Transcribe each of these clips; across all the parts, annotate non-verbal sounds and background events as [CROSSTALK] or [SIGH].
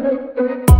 Thank you.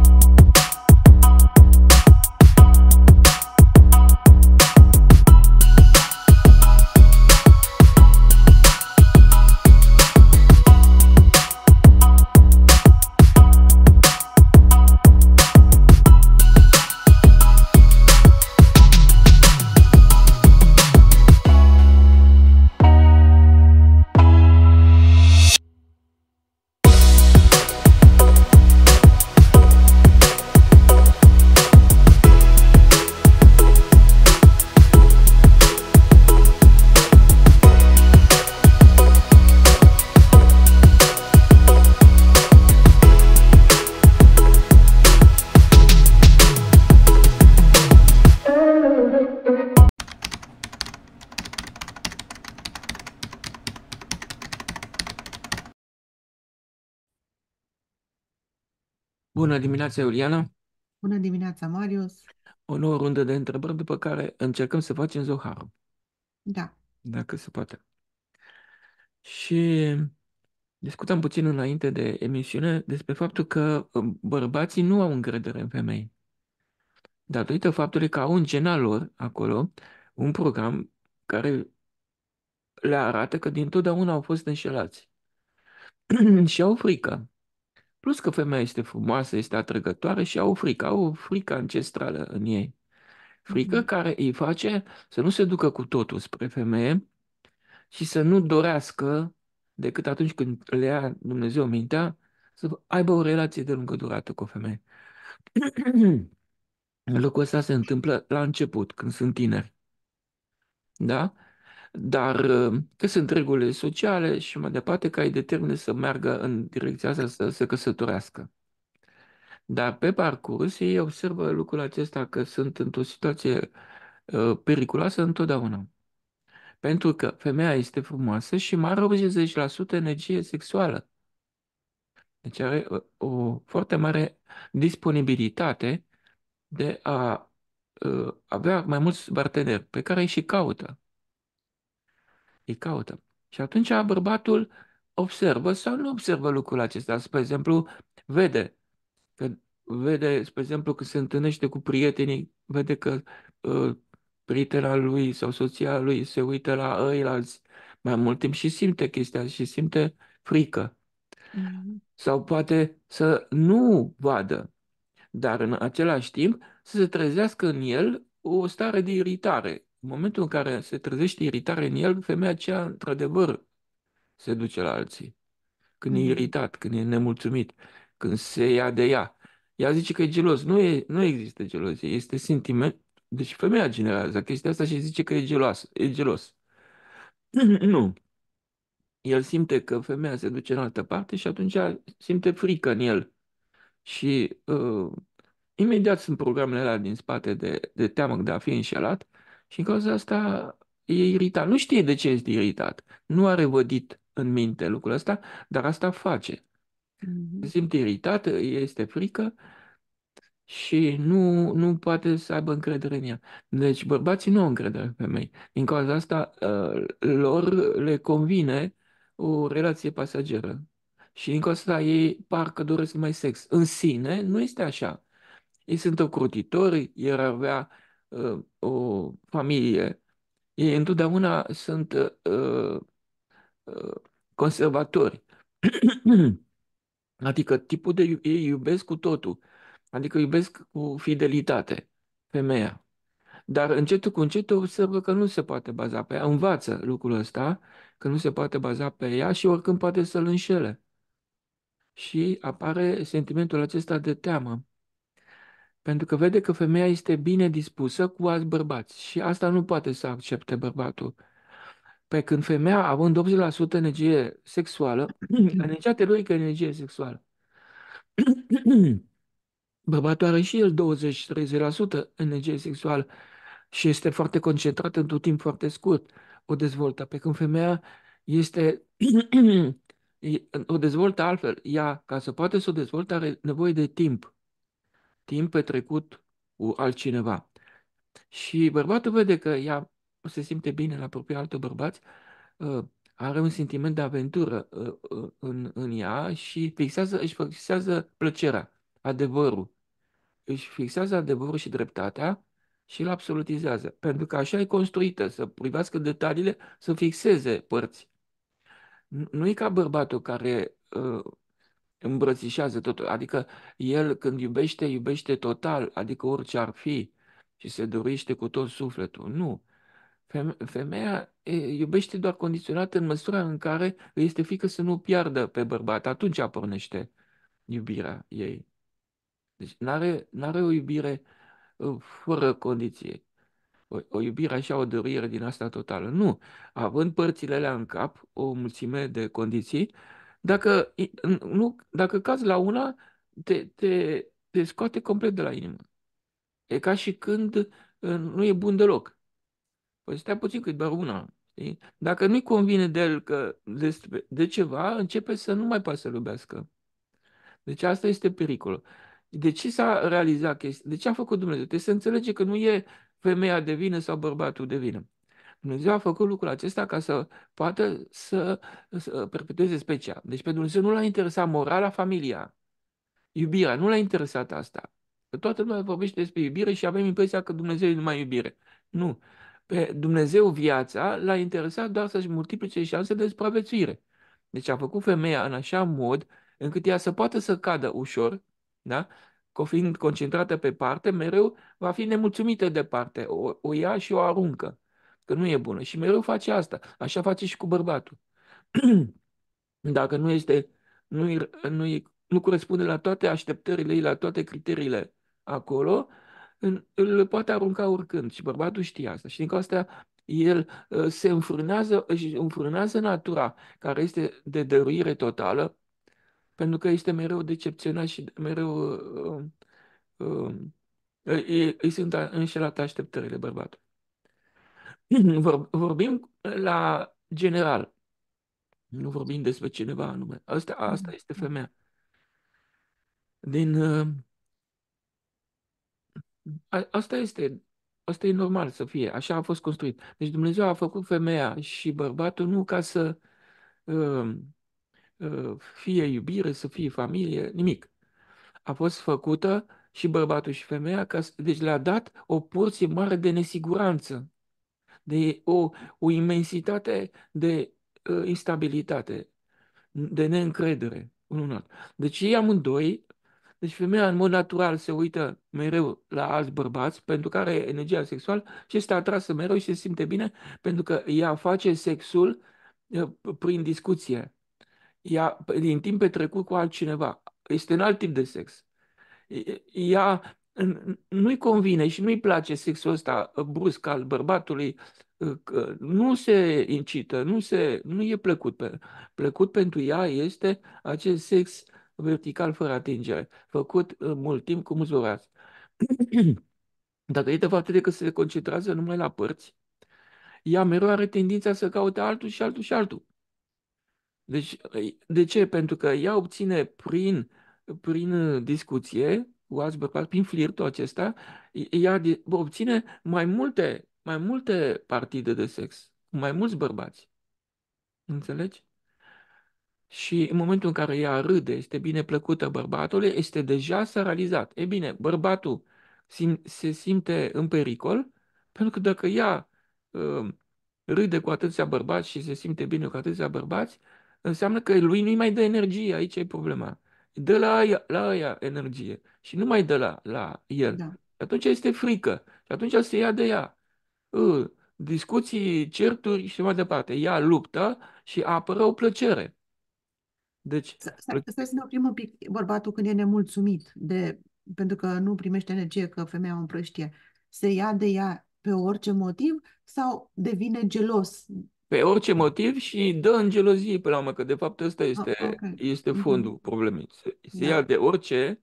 Bună dimineața, Iuliana! Bună dimineața, Marius! O nouă rundă de întrebări, după care încercăm să facem Zoharul. Da. Dacă se poate. Și discutam puțin înainte de emisiune despre faptul că um, bărbații nu au încredere în femei. Datorită faptului că au în gena lor, acolo, un program care le arată că dintotdeauna au fost înșelați. [CLEARS THROAT] și au frică Plus că femeia este frumoasă, este atrăgătoare și au frică, au o frică ancestrală în ei. Frică mm-hmm. care îi face să nu se ducă cu totul spre femeie și să nu dorească, decât atunci când le ia Dumnezeu mintea, să aibă o relație de lungă durată cu o femeie. [CLEARS THROAT] Lucrul ăsta se întâmplă la început, când sunt tineri. Da? dar uh, că sunt regulile sociale și mai departe, care îi determină să meargă în direcția asta, să se căsătorească. Dar pe parcurs ei observă lucrul acesta că sunt într-o situație uh, periculoasă întotdeauna. Pentru că femeia este frumoasă și mai are 80% energie sexuală. Deci are uh, o, foarte mare disponibilitate de a avea mai mulți parteneri pe care îi și caută îi caută. Și atunci bărbatul observă sau nu observă lucrul acesta. Spre exemplu, vede că vede, spre exemplu, că se întâlnește cu prietenii, vede că uh, prietena lui sau soția lui se uită la ei alți mai mult timp și simte chestia și simte frică. Mm. Sau poate să nu vadă, dar în același timp să se trezească în el o stare de iritare în momentul în care se trezește iritare în el, femeia aceea, într-adevăr, se duce la alții. Când e mhm. iritat, când e nemulțumit, când se ia de ea. Ea zice că e gelos. Nu, e, nu există gelozie, este sentiment. Deci femeia generează chestia asta și zice că e gelos. E gelos. [CLEARS THROAT] nu. El simte că femeia se duce în altă parte și atunci simte frică în el. Și uh, imediat sunt programele alea din spate de, de teamă de a fi înșelat și cauza asta e iritat. Nu știe de ce este iritat. Nu are vădit în minte lucrul ăsta, dar asta face. Mm-hmm. Simte iritat, este frică și nu, nu poate să aibă încredere în ea. Deci bărbații nu au încredere în femei. Din cauza asta ă, lor le convine o relație pasageră. Și din cauza asta ei parcă doresc mai sex. În sine nu este așa. Ei sunt ocrutitori, iar avea Uh, o familie, ei întotdeauna sunt uh, uh, conservatori. [CLEARS THROAT] adică tipul de ei iubesc cu totul. Adică iubesc cu fidelitate femeia. Dar încetul cu încetul observă că nu se poate baza pe ea. Învață lucrul ăsta, că nu se poate baza pe ea și oricând poate să-l înșele. Și apare sentimentul acesta de teamă pentru că vede că femeia este bine dispusă cu alți bărbați și asta nu poate să accepte bărbatul. Pe când femeia, având 80% energie sexuală, [CLEARS THROAT] energia teroică energie sexuală, [CLEARS THROAT] bărbatul are și el 20-30% energie sexuală și este foarte concentrat într-un timp foarte scurt, o dezvoltă. Pe când femeia este [CLEARS THROAT] o dezvoltă altfel. Ea, ca să poată să o dezvolte, are nevoie de timp timp petrecut cu altcineva. Și bărbatul vede că ea se simte bine la propria altă bărbați, ă, are un sentiment de aventură ă, ă, în, în ea și fixează, își fixează plăcerea, adevărul. Își fixează adevărul și dreptatea și îl absolutizează. Pentru că așa e construită, să privească detaliile, să fixeze părți. Nu e ca bărbatul care îmbrățișează totul. Adică el când iubește, iubește total, adică orice ar fi și se dorește cu tot sufletul. Nu. Femeia iubește doar condiționată în măsura în care îi este frică să nu piardă pe bărbat. Atunci pornește iubirea ei. Deci n-are, are o iubire ă, fără condiție. O, o iubire așa, o dorire din asta totală. Nu. Având părțile alea în cap, o mulțime de condiții, dacă, nu, dacă cazi la una, te, te, te scoate complet de la inimă. E ca și când uh, nu e bun deloc. Păi stai puțin că e doar una. Știi? Dacă nu-i convine de el că de, de ceva, începe să nu mai poate să iubească. Deci asta este pericolul. De ce s-a realizat chestia? De ce a făcut Dumnezeu? Trebuie să înțelege că nu e femeia de vină sau bărbatul de vină. Dumnezeu a făcut lucrul acesta ca să poată să, să uh, perpetueze specia. Deci pe Dumnezeu nu l-a interesat morala familia, iubirea, nu l-a interesat asta. Că toată lumea vorbește despre iubire și avem impresia că Dumnezeu e numai iubire. Nu. Pe Dumnezeu viața l-a interesat doar să-și multiplice șanse de supraviețuire. Deci a făcut femeia în așa mod încât ea să poată să cadă ușor, da? fiind concentrată pe parte, mereu va fi nemulțumită de parte. O, o ia și o aruncă că nu e bună. Și mereu face asta. Așa face și cu bărbatul. [CLEARS THROAT] Dacă nu este, nu, nu, nu corespunde la toate așteptările ei, la toate criteriile acolo, îl poate arunca oricând. Și bărbatul știe asta. Și din cauza asta el uh, se înfrânează, își înfrânează natura care este de dăruire totală, pentru că este mereu decepționat și mereu uh, uh, uh îi, îi sunt înșelate așteptările bărbatului. [CLEARS THROAT] Vorbim uh, la general. Nu vorbim despre cineva anume. Asta, asta este mm-hmm. femeia. Din, uh, a, asta este. Asta e normal să fie. Așa a fost construit. Deci Dumnezeu a făcut femeia și bărbatul nu ca să uh, uh, fie iubire, să fie familie, nimic. A fost făcută și bărbatul și femeia, ca, deci le-a dat o porție mare de nesiguranță de o, o imensitate de uh, instabilitate, de neîncredere unul în altul. Deci ei amândoi, deci femeia în mod natural se uită mereu la alți bărbați pentru care are energia sexuală și este atrasă mereu și se simte bine pentru că ea face sexul uh, prin discuție. Ea, din timp petrecut cu altcineva. Este un alt tip de sex. Ea nu-i convine și nu-i place sexul ăsta uh, brusc al bărbatului, uh, că uh, nu se incită, nu, se, nu e plăcut. Pe, plăcut pentru ea este acest sex vertical fără atingere, făcut mult timp cu muzorați. [CLEARS THROAT] Datorită faptului că se concentrează numai la părți, ea mereu are tendința să caute altul și altul și altul. Deci, de ce? Pentru că ea obține prin, prin discuție v-ați băgat prin flirtul acesta, ea obține mai multe, mai multe partide de sex, mai mulți bărbați. Înțelegi? Și în momentul în care ea râde, este bine plăcută bărbatului, este deja săralizat. E bine, bărbatul sim- se simte în pericol, pentru că dacă ea uh, râde cu atâția bărbați și se simte bine cu atâția bărbați, înseamnă că lui nu-i mai dă energie, aici e problema dă la aia, la aia energie și nu mai dă la, la el. Da. Atunci este frică și atunci se ia de ea. Uh, discuții, certuri și mai departe. Ea luptă și apără o plăcere. Deci, să ne oprim un pic bărbatul când e nemulțumit de, pentru că nu primește energie, că femeia o împrăștie. Se ia de ea pe orice motiv sau devine gelos pe orice motiv și dă în gelozie pe la urmă, că de fapt ăsta este, oh, okay. este mhm. fondul mm-hmm. problemei. Se, se da. ia de orice,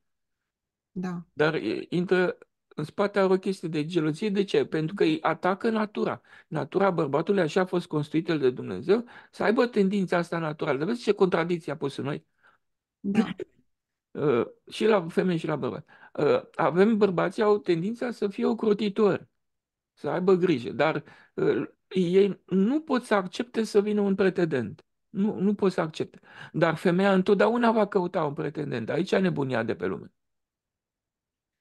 da. dar intră în spate are o chestie de gelozie. De ce? Pentru că îi atacă natura. Natura bărbatului așa a fost construită de Dumnezeu, să aibă tendința asta naturală. Dar vezi ce contradiție a pus în noi? Da. [CLEARS THROAT] Uh, și la femei și la bărbați. Uh, avem bărbații au tendința să fie ocrotitori, să aibă grijă, dar uh, ei nu pot să accepte să vină un pretendent. Nu, nu pot să accepte. Dar femeia întotdeauna va căuta un pretendent. Aici nebunia de pe lume.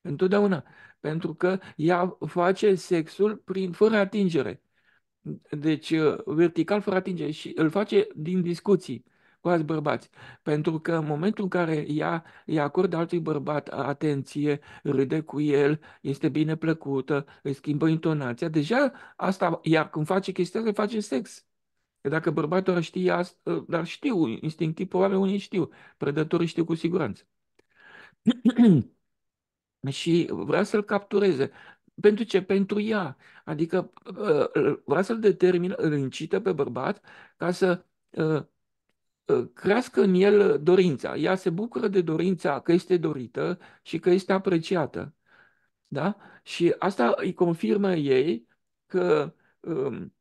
Întotdeauna. Pentru că ea face sexul prin fără atingere. Deci, uh, vertical fără atingere și îl face din discuții cu alți bărbați. Pentru că în momentul în care ea îi acordă altui bărbat atenție, râde cu el, este bine plăcută, îi schimbă intonația, deja asta, iar când face chestia asta, face sex. Dacă bărbatul ar ști asta, ă, dar știu, instinctiv, probabil unii știu, prădătorii știu cu siguranță. [CLEARS THROAT] și vrea să-l captureze. Pentru ce? Pentru ea. Adică ă, vrea să-l determină, îl incită pe bărbat ca să ă, Uh, crească în el uh, dorința. Ea se bucură de dorința că este dorită și că este apreciată. Da? Și asta îi confirmă ei că um,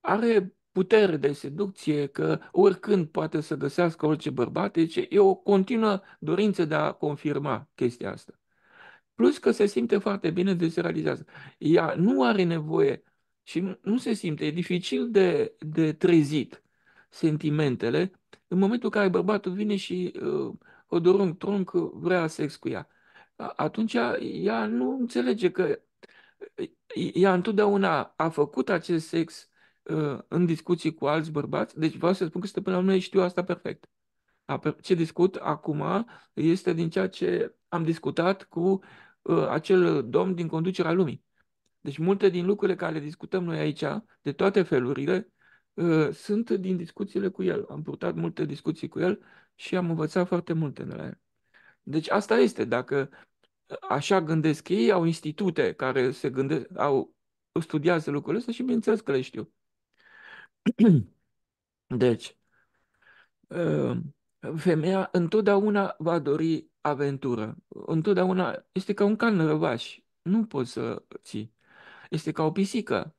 are putere de seducție, că oricând poate să găsească orice bărbat, deci e o continuă dorință de a confirma chestia asta. Plus că se simte foarte bine de deci se realizează. Ea nu are nevoie și nu, se simte, e dificil de, de trezit sentimentele în momentul în care bărbatul vine și uh, o trunc vrea sex cu ea, atunci ea nu înțelege că uh, ea întotdeauna a făcut acest sex uh, în discuții cu alți bărbați, deci vreau să spun că stăpâna mea știu asta perfect. Ce discut acum este din ceea ce am discutat cu uh, acel domn din conducerea lumii. Deci multe din lucrurile care le discutăm noi aici, de toate felurile, Ă, sunt din discuțiile cu el. Am purtat multe discuții cu el și am învățat foarte multe de la el. Deci asta este, dacă ă, așa gândesc ei, au institute care se gândesc, au, studiază lucrurile astea și bineînțeles că le știu. [CLEARS THROAT] Deci, ă, femeia întotdeauna va dori aventură. Întotdeauna este ca un can răvaș. Nu poți să ții. Este ca o pisică.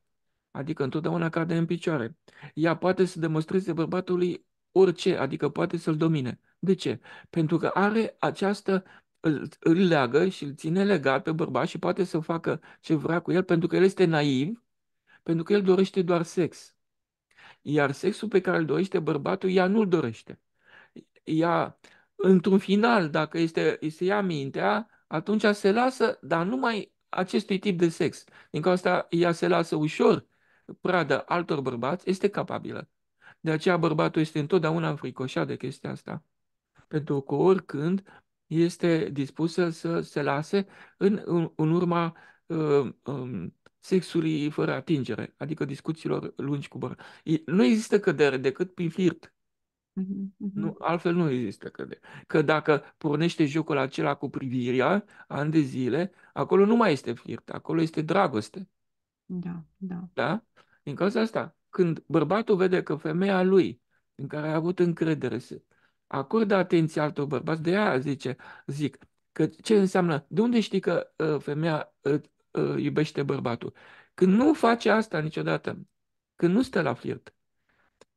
Adică întotdeauna cade în picioare. Ea poate să demonstreze bărbatului orice, adică poate să-l domine. De ce? Pentru că are această îl, îl leagă și îl ține legat pe bărbat și poate să facă ce vrea cu el pentru că el este naiv, pentru că el dorește doar sex. Iar sexul pe care îl dorește bărbatul, ea nu-l dorește. Ea, într-un final, dacă este, se ia mintea, atunci se lasă, dar numai acestui tip de sex. Din cauza asta, ea se lasă ușor pradă altor bărbați, este capabilă. De aceea bărbatul este întotdeauna înfricoșat de chestia asta. Pentru că oricând este dispusă să se lase în, în, în urma uh, um, sexului fără atingere, adică discuțiilor lungi cu bărbați. Nu există cădere decât prin flirt. Mm-hmm, mm-hmm. Nu, altfel nu există de, Că dacă pornește jocul acela cu privirea, ani de zile, acolo nu mai este flirt, acolo este dragoste. Da, da. Da? Din cauza asta, când bărbatul vede că femeia lui, în care a avut încredere, se acordă atenție altor bărbați, de aia zice, zic, că ce înseamnă, de unde știi că uh, femeia uh, uh, iubește bărbatul? Când nu face asta niciodată, când nu stă la flirt,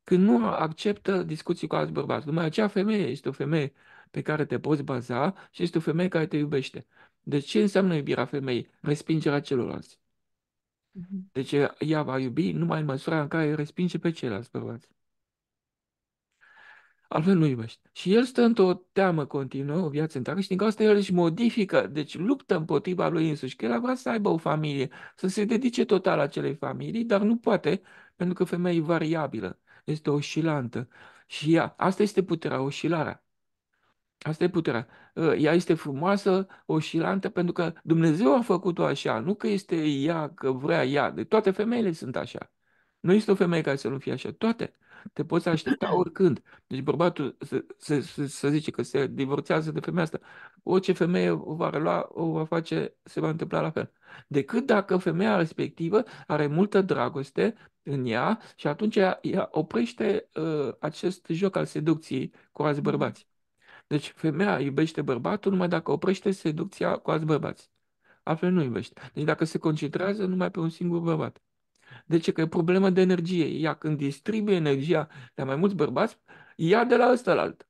când nu acceptă discuții cu alți bărbați, numai acea femeie este o femeie pe care te poți baza și este o femeie care te iubește. Deci ce înseamnă iubirea femeii? Respingerea celorlalți. Mm-hmm. Deci ea va iubi numai în măsura în care respinge pe ceilalți bărbați. Altfel nu iubește. Și el stă într-o teamă continuă, o viață întreagă și din cauza el își modifică, deci luptă împotriva lui însuși, că el vrea să aibă o familie, să se dedice total acelei familii, dar nu poate, pentru că femeia e variabilă, este oscilantă. Și ea, asta este puterea, oscilarea. Asta e puterea. Ă, ea este frumoasă, oșilantă, pentru că Dumnezeu a făcut-o așa, nu că este ea, că vrea ea. De toate femeile sunt așa. Nu este o femeie care să nu fie așa. Toate. Te poți aștepta [CLEARS THROAT] oricând. Deci bărbatul, să, se, se, se zice că se divorțează de femeia asta, orice femeie o va relua, o va face, se va întâmpla la fel. Decât dacă femeia respectivă are multă dragoste în ea și atunci ea, ea oprește uh, acest joc al seducției cu alți bărbați. Deci femeia iubește bărbatul numai dacă oprește seducția cu alți bărbați. Altfel nu iubește. Deci dacă se concentrează numai pe un singur bărbat. Deci că e problemă de energie. Ea când distribuie energia la mai mulți bărbați, ia de la ăsta la alt.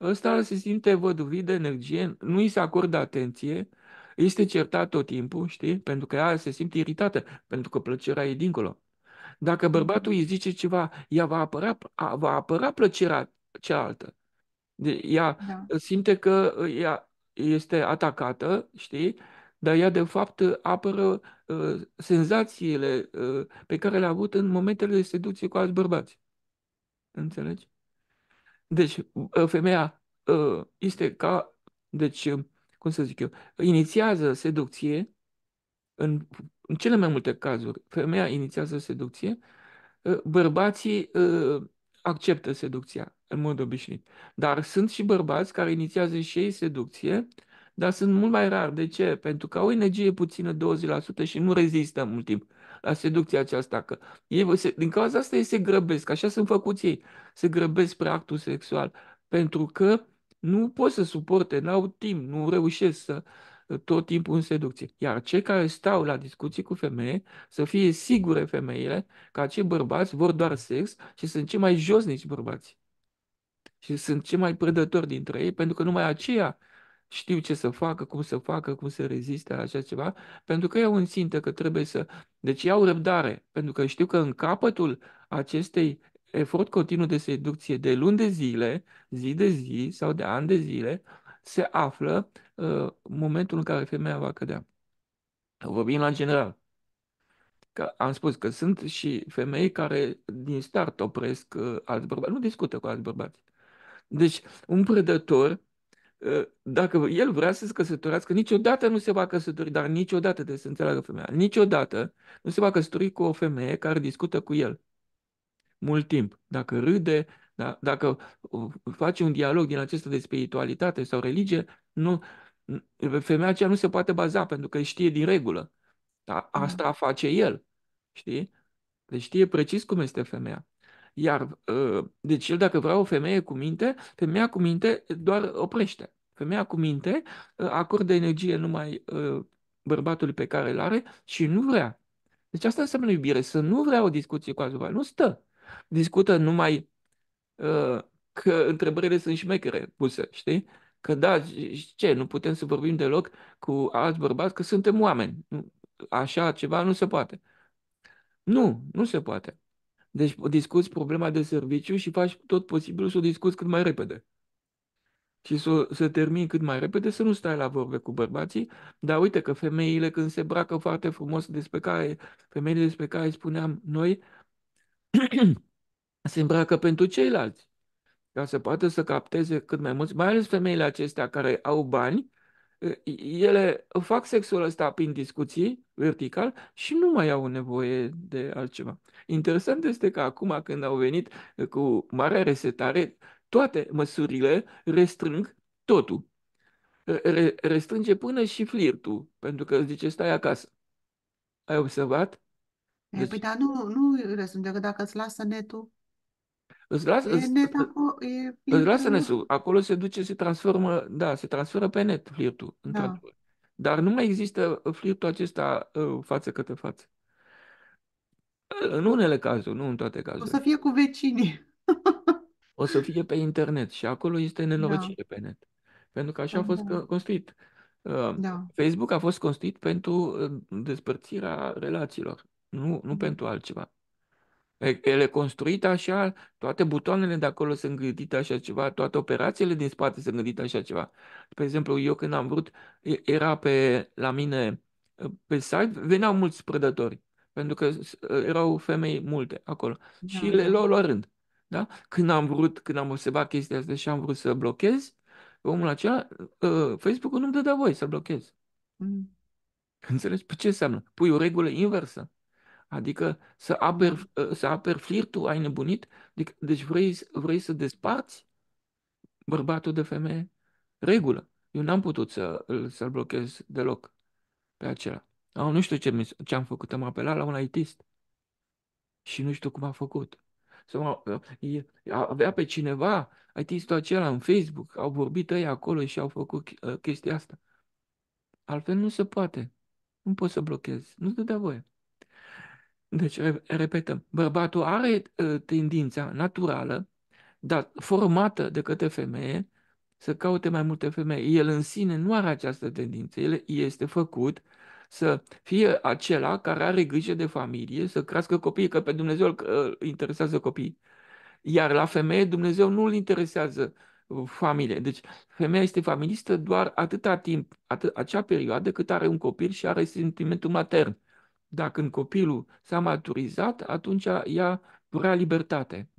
Ăsta se simte văduvit de energie, nu îi se acordă atenție, este certat tot timpul, știi? Pentru că ea se simte iritată, pentru că plăcerea e dincolo. Dacă bărbatul îi zice ceva, ea va apăra, va apăra plăcerea cealaltă. De, ea da. simte că uh, ea este atacată, știi? Dar ea, de fapt, apără uh, senzațiile uh, pe care le-a avut în momentele de seducție cu alți bărbați. Înțelegi? Deci, uh, femeia uh, este ca, deci, uh, cum să zic eu, inițiază seducție, în, în cele mai multe cazuri, femeia inițiază seducție, uh, bărbații uh, acceptă seducția în mod obișnuit. Dar sunt și bărbați care inițiază și ei seducție, dar sunt mult mai rar. De ce? Pentru că au energie puțină, 20%, și nu rezistă mult timp la seducția aceasta. Că ei, din cauza asta ei se grăbesc, așa sunt făcuți ei, se grăbesc spre actul sexual, pentru că nu pot să suporte, n-au timp, nu reușesc să, tot timpul în seducție. Iar cei care stau la discuții cu femeie, să fie sigure femeile că acei bărbați vor doar sex și sunt cei mai josnici bărbați. Și sunt cei mai prădători dintre ei, pentru că numai aceia știu ce să facă, cum să facă, cum să reziste la așa ceva, pentru că iau în că trebuie să... Deci iau răbdare, pentru că știu că în capătul acestei efort continuu de seducție de luni de zile, zi de zi sau de ani de zile, se află Uh, momentul în care femeia va cădea. Vorbim la general. Că am spus că sunt și femei care din start opresc uh, alți bărbați, nu discută cu alți bărbați. Deci, un predător, uh, dacă el vrea să se căsătorească, niciodată nu se va căsători, dar niciodată trebuie să înțeleagă femeia, niciodată nu se va căsători cu o femeie care discută cu el mult timp. Dacă râde, da, dacă face un dialog din acesta de spiritualitate sau religie, nu, femeia aceea nu se poate baza pentru că știe din regulă. Dar da. asta face el. Știi? Deci știe precis cum este femeia. Iar, ă, deci el dacă vrea o femeie cu minte, femeia cu minte doar oprește. Femeia cu minte ă, acordă energie numai ă, bărbatului pe care îl are și nu vrea. Deci asta înseamnă iubire, să nu vrea o discuție cu altceva. Nu stă. Discută numai că întrebările sunt șmechere puse, știi? că da, ce, nu putem să vorbim deloc cu alți bărbați că suntem oameni. Așa ceva nu se poate. Nu, nu se poate. Deci discuți problema de serviciu și faci tot posibilul să o discuți cât mai repede. Și să, să termini cât mai repede, să nu stai la vorbe cu bărbații, dar uite că femeile când se bracă foarte frumos despre care, femeile despre care spuneam noi, [CLEARS THROAT] se îmbracă pentru ceilalți ca să poată să capteze cât mai mulți, mai ales femeile acestea care au bani, ele fac sexul ăsta prin discuții vertical și nu mai au nevoie de altceva. Interesant este că acum când au venit cu marea resetare, toate măsurile restrâng totul. Re- restrânge până și flirtul, pentru că îți zice stai acasă. Ai observat? deci... Păi, dar nu, nu răspunde că dacă îți lasă netul, Îți lasă, e îți, net acolo, e îți lasă net. Acolo se duce, se transformă, da, se transferă pe net flirtul, da. Dar nu mai există uh, flirtul acesta uh, față către față. Uh, în unele cazuri, nu în toate cazurile. O să fie cu vecinii. o să fie pe internet și acolo este nenorocire da. pe net. Pentru că așa da. a fost construit. Da. Facebook a fost construit pentru despărțirea relațiilor, nu, nu da. pentru altceva. Ele construite așa, toate butoanele de acolo sunt gândite așa ceva, toate operațiile din spate sunt gândite așa ceva. Pe exemplu, eu când am vrut, era pe, la mine ă, pe site, veneau mulți prădători, pentru că ă, erau femei multe acolo da. și le luau la rând. Da? Când am vrut, când am observat chestia asta și am vrut să blochez, omul acela, ă, Facebook-ul nu-mi dădea voie să blochez. Mm. Înțelegi? Pe păi ce înseamnă? Pui o regulă inversă. Adică să aper, să aper flirtul, ai nebunit? Adică, deci vrei, vrei să desparți bărbatul de femeie? Regulă. Eu n-am putut să, să-l blochez deloc pe acela. Au, nu știu ce, mi, ce am făcut. Am apelat la un ITist și nu știu cum a făcut. avea pe cineva, ITistul acela în Facebook, au vorbit ei acolo și au făcut chestia asta. Altfel nu se poate. Nu poți să blochezi. Nu-ți dă voie. Deci, repetăm, bărbatul are ă, tendința naturală, dar formată de către femeie, să caute mai multe femei. El în sine nu are această tendință. El este făcut să fie acela care are grijă de familie, să crească copiii, că pe Dumnezeu îl interesează copiii. Iar la femeie Dumnezeu nu îl interesează uh, familie. Deci femeia este familistă doar atâta timp, atâta, acea perioadă cât are un copil și are sentimentul matern. Dar când copilul s-a maturizat, atunci ea vrea libertate.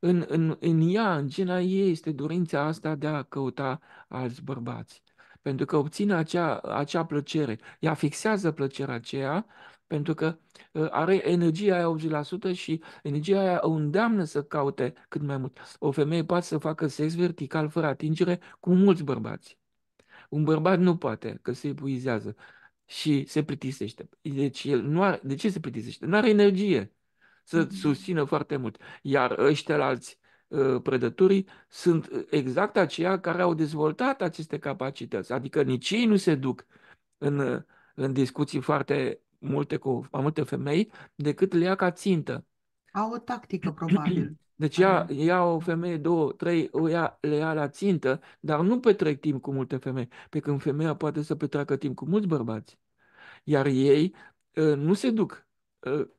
În, în, în ea, în gena ei, este dorința asta de a căuta alți bărbați. Pentru că obține acea, acea plăcere. Ea fixează plăcerea aceea pentru că ă, are energia aia 80% și energia aia o îndeamnă să caute cât mai mult. O femeie poate să facă sex vertical fără atingere cu mulți bărbați. Un bărbat nu poate, că se epuizează și se plictisește. Deci el nu are, de ce se plictisește? Nu are energie să mm-hmm. susțină foarte mult. Iar ăștia alți uh, ă, predătorii sunt ă, exact aceia care au dezvoltat aceste capacități. Adică nici ei nu se duc în, ă, în discuții foarte multe cu mai multe femei decât le ia ca țintă. Au o tactică, probabil. Deci ea, ea o femeie, două, trei, o ia, le ia la țintă, dar nu petrec timp cu multe femei, pe când femeia poate să petreacă timp cu mulți bărbați. Iar ei uh, nu se duc uh,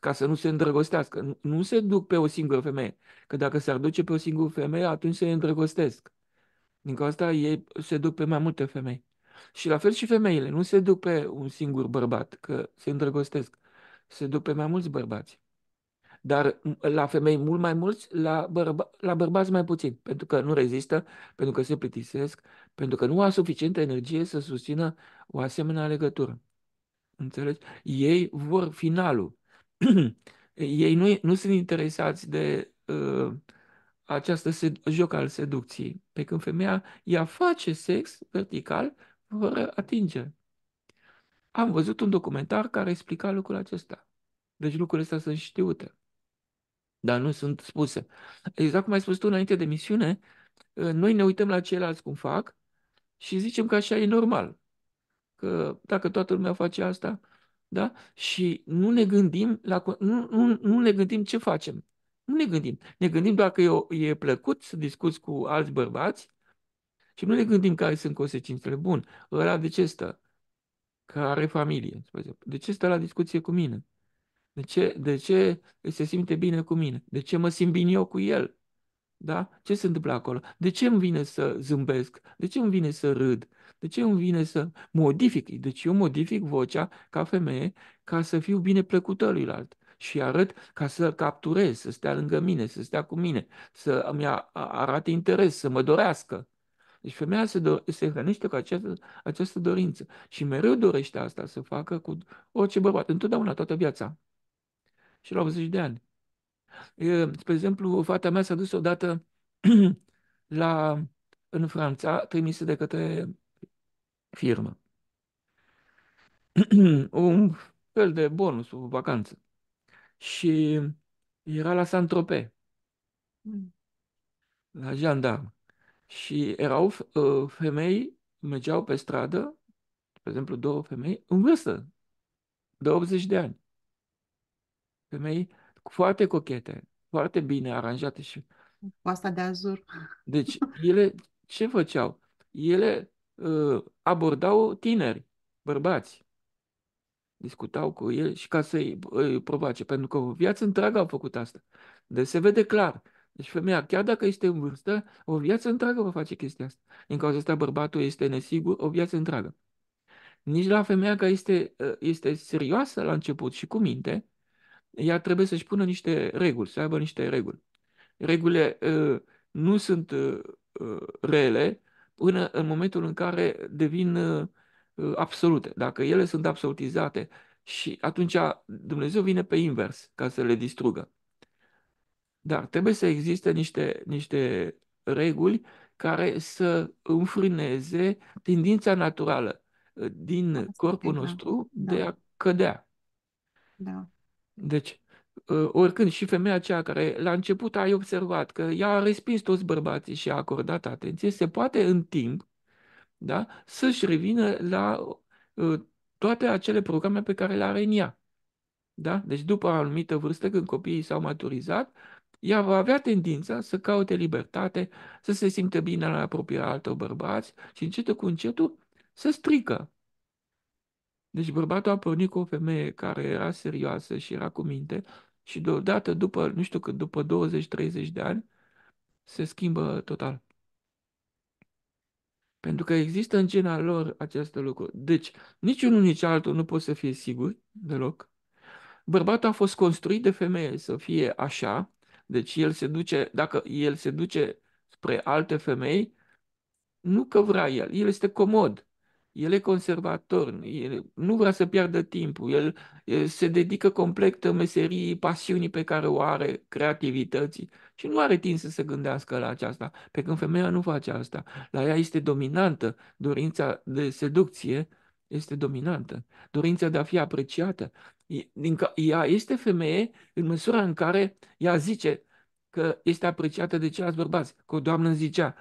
ca să nu se îndrăgostească, nu, se duc pe o singură femeie, că dacă s-ar duce pe o singură femeie, atunci se îndrăgostesc. Din cauza asta ei se duc pe mai multe femei. Și la fel și femeile, nu se duc pe un singur bărbat, că se îndrăgostesc, se duc pe mai mulți bărbați dar la femei mult mai mulți, la, bărba- la bărbați mai puțin, pentru că nu rezistă, pentru că se plictisesc, pentru că nu au suficientă energie să susțină o asemenea legătură. Înțelegi? Ei vor finalul. [CLEARS THROAT] Ei nu, nu sunt interesați de uh, această sed- joc al seducției, pe când femeia ea face sex vertical fără atinge Am văzut un documentar care explica lucrul acesta. Deci lucrurile astea sunt știute dar nu sunt spuse. Exact cum ai spus tu înainte de misiune, ă, noi ne uităm la ceilalți cum fac și zicem că așa e normal. Că dacă toată lumea face asta, da? Și nu ne gândim la, nu, nu, nu ne gândim ce facem. Nu ne gândim. Ne gândim doar că e, e plăcut să discuți cu alți bărbați și nu ne gândim care sunt consecințele. Bun, ăla de ce stă? care are familie, De ce stă la discuție cu mine? De ce, de ce se simte bine cu mine? De ce mă simt bine eu cu el? Da? Ce se întâmplă acolo? De ce îmi vine să zâmbesc? De ce îmi vine să râd? De ce îmi vine să modific? Deci eu modific vocea ca femeie ca să fiu bine plăcută lui alt? și arăt ca să capturez, să stea lângă mine, să stea cu mine, să îmi arate interes, să mă dorească. Deci femeia se, do- se hrănește cu această, această dorință și mereu dorește asta să facă cu orice bărbat, întotdeauna, toată viața și la 80 de ani. Spre exemplu, fata mea s-a dus odată [CLEARS THROAT] la, în Franța, trimisă de către firmă. [CLEARS THROAT] Un fel de bonus, o vacanță. Și era la Saint-Tropez, mm. la jandarm. Și erau uh, femei, mergeau pe stradă, de exemplu două femei, în vârstă, de 80 de ani. Femei foarte cochete, foarte bine aranjate și... asta de azur. Deci, [LAUGHS] ele ce făceau? Ele uh, abordau tineri, bărbați. Discutau cu ei și ca să-i uh, provoace, pentru că o viață întreagă au făcut asta. Deci se vede clar. Deci femeia, chiar dacă este în vârstă, o viață întreagă va face chestia asta. Din cauza asta bărbatul este nesigur o viață întreagă. Nici la femeia care este, uh, este serioasă la început și cu minte, ea trebuie să-și pună niște reguli, să aibă niște reguli. Regulile ă, nu sunt ă, ă, rele până în momentul în care devin absolute. Dacă ele sunt absolutizate și atunci Dumnezeu vine pe invers ca să le distrugă. Dar trebuie să existe niște, niște reguli care să înfrâneze tendința naturală din corpul nostru de da. a cădea. Da. Deci, ă, oricând și femeia aceea care la început ai observat că ea a respins toți bărbații și a acordat atenție, se poate în timp da, să-și revină la ă, toate acele programe pe care le are în ea. Da? Deci după o anumită vârstă, când copiii s-au maturizat, ea va avea tendința să caute libertate, să se simtă bine la apropierea altor bărbați și încetul cu încetul să strică deci bărbatul a pornit cu o femeie care era serioasă și era cu minte și deodată, după, nu știu cât, după 20-30 de ani, se schimbă total. Pentru că există în gena lor aceste lucruri. Deci, niciunul, nici altul nu pot să fie sigur deloc. Bărbatul a fost construit de femeie să fie așa, deci el se duce, dacă el se duce spre alte femei, nu că vrea el, el este comod el e conservator, el nu vrea să piardă timpul, el, se dedică complet meserii, pasiunii pe care o are, creativității și nu are timp să se gândească la aceasta, pe când femeia nu face asta. La ea este dominantă dorința de seducție, este dominantă, dorința de a fi apreciată. Ea este femeie în măsura în care ea zice că este apreciată de ceilalți bărbați, că o doamnă zicea,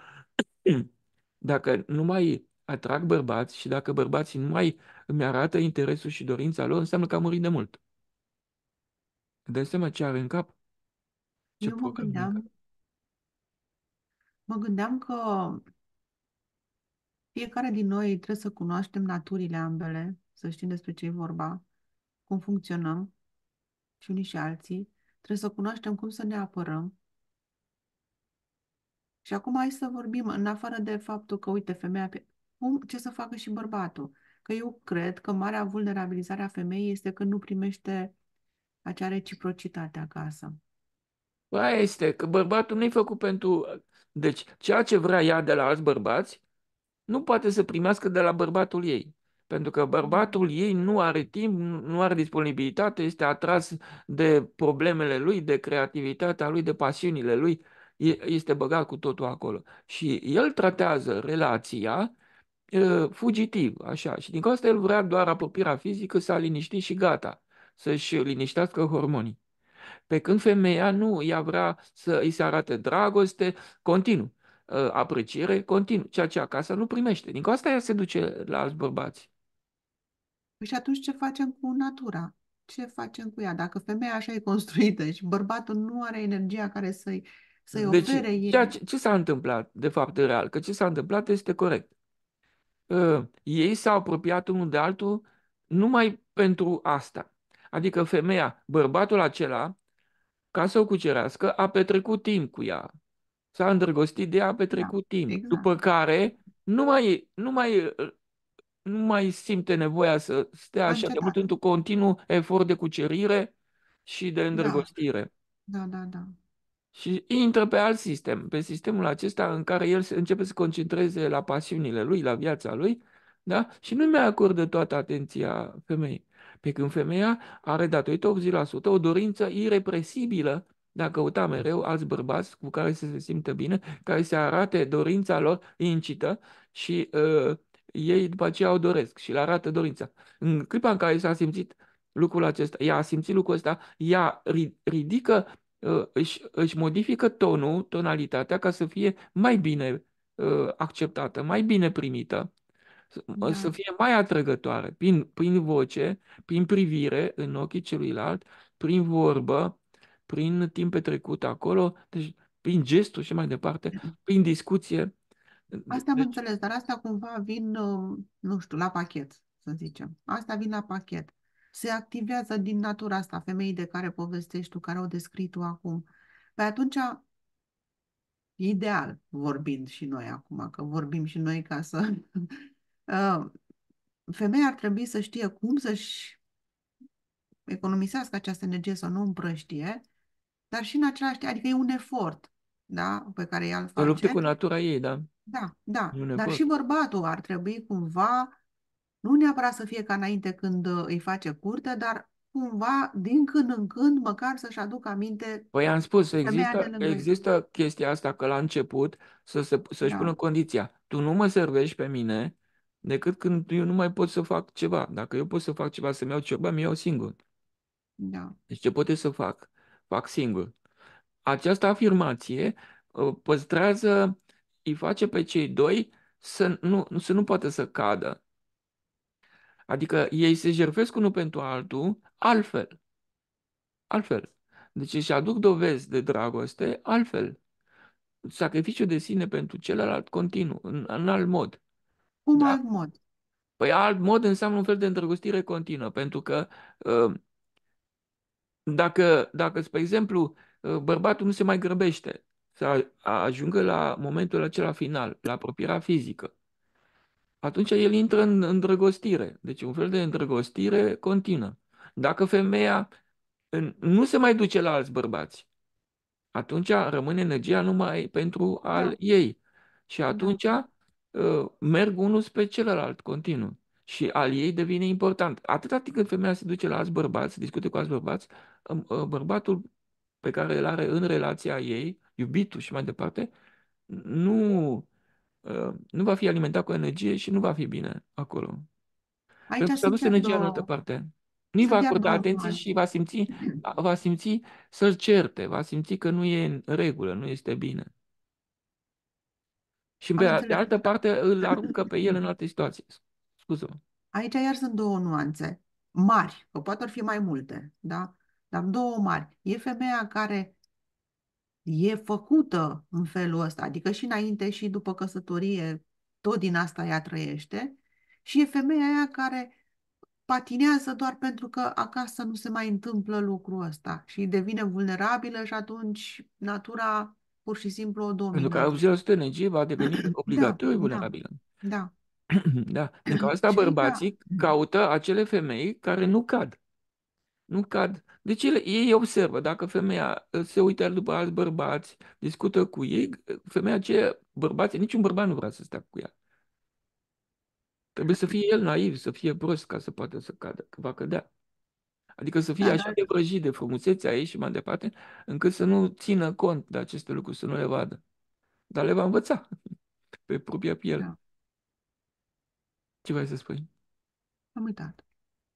[CLEARS THROAT] dacă nu mai atrag bărbați și dacă bărbații nu mai îmi arată interesul și dorința lor, înseamnă că am murit de mult. Dai seama ce are în cap? Ce Eu mă gândeam, mă gândeam că fiecare din noi trebuie să cunoaștem naturile ambele, să știm despre ce e vorba, cum funcționăm și unii și alții. Trebuie să cunoaștem cum să ne apărăm. Și acum hai să vorbim, în afară de faptul că, uite, femeia cum, ce să facă și bărbatul. Că eu cred că marea vulnerabilizare a femeii este că nu primește acea reciprocitate acasă. Aia este, că bărbatul nu-i făcut pentru... Deci, ceea ce vrea ea de la alți bărbați, nu poate să primească de la bărbatul ei. Pentru că bărbatul ei nu are timp, nu are disponibilitate, este atras de problemele lui, de creativitatea lui, de pasiunile lui, este băgat cu totul acolo. Și el tratează relația fugitiv, așa. Și din cauza asta el vrea doar apropierea fizică, s-a liniștit și gata, să-și liniștească hormonii. Pe când femeia nu, ea vrea să îi se arate dragoste continuu, apreciere continuu, ceea ce acasă nu primește. Din cauza asta ea se duce la alți bărbați. Păi și atunci ce facem cu natura? Ce facem cu ea? Dacă femeia așa e construită și bărbatul nu are energia care să-i să deci, ofere ei... Ce, ce s-a întâmplat, de fapt, real? Că ce s-a întâmplat este corect. Ă, ei s-au apropiat unul de altul numai pentru asta. Adică femeia, bărbatul acela, ca să o cucerească, a petrecut timp cu ea. S-a îndrăgostit de ea, a petrecut da, timp. Exact. După care nu mai, nu mai nu mai simte nevoia să stea așa de mult într-un continuu efort de cucerire și de da. îndrăgostire. Da, da, da. da. Și intră pe alt sistem, pe sistemul acesta în care el începe să concentreze la pasiunile lui, la viața lui, da? și nu i mai acordă toată atenția femeii. Pe când femeia are, datorită 80%, o dorință irepresibilă de a căuta mereu alți bărbați cu care să se simtă bine, care să arate dorința lor incită și uh, ei după aceea o doresc și le arată dorința. În clipa în care s-a simțit lucrul acesta, ea a simțit lucrul ăsta, ea ridică Ă, își, își modifică tonul, tonalitatea ca să fie mai bine ă, acceptată, mai bine primită, da. să fie mai atrăgătoare prin, prin voce, prin privire în ochii celuilalt, prin vorbă, prin timp petrecut acolo, deci prin gestul și mai departe, da. prin discuție. Asta am deci... înțeles, dar asta cumva vin, ă, nu știu, la pachet, să zicem. Asta vin la pachet se activează din natura asta, femeii de care povestești tu, care au descris tu acum. Pe păi atunci, ideal vorbind și noi acum, că vorbim și noi ca să... [LAUGHS] Uh, femeia ar trebui să știe cum să-și economisească această energie, să nu împrăștie, dar și în același timp, adică e un efort da, pe care ea îl face. Să lupte cu natura ei, da. Da, da. Dar și bărbatul ar trebui cumva nu neapărat să fie ca înainte când uh, îi face curte, dar cumva, din când în când, măcar să-și aducă aminte. Păi am spus, există, există chestia asta că la început să, și să da. pună condiția. Tu nu mă servești pe mine decât când eu nu mai pot să fac ceva. Dacă eu pot să fac ceva, să-mi iau ceva, mi iau singur. Da. Deci ce pot să fac? Fac singur. Această afirmație uh, păstrează, îi face pe cei doi să nu, să nu poată să cadă. Adică ei se jerfesc unul pentru altul altfel. Altfel. Deci își aduc dovezi de dragoste altfel. sacrificiu de sine pentru celălalt continuu, în, în alt mod. Cum da? alt mod? Păi alt mod înseamnă un fel de îndrăgostire continuă, pentru că uh, dacă, dacă spre exemplu, uh, bărbatul nu se mai grăbește să ajungă la momentul acela final, la apropierea fizică, atunci el intră în îndrăgostire. Deci un fel de îndrăgostire continuă. Dacă femeia nu se mai duce la alți bărbați, atunci rămâne energia numai pentru al da. ei. Și da. atunci da. merg unul spre celălalt continuu. Și al ei devine important. Atâta timp când femeia se duce la alți bărbați, discute cu alți bărbați, ă, bărbatul pe care îl are în relația ei, iubitul și mai departe, nu Uh, nu va fi alimentat cu energie și nu va fi bine acolo. Aici Pentru că s-a dus energia în altă parte. Nu-i va acorda atenție și va simți, [CLEARS THROAT] va simți să-l certe, va simți că nu e în regulă, nu este bine. Și pe, de altă parte îl [CLEARS THROAT] aruncă pe el în alte situații. Scuză-mă. Aici iar sunt două nuanțe mari, că poate ar fi mai multe, da? Dar două mari. E femeia care e făcută în felul ăsta, adică și înainte și după căsătorie, tot din asta ea trăiește și e femeia aia care patinează doar pentru că acasă nu se mai întâmplă lucrul ăsta și devine vulnerabilă și atunci natura pur și simplu o domină. Pentru că asta energie va deveni [CLEARS THROAT] da, obligatoriu da, vulnerabilă. Da. [CLEARS THROAT] da. Pentru că asta bărbații da. caută acele femei care nu cad. Nu cad deci ele, ei observă, dacă femeia uh, se uită după alți bărbați, discută cu ei, uh, femeia ce bărbați niciun bărbat nu vrea să stea cu ea. Trebuie să fie el naiv, să fie prost ca să poată să cadă, că va cădea. Adică să fie da, așa da. de vrăjit de frumusețea ei și mai departe, încât să nu țină cont de aceste lucruri, să nu le vadă. Dar le va învăța [LAUGHS] pe propria piele. Da. Ce vrei să spui? Am uitat.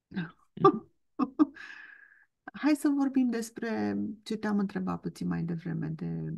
Da. Hm. [LAUGHS] Hai să vorbim despre ce te-am întrebat puțin mai devreme de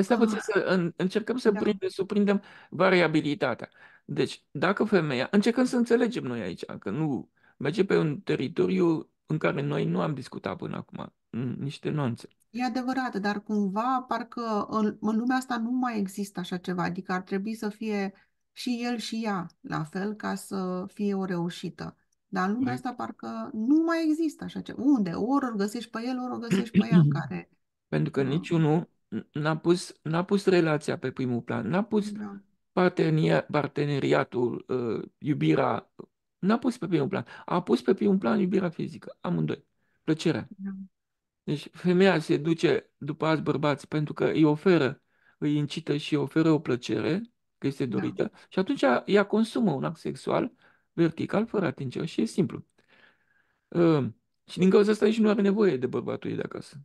asta puțin ah. să în, încercăm să da. prindem, surprindem variabilitatea. Deci, dacă femeia, încercăm să înțelegem noi aici, că nu merge pe un teritoriu în care noi nu am discutat până acum, niște nuanțe. E adevărat, dar cumva parcă în, în lumea asta nu mai există așa ceva, adică ar trebui să fie și el și ea la fel ca să fie o reușită. Dar în lumea păi asta parcă nu mai există așa ceva. Unde? Ori îl găsești pe el, ori îl găsești pe ea [CLEARS THROAT] care... Pentru că uh, niciunul n-a pus, n-a pus relația pe primul plan, n-a pus da. parteneria, parteneriatul, uh, iubirea, n-a pus pe primul plan. A pus pe primul plan iubirea fizică, amândoi. Plăcerea. Da. Deci femeia se duce după alți bărbați pentru că îi oferă, îi incită și îi oferă o plăcere, că este da. dorită, da. și atunci ea consumă un act sexual vertical, fără atenție, și e simplu. Uh, și din cauza asta nici nu are nevoie de bărbatul ei de acasă.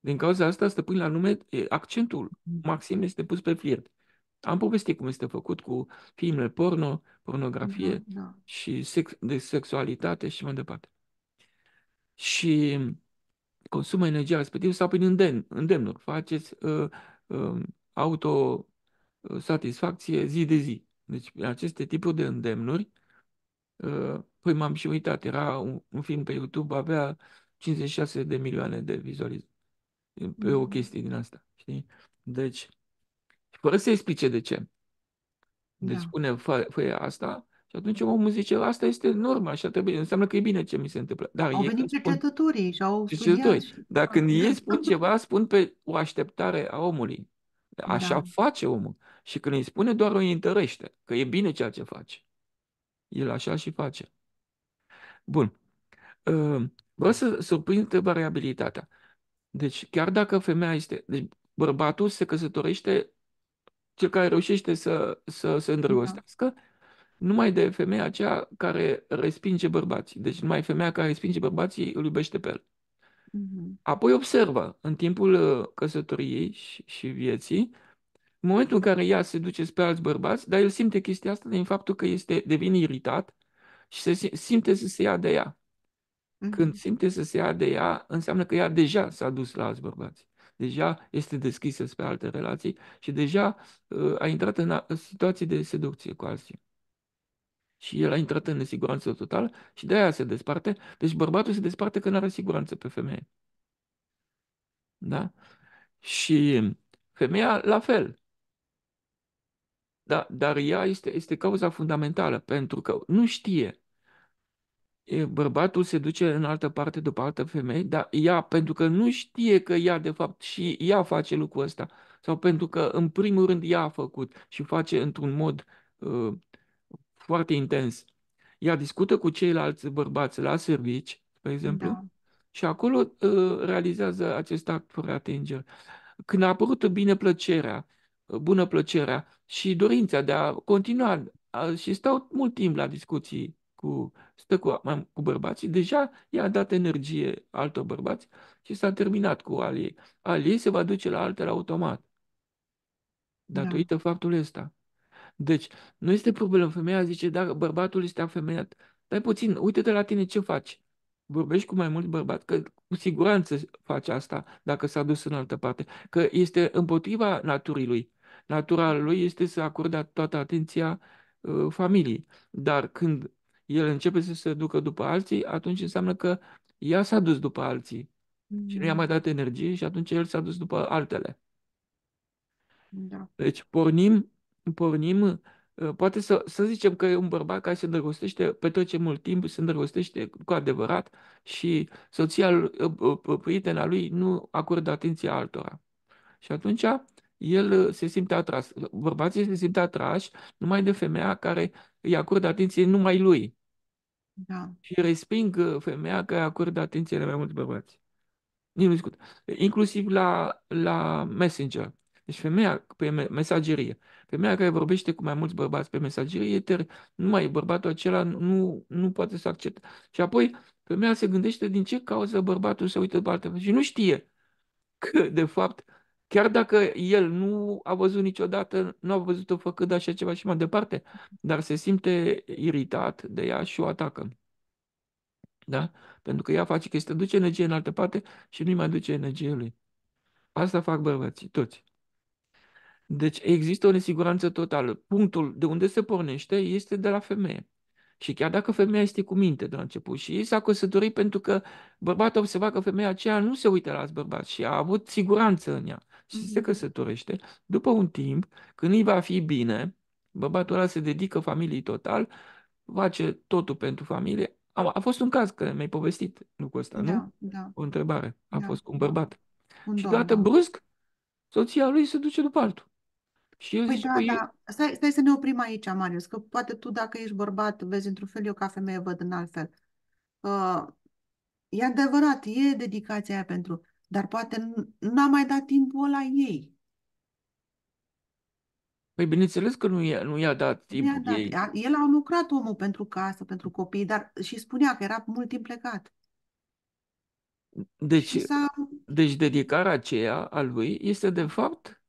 Din cauza asta, stăpâni la nume, accentul maxim este pus pe flirt. Am povestit cum este făcut cu filme porno, pornografie da, da. și sex, de sexualitate și mai departe. Și consumă energia respectivă sau prin îndemn, îndemnuri. Faceți uh, ă, uh, ă, autosatisfacție ă, zi de zi. Deci aceste tipuri de îndemnuri uh, Ă, păi m-am și uitat, era un, un film pe YouTube, avea 56 de milioane de vizualizări Pe o mm. chestie din asta, știi? Deci, fără să explice de ce. Deci da. spune, fă, fă asta și atunci omul zice, asta este norma, așa trebuie, înseamnă că e bine ce mi se întâmplă. Dar au ei venit cercetătorii și au studiat. Și... Dar când ei spun ceva, spun pe o așteptare a omului. Da. Așa da. face omul. Și când îi spune, doar o întărește, că e bine ceea ce face el așa și face. Bun. Ehm, vreau să surprind variabilitatea. Deci chiar dacă femeia este... Deci bărbatul se căsătorește, cel care reușește să, să se îndrăgostească, da. numai de femeia aceea care respinge bărbații. Deci numai femeia care respinge bărbații îl iubește pe el. Mhm. Apoi observă în timpul uh, căsătoriei și, și vieții în momentul în care ea se duce spre alți bărbați, dar el simte chestia asta din faptul că este, devine iritat și se simte să se ia de ea. Mhm. Când simte să se ia de ea, înseamnă că ea deja s-a dus la alți bărbați. Deja este deschisă spre alte relații și deja uh, a intrat în situații de seducție cu alții. Și el a intrat în nesiguranță totală și de aia se desparte. Deci bărbatul se desparte că nu are siguranță pe femeie. Da? Și femeia la fel. Da, dar ea este, este cauza fundamentală, pentru că nu știe. Bărbatul se duce în altă parte după altă femeie, dar ea, pentru că nu știe că ea, de fapt, și ea face lucrul ăsta, sau pentru că, în primul rând, ea a făcut și face într-un mod uh, foarte intens. Ea discută cu ceilalți bărbați la servici, de exemplu, da. și acolo uh, realizează acest act fără atingere. Când a apărut plăcerea bună plăcerea și dorința de a continua și stau mult timp la discuții cu, stă cu, cu bărbații, deja i-a dat energie altor bărbați și s-a terminat cu al ei. Al ei se va duce la altele automat. Datorită da. faptul ăsta. Deci, nu este problemă. Femeia zice, dar bărbatul este afemeiat. Dar puțin, uite-te la tine ce faci. Vorbești cu mai mulți bărbați, că cu siguranță faci asta dacă s-a dus în altă parte, că este împotriva naturii lui natura lui este să acorde toată atenția uh, familiei. Dar când el începe să se ducă după alții, atunci înseamnă că ea s-a dus după alții mm. și nu i-a mm. mai dat energie și atunci el s-a dus după altele. Da. Deci pornim, pornim ă, poate să, să zicem că e un bărbat care se îndrăgostește, petrece mult timp, se îndrăgostește cu adevărat și soția, ă, prietena lui nu acordă atenția altora. Și atunci el uh, se simte atras. Uh, bărbații se simte atrași numai de femeia care îi acordă atenție numai lui. Da. Și resping uh, femeia care acordă atenție la mai mulți bărbați. Nici nu discut. Inclusiv la, la Messenger. Deci femeia pe mesagerie. Femeia care vorbește cu mai mulți bărbați pe mesagerie, ter, numai bărbatul acela nu, nu poate să accepte. Și apoi femeia se gândește din ce cauză bărbatul se uită pe altă și nu știe [LAUGHS] că, de fapt, Chiar dacă el nu a văzut niciodată, nu a văzut-o făcând așa ceva și mai departe, dar se simte iritat de ea și o atacă. Da? Pentru că ea face chestia, duce energie în altă parte și nu-i mai duce energie lui. Asta fac bărbații, toți. Deci există o nesiguranță totală. Punctul de unde se pornește este de la femeie. Și chiar dacă femeia este cu minte de la început și s-a căsătorit pentru că bărbatul observa că femeia aceea nu se uită la alți bărbați și a avut siguranță în ea și se căsătorește, după un timp, când îi va fi bine, bărbatul ăla se dedică familiei total, face totul pentru familie. A, a fost un caz, că mi-ai povestit lucrul ăsta, da, nu? Da. O întrebare. A da. fost un bărbat. Un și deodată, da. brusc, soția lui se duce după altul. Și păi zic, da, păi, da. Stai, stai să ne oprim aici, Marius, că poate tu, dacă ești bărbat, vezi într-un fel, eu ca femeie văd în alt fel. Uh, e adevărat, e dedicația aia pentru... Dar poate n-a mai dat timpul la ei. Păi bineînțeles că nu, i-a, nu i-a dat timpul i-a dat. ei. el a lucrat omul pentru casă, pentru copii, dar și spunea că era mult timp plecat. Deci, deci dedicarea aceea a lui este de fapt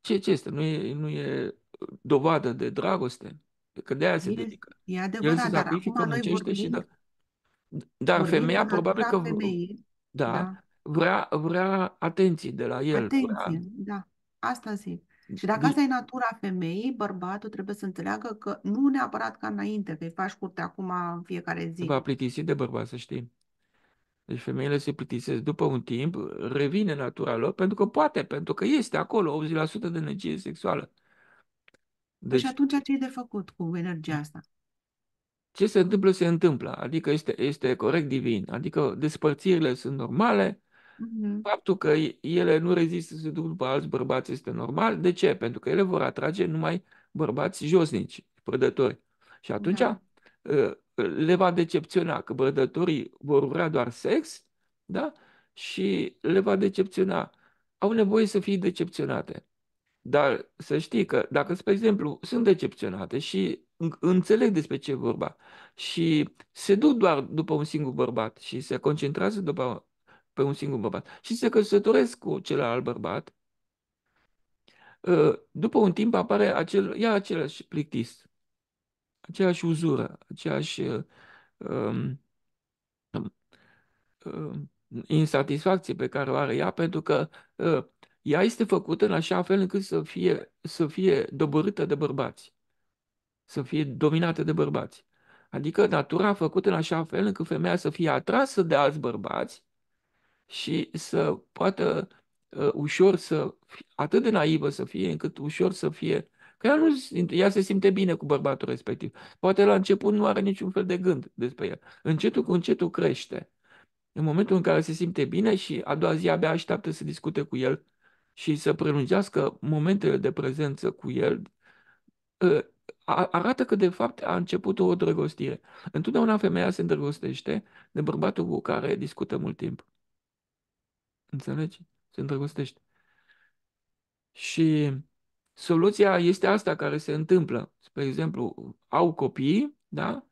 ce, ce este, nu e, nu e dovadă de dragoste, că de aia se dedică. E adevărat, El se dar acum noi vorbim, și da. Dar vorbim femeia probabil că... Femeie, da, da, vrea, vrea atenție de la el. Atenție, vrea... da. Asta zic. Și dacă asta e natura femeii, bărbatul trebuie să înțeleagă că nu neapărat ca înainte, că îi faci curte acum în fiecare zi. Va plictisi de bărbat, să știi. Deci femeile se plictisesc după un timp, revine natura lor, pentru că poate, pentru că este acolo 80% de energie sexuală. Păi deci, și atunci ce e de făcut cu energia asta? Ce se întâmplă, se întâmplă. Adică este, este corect divin. Adică despărțirile sunt normale, Mm-hmm. Faptul că ele nu rezistă să se duc după alți bărbați este normal. De ce? Pentru că ele vor atrage numai bărbați josnici, prădători. Și atunci da. Ă, le va decepționa că prădătorii vor vrea doar sex da? și le va decepționa. Au nevoie să fie decepționate. Dar să știi că dacă, spre exemplu, sunt decepționate și înțeleg despre ce e vorba și se duc doar după un singur bărbat și se concentrează după pe un singur bărbat și se căsătoresc cu celălalt bărbat, ă, după un timp apare acel, ia același plictis, aceeași uzură, aceeași ă, um, um, um, insatisfacție pe care o are ea, pentru că uh, ea este făcută în așa fel încât să fie, să fie dobărâtă de bărbați, să fie dominată de bărbați. Adică natura a făcut în așa fel încât femeia să fie atrasă de alți bărbați, și să poată uh, ușor să fie, atât de naivă să fie, încât ușor să fie, că ea, nu, ea se simte bine cu bărbatul respectiv. Poate la început nu are niciun fel de gând despre el. Încetul cu încetul crește. În momentul în care se simte bine și a doua zi abia așteaptă să discute cu el și să prelungească momentele de prezență cu el, uh, arată că de fapt a început o drăgostire. Întotdeauna femeia se îndrăgostește de bărbatul cu care discută mult timp. Înțelegi? Se îndrăgostește. Și soluția este asta care se întâmplă. Spre exemplu, au copii, da?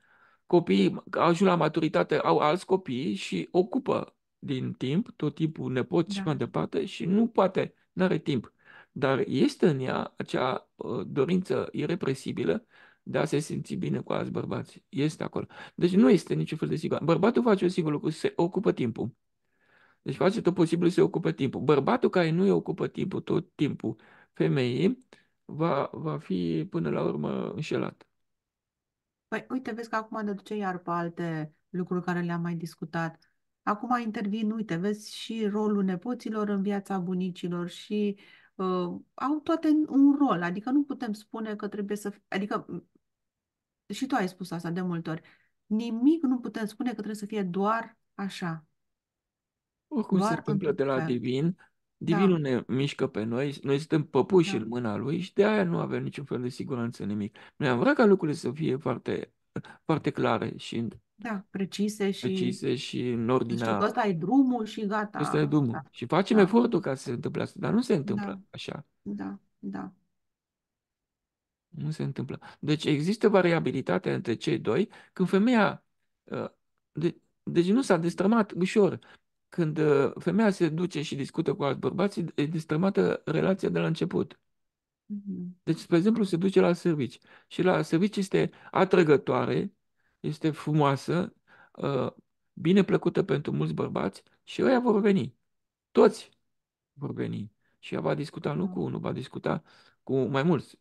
Copiii ajung la maturitate, au alți copii și ocupă din timp, tot timpul nepoți da. și mai departe și nu poate, nu are timp. Dar este în ea acea uh, dorință irepresibilă de a se simți bine cu alți bărbați. Este acolo. Deci nu este niciun fel de sigur. Bărbatul face un singur lucru, se ocupă timpul. Deci face tot posibilul să ocupă timpul. Bărbatul care nu i ocupă timpul tot timpul femeii va, va fi până la urmă înșelat. Păi uite, vezi că acum ne duce iar pe alte lucruri care le-am mai discutat. Acum intervin, uite, vezi și rolul nepoților în viața bunicilor și uh, au toate un rol, adică nu putem spune că trebuie să... Adică și tu ai spus asta de multe ori, nimic nu putem spune că trebuie să fie doar așa. Oricum oh, Doar se întâmplă de la divin, da. divinul da. ne mișcă pe noi, noi suntem păpuși da. în mâna lui și de aia nu avem niciun fel de siguranță nimic. Noi am vrea ca lucrurile să fie foarte, foarte clare și da, precise și, precise și în ordinea... Deci ăsta e drumul și gata. Ăsta e drumul. Da. Și facem da. efortul ca să se întâmple asta, dar nu se da. întâmplă da. așa. Da, da. Nu se întâmplă. Deci există variabilitate între cei doi când femeia... Uh, de, deci nu s-a destrămat ușor când uh, femeia se duce și discută cu alți bărbați, e destrămată relația de la început. Mm-hmm. Deci, spre exemplu, se duce la servici și la servici este atrăgătoare, este frumoasă, uh, bine plăcută pentru mulți bărbați și ăia vor veni. Toți vor veni. Și ea va discuta nu mm. cu unul, va discuta cu mai mulți.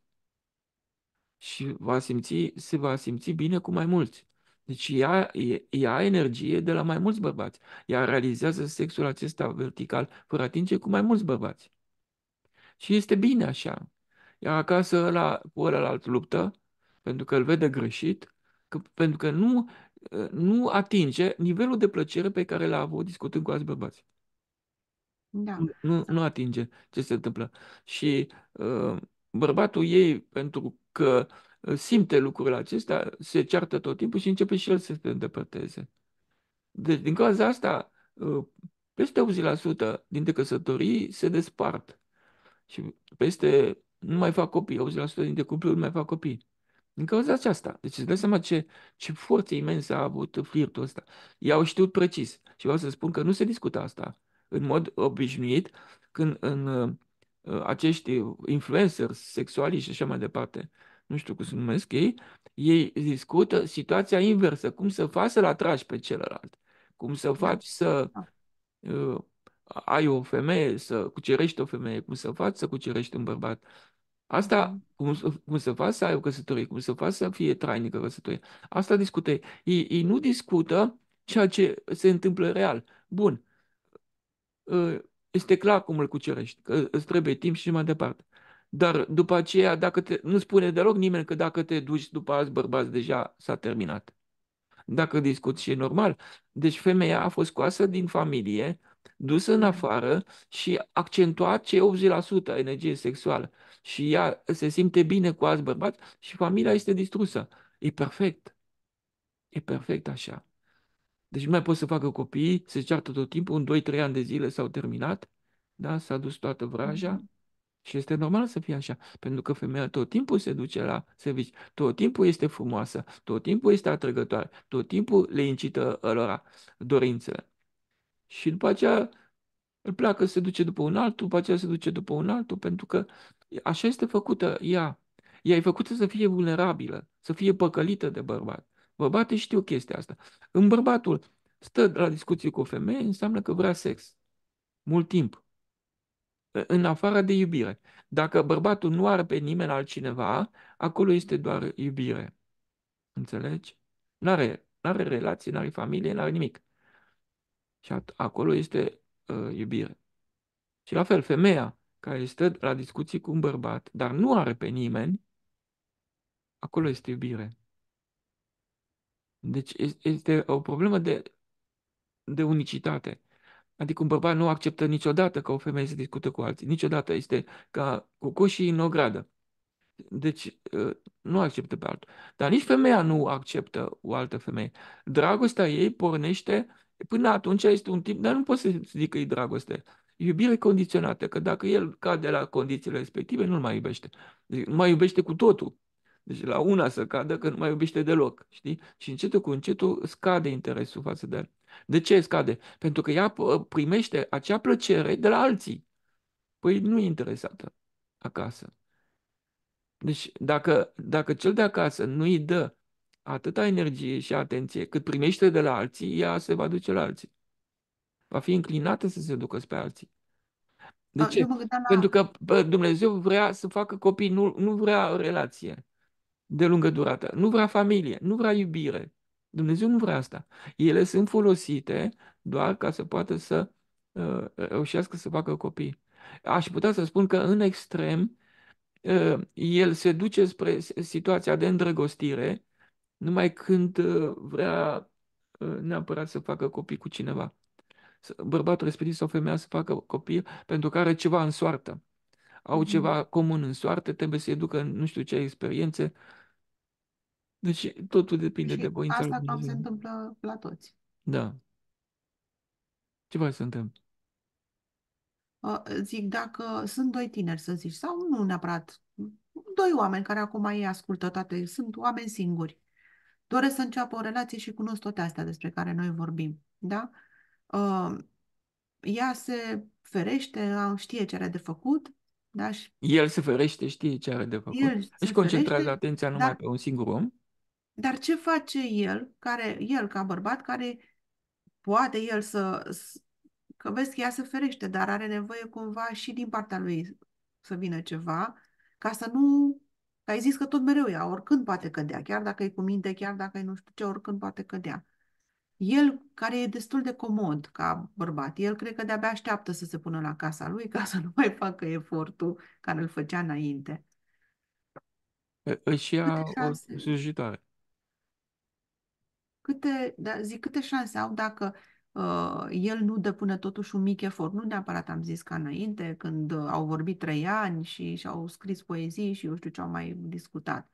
Și va simți, se va simți bine cu mai mulți. Deci ea, ea are energie de la mai mulți bărbați. Ea realizează sexul acesta vertical fără atinge cu mai mulți bărbați. Și este bine așa. Iar acasă ăla, cu ălălalt luptă, pentru că îl vede greșit, că, pentru că nu, nu atinge nivelul de plăcere pe care l-a avut discutând cu alți bărbați. Da. Nu, nu atinge ce se întâmplă. Și uh, bărbatul ei, pentru că simte lucrurile acestea, se ceartă tot timpul și începe și el să se îndepărteze. Deci, din cauza asta, uh, peste 80% dintre căsătorii se despart și peste, nu mai fac copii, 80% dintre cupluri nu mai fac copii. Din cauza aceasta. Deci îți dai seama ce, ce forță imensă a avut flirtul ăsta. i au știut precis și vreau să spun că nu se discută asta în mod obișnuit când în uh, acești influencer sexuali și așa mai departe nu știu cum se numesc ei, ei discută situația inversă, cum să faci să-l atragi pe celălalt, cum să da. faci să da. uh, ai o femeie, să cucerești o femeie, cum să faci să cucerești un bărbat. Asta, da. cum, cum să faci să ai o căsătorie, cum să faci să fie trainică căsătorie. Asta discută ei. Ei, ei nu discută ceea ce se întâmplă real. Bun, uh, este clar cum îl cucerești, că îți trebuie timp și mai departe. Dar după aceea, dacă te, nu spune deloc nimeni că dacă te duci după alți bărbați, deja s-a terminat. Dacă discuți și e normal. Deci femeia a fost scoasă din familie, dusă în mm. afară și accentuat ce 80% energie sexuală. Și ea se simte bine cu alți bărbați și familia este distrusă. E perfect. E perfect așa. Deci nu mai pot să facă copii, se ceartă tot timpul, în 2-3 ani de zile s-au terminat, da? s-a dus toată vraja. Mm-hmm și este normal să fie așa, pentru că femeia tot timpul se duce la servici, tot timpul este frumoasă, tot timpul este atrăgătoare, tot timpul le incită lor dorințele. Și după aceea îl pleacă, se duce după un altul, după aceea se duce după un altul, pentru că așa este făcută ea. Ea e făcută să fie vulnerabilă, să fie păcălită de bărbat. Bărbații știu chestia asta. În bărbatul stă la discuții cu o femeie, înseamnă că vrea sex. Mult timp în afară de iubire. Dacă bărbatul nu are pe nimeni altcineva, acolo este doar iubire. Înțelegi? N-are, n-are relație, n-are familie, n-are nimic. Și at- acolo este uh, iubire. Și la fel, femeia care stă la discuții cu un bărbat, dar nu are pe nimeni, acolo este iubire. Deci este o problemă de, de unicitate. Adică un bărbat nu acceptă niciodată că o femeie se discute cu alții. Niciodată este ca cucușii în ogradă. Deci ă, nu acceptă pe altul. Dar nici femeia nu acceptă o altă femeie. Dragostea ei pornește, până atunci este un timp, dar nu poți să zic că e dragoste. Iubire condiționată, că dacă el cade la condițiile respective, nu-l mai iubește. Deci, nu mai iubește cu totul. Deci la una să cadă, că nu mai iubește deloc, știi? Și încetul cu încetul scade interesul față de el. De ce scade? Pentru că ea primește acea plăcere de la alții. Păi nu e interesată acasă. Deci dacă, dacă cel de acasă nu îi dă atâta energie și atenție cât primește de la alții, ea se va duce la alții. Va fi înclinată să se ducă spre alții. De ce? La... Pentru că bă, Dumnezeu vrea să facă copii, nu, nu vrea o relație de lungă durată, nu vrea familie, nu vrea iubire, Dumnezeu nu vrea asta. Ele sunt folosite doar ca să poată să uh, reușească să facă copii. Aș putea să spun că în extrem uh, el se duce spre situația de îndrăgostire numai când uh, vrea uh, neapărat să facă copii cu cineva. Bărbatul respectiv sau femeia să facă copii pentru că are ceva în soartă. Au mm-hmm. ceva comun în soartă, trebuie să-i ducă nu știu ce experiențe, deci totul depinde și de voința asta lui Dumnezeu. asta se întâmplă la toți. Da. Ce voi să întâmple? Zic, dacă sunt doi tineri, să zici, sau nu neapărat, doi oameni care acum ei ascultă toate, sunt oameni singuri, doresc să înceapă o relație și cunosc toate astea despre care noi vorbim, da? Ea se ferește, știe ce are de făcut, da? El se ferește, știe ce are de făcut. Își concentrează ferește, atenția numai dar... pe un singur om dar ce face el, care, el ca bărbat, care poate el să, că vezi că ea se ferește, dar are nevoie cumva și din partea lui să vină ceva, ca să nu, că ai zis că tot mereu ea, oricând poate cădea, chiar dacă e cu minte, chiar dacă e nu știu ce, oricând poate cădea. El, care e destul de comod ca bărbat, el cred că de-abia așteaptă să se pună la casa lui ca să nu mai facă efortul care îl făcea înainte. Își ia o slujitoare câte, da, zic, câte șanse au dacă uh, el nu depune totuși un mic efort. Nu neapărat am zis ca înainte, când au vorbit trei ani și și-au scris poezii și eu știu ce au mai discutat.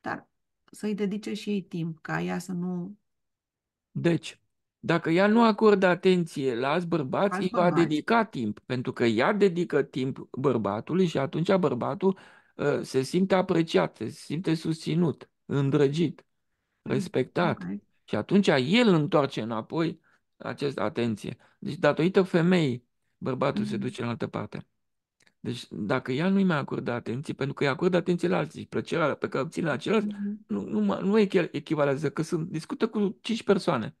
Dar să-i dedice și ei timp, ca ea să nu... Deci, dacă ea nu acordă atenție la alți bărbați, îi va dedica timp, pentru că ea dedică timp bărbatului și atunci bărbatul uh, se simte apreciat, se simte susținut, îndrăgit, respectat. Okay. Și atunci el întoarce înapoi această atenție. Deci datorită femeii, bărbatul mm-hmm. se duce în altă parte. Deci dacă ea nu-i mai acordă atenție, pentru că îi acordă atenție la alții, plăcerea pe care obține la celălalt mm-hmm. nu, nu, nu e chiar echivalează, că sunt, discută cu cinci persoane.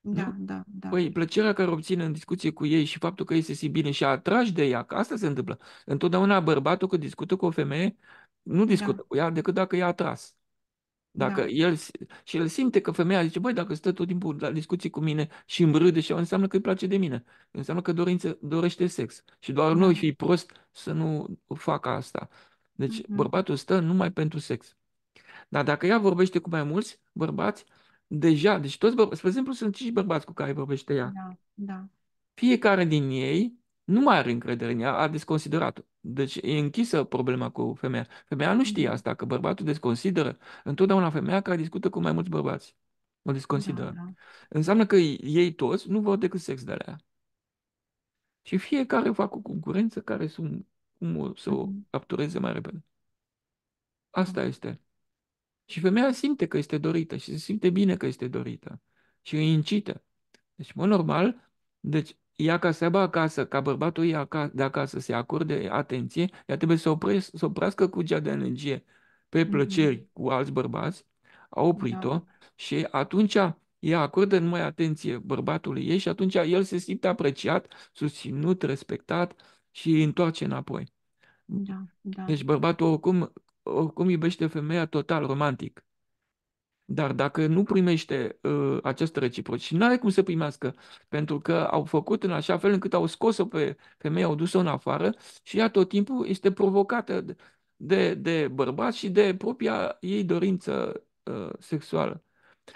Da, da, da. Păi plăcerea care obține în discuție cu ei și faptul că ei se simt bine și atrași de ea, că asta se întâmplă. Întotdeauna bărbatul când discută cu o femeie, nu discută da. cu ea decât dacă e atras. Dacă da. el, și el simte că femeia zice, băi, dacă stă tot timpul la discuții cu mine și îmi râde și înseamnă că îi place de mine. Înseamnă că dorință, dorește sex. Și doar da. noi fi prost să nu facă asta. Deci mm-hmm. bărbatul stă numai pentru sex. Dar dacă ea vorbește cu mai mulți bărbați, deja, deci toți bărbați, spre exemplu, sunt cinci bărbați cu care vorbește ea. Da, da. Fiecare din ei nu mai are încredere în ea, a desconsiderat-o. Deci e închisă problema cu femeia. Femeia nu știe mm-hmm. asta, că bărbatul desconsideră întotdeauna femeia care discută cu mai mulți bărbați. O desconsideră. Da, da. Înseamnă că ei toți nu vor decât sex de la ea. Și fiecare fac o concurență care sunt, cum să o mm-hmm. captureze mai repede. Asta da. este. Și femeia simte că este dorită și se simte bine că este dorită. Și îi incită. Deci, mă, normal, deci ea ca să aibă acasă, ca bărbatul ei de acasă se acorde atenție, ea trebuie să, opresc, să oprească cugia de energie pe mm-hmm. plăceri mm-hmm. cu alți bărbați, a oprit-o da. și atunci ea acordă numai atenție bărbatului ei și atunci el se simte apreciat, susținut, respectat și îi întoarce înapoi. Da, da. Deci bărbatul oricum, oricum iubește femeia total romantic. Dar dacă nu primește uh, această reciprocitate, și nu are cum să primească, pentru că au făcut în așa fel încât au scos-o pe femeie, au dus-o în afară și ea tot timpul este provocată de, de bărbați și de propria ei dorință uh, sexuală.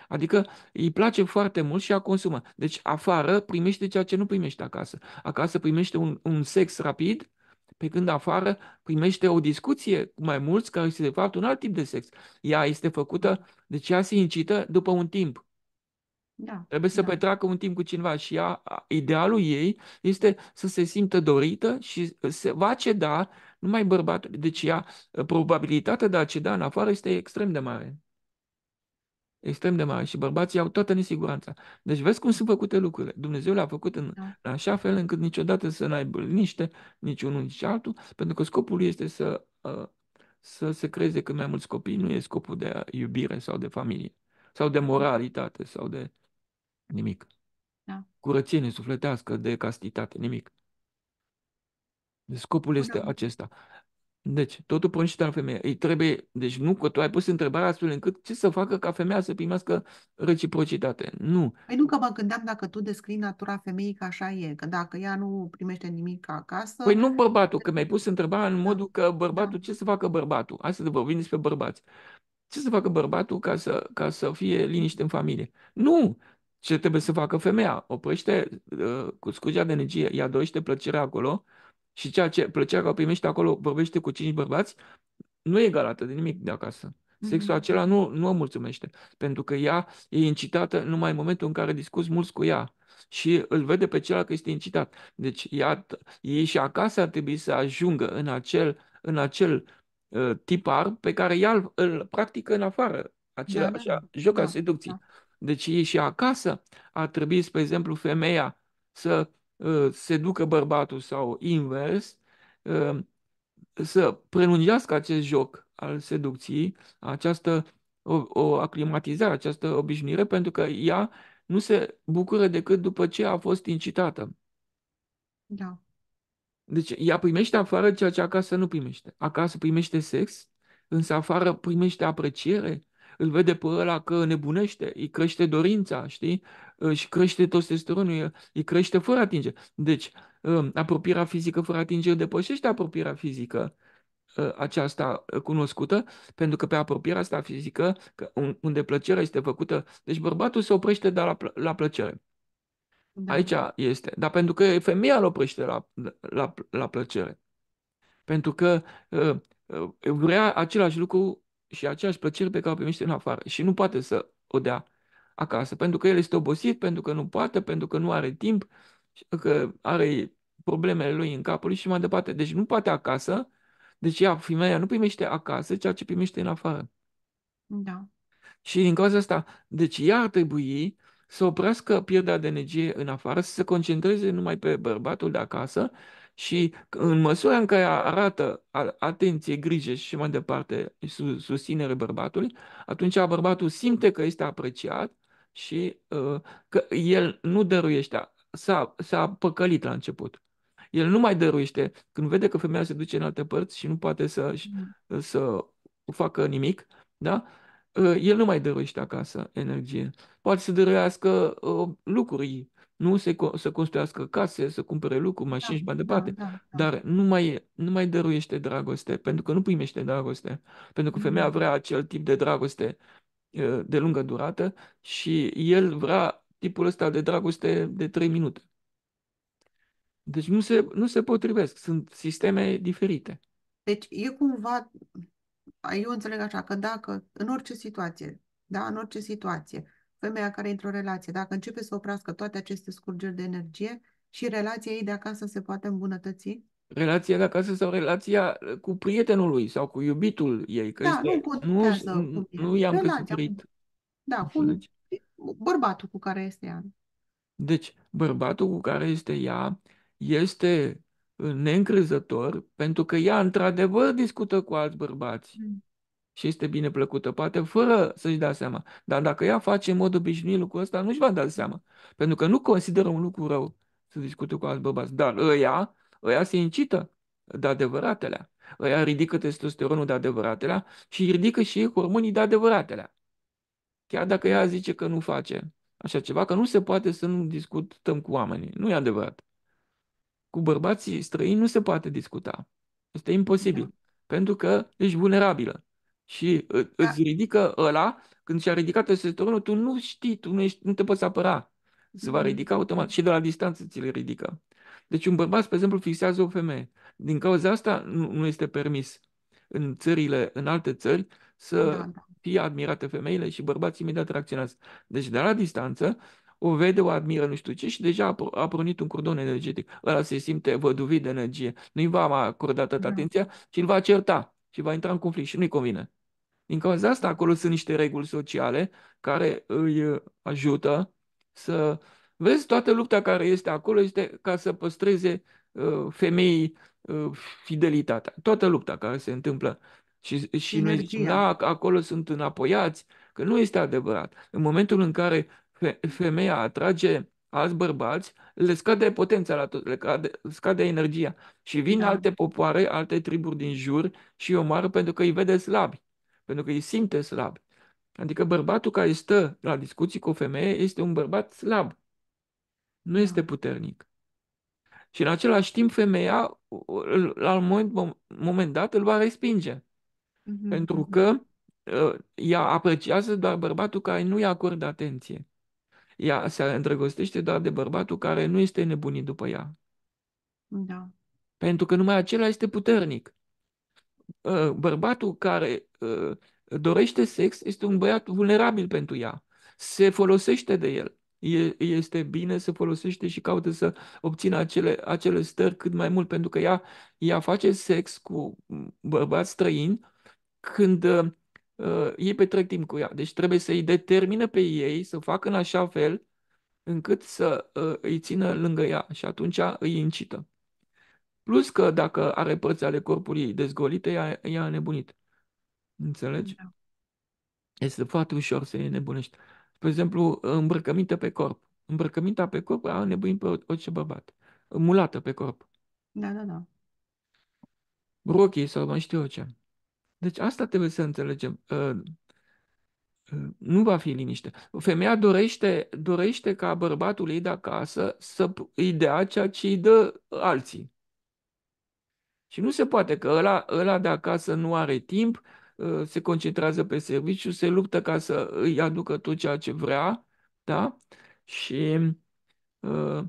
Adică îi place foarte mult și a consumă. Deci afară primește ceea ce nu primește acasă. Acasă primește un, un sex rapid pe când afară primește o discuție cu mai mulți care este de fapt un alt tip de sex. Ea este făcută, deci ea se incită după un timp. Da, Trebuie să da. petreacă un timp cu cineva și ea, idealul ei este să se simtă dorită și se va ceda numai bărbatul. Deci ea, probabilitatea de a ceda în afară este extrem de mare extrem de mare și bărbații au toată nesiguranța. Deci vezi cum sunt făcute lucrurile. Dumnezeu le-a făcut în, da. în așa fel încât niciodată să n-aibă liniște, nici unul, nici altul, pentru că scopul lui este să, ă, să se creeze cât mai mulți copii. Nu e scopul de iubire sau de familie, sau de moralitate, sau de nimic. Da. Curățenie sufletească, de castitate, nimic. Deci scopul Bună. este acesta. Deci, totul pornește la femeie. Îi trebuie, deci nu, că tu ai pus întrebarea astfel încât ce să facă ca femeia să primească reciprocitate. Nu. Păi nu că mă gândeam dacă tu descrii natura femeii că așa e, că dacă ea nu primește nimic acasă... Păi nu bărbatul, că mi-ai pus da. întrebarea în modul că bărbatul, da. ce să facă bărbatul? Hai să vorbim despre bărbați. Ce să facă bărbatul ca să, ca să fie liniște în familie? Nu! Ce trebuie să facă femeia? Oprește uh, cu scurgea de energie, ea dorește plăcerea acolo, uh, și ceea ce plăcea că o primește acolo, vorbește cu cinci bărbați, nu e egalată de nimic de acasă. Mhm. Sexul mm-hmm. acela nu, nu o mulțumește, pentru că ea e incitată numai în momentul în care discuți mulți cu ea și îl vede pe celălalt că este incitat. Deci ea, ei și acasă ar trebui să ajungă în acel, în acel uh, tipar pe care ea îl practică în afară, acel da, da. da. joc da, seducții, seducției. Da. Deci ei și acasă ar trebui, spre exemplu, femeia să Uh, se ducă bărbatul sau invers, uh, să prelungească acest joc al seducției, această o, o aclimatizare, această obișnuire, pentru că ea nu se bucură decât după ce a fost incitată. Da. Deci ea primește afară ceea ce acasă nu primește. Acasă primește sex, însă afară primește apreciere, îl vede pe ăla că nebunește, îi crește dorința, știi? își ă, crește testosteronul, îi crește fără atingere. Deci, ă, apropierea fizică fără atingere depășește apropierea fizică ă, aceasta cunoscută, pentru că pe apropierea asta fizică, unde plăcerea este făcută, deci bărbatul se oprește de la, pl- la plăcere. Da. Aici este. Dar pentru că femeia îl oprește la, la, la plăcere. Pentru că uh, vrea același lucru și aceeași plăcere pe care o primește în afară și nu poate să o dea acasă, pentru că el este obosit, pentru că nu poate, pentru că nu are timp, că are problemele lui în capul lui și mai departe. Deci nu poate acasă, deci ea, femeia, nu primește acasă ceea ce primește în afară. Da. Și din cauza asta, deci ea ar trebui să oprească pierderea de energie în afară, să se concentreze numai pe bărbatul de acasă și în măsura în care arată atenție, grijă și mai departe susținere bărbatului, atunci bărbatul simte că este apreciat și uh, că el nu dăruiește, s-a, s-a păcălit la început. El nu mai dăruiește. Când vede că femeia se duce în alte părți și nu poate să, mm. să facă nimic, da? Uh, el nu mai dăruiește acasă energie. Poate să dăruiască uh, lucruri, nu se, să construiască case, să cumpere lucruri, da, mașini da, și mai departe, da, da, da. dar nu mai, nu mai dăruiește dragoste, pentru că nu primește dragoste, pentru că mm. femeia vrea acel tip de dragoste de lungă durată și el vrea tipul ăsta de dragoste de 3 minute. Deci nu se, nu se potrivesc, sunt sisteme diferite. Deci e cumva, eu înțeleg așa, că dacă în orice situație, da, în orice situație, femeia care intră o relație, dacă începe să oprească toate aceste scurgeri de energie și relația ei de acasă se poate îmbunătăți? Relația de acasă sau relația uh, cu prietenul lui sau cu iubitul ei. Că da, este, nu Nu, nu, nu i-am relația căsătorit. Da, cu, da, cu bărbatul cu care este ea. Deci, bărbatul cu care este ea este uh, neîncrezător pentru că ea într-adevăr discută cu alți bărbați. Mm și este bine plăcută, poate fără să-și dea seama. Dar dacă ea face în mod obișnuit lucrul ăsta, nu-și va da seama. Pentru că nu consideră un lucru rău să discute cu alți bărbați. Dar ea ăia se incită de adevăratelea. Ăia ridică testosteronul de adevăratelea și ridică și ei hormonii de adevăratelea. Chiar dacă ea zice că nu face așa ceva, că nu se poate să nu discutăm cu oamenii. Nu e adevărat. Cu bărbații străini nu se poate discuta. Este imposibil. Da. Pentru că ești vulnerabilă. Și da. îți ridică ăla, când și-a ridicat testosteronul, tu nu știi, tu nu, ești, nu te poți apăra. Se va mm-hmm. ridica automat și de la distanță ți le ridică. Deci un bărbat, spre exemplu, fixează o femeie. Din cauza asta nu, nu este permis în țările, în alte țări, să da, da, da. fie admirate femeile și bărbații imediat reacționează. Deci de la distanță o vede, o admiră, nu știu ce, și deja a, a pornit un cordon energetic. Ăla se simte văduvit de energie. Nu-i va mai acorda atât da. atenția, ci îl va certa și va intra în conflict și nu-i convine. Din cauza asta, acolo sunt niște reguli sociale care îi ajută să Vezi, toată lupta care este acolo este ca să păstreze uh, femeii uh, fidelitatea. Toată lupta care se întâmplă. Și, și noi zicem, da, acolo sunt înapoiați, că nu este adevărat. În momentul în care femeia atrage alți bărbați, le scade potența, la tot, le scade, scade energia. Și vin da. alte popoare, alte triburi din jur și o omoară pentru că îi vede slabi, pentru că îi simte slabi. Adică bărbatul care stă la discuții cu o femeie este un bărbat slab. Nu este puternic. Și în același timp, femeia, la un moment, moment dat, îl va respinge. Mm-hmm. Pentru că ă, ea apreciază doar bărbatul care nu i acordă atenție. Ea se îndrăgostește doar de bărbatul care nu este nebunit după ea. Da. Pentru că numai acela este puternic. Ă, bărbatul care ă, dorește sex este un băiat vulnerabil pentru ea. Se folosește de el este bine, să folosește și caută să obțină acele, acele stări cât mai mult, pentru că ea, ea face sex cu bărbați străini când uh, ei petrec timp cu ea. Deci trebuie să-i determine pe ei să facă în așa fel încât să uh, îi țină lângă ea și atunci îi incită. Plus că dacă are părți ale corpului dezgolite, ea, ea a nebunit. Înțelegi? Da. Este foarte ușor să îi nebunești. Uh, spre exemplu, îmbrăcăminte pe corp. Îmbrăcămintea pe corp a nebuin pe orice bărbat. Mulată pe corp. Da, da, da. Rochii sau mai știu eu ce. Deci asta trebuie să înțelegem. Ă, ă, nu va fi liniște. Femeia dorește, dorește ca bărbatul ei de acasă să îi dea ceea ce îi dă alții. Și nu se poate că ăla, ăla de acasă nu are timp, Ă, se concentrează pe serviciu, se luptă ca să îi aducă tot ceea ce vrea, da? Și uh,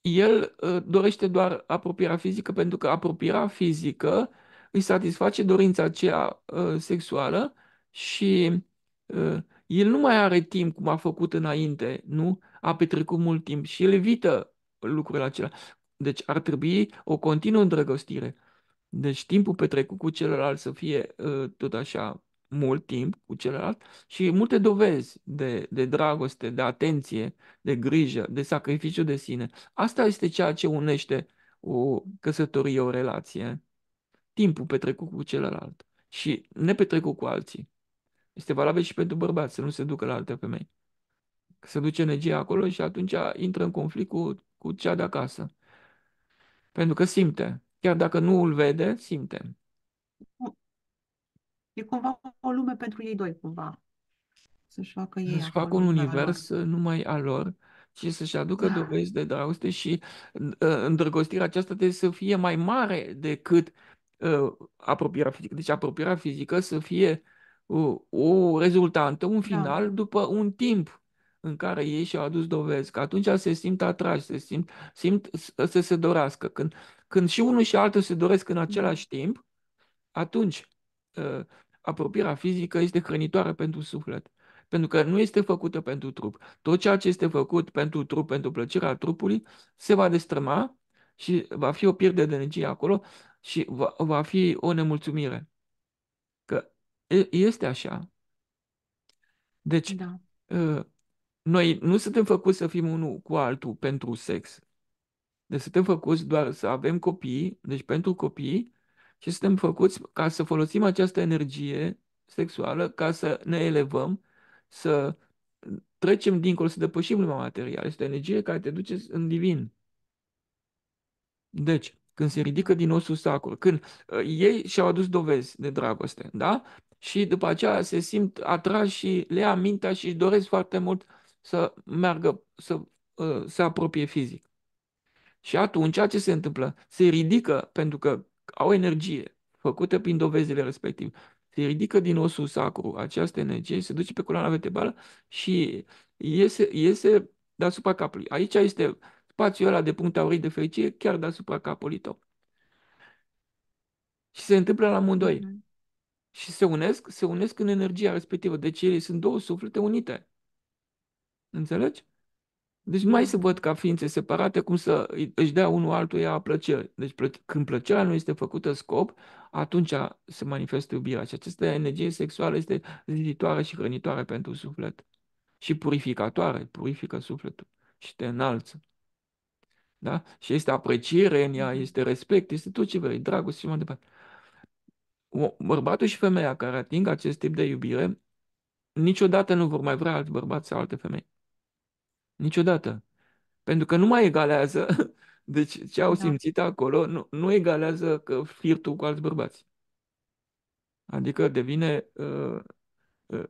el uh, dorește doar apropierea fizică, pentru că apropierea fizică îi satisface dorința aceea uh, sexuală și uh, el nu mai are timp cum a făcut înainte, nu? A petrecut mult timp și el evită lucrurile acelea. Deci ar trebui o continuă îndrăgostire. Deci timpul petrecut cu celălalt să fie uh, tot așa mult timp cu celălalt și multe dovezi de, de dragoste, de atenție, de grijă, de sacrificiu de sine. Asta este ceea ce unește o căsătorie, o relație. Timpul petrecut cu celălalt și nepetrecut cu alții. Este valabil și pentru bărbați, să nu se ducă la alte femei. Se duce energia acolo și atunci intră în conflict cu, cu cea de acasă. Pentru că simte Chiar dacă nu îl vede, simte. E cumva o lume pentru ei doi, cumva. Să-și facă ei Să-și facă un univers lor. numai al lor și să-și aducă da. dovezi de dragoste și uh, îndrăgostirea aceasta trebuie să fie mai mare decât uh, apropierea fizică. Deci apropierea fizică să fie uh, o rezultantă, un da. final da. după un timp în care ei și-au adus dovezi, că atunci se simt atrași, se simt, simt să se dorească. Când, când și unul și altul se doresc în mm. același timp, atunci ă, apropierea fizică este hrănitoare pentru suflet. Pentru că nu este făcută pentru trup. Tot ceea ce este făcut pentru trup, pentru plăcerea trupului, se va destrăma și va fi o pierdere de energie acolo și va, va fi o nemulțumire. Că este așa. Deci, da. Ă, noi nu suntem făcuți să fim unul cu altul pentru sex. Deci suntem făcuți doar să avem copii, deci pentru copii, și suntem făcuți ca să folosim această energie sexuală ca să ne elevăm, să trecem dincolo, să depășim lumea materială. Este o energie care te duce în divin. Deci, când se ridică din osul sacru, când uh, ei și-au adus dovezi de dragoste, da? Și după aceea se simt atrași și le ia mintea și își doresc foarte mult uh, să meargă, să ă, se apropie fizic. Și atunci ce se întâmplă? Se ridică, pentru că au energie făcută prin dovezile respective, se ridică din osul sacru această energie, se duce pe coloana vertebrală și iese, iese deasupra capului. Aici este spațiul ăla de punct aurii de fericire chiar deasupra capului tău. Și se întâmplă la amândoi. Mm-hmm. Și se unesc, se unesc în energia respectivă. Deci ele sunt două suflete unite. Înțelegi? Deci nu da. se văd ca ființe separate cum să își dea unul altuia plăcere. Deci când plăcerea nu este făcută scop, atunci se manifestă iubirea. Și această energie sexuală este ziditoare și hrănitoare pentru suflet. Și purificatoare, purifică sufletul și te înalță. Da? Și este apreciere în ea, este respect, este tot ce vrei, dragoste și mai departe. Bărbatul și femeia care ating acest tip de iubire niciodată nu vor mai vrea alt bărbat sau alte femei. Niciodată. Pentru că nu mai egalează, [LAUGHS] deci ce au da. acolo nu, nu egalează că flirtul cu alți bărbați. Adică devine uh, uh,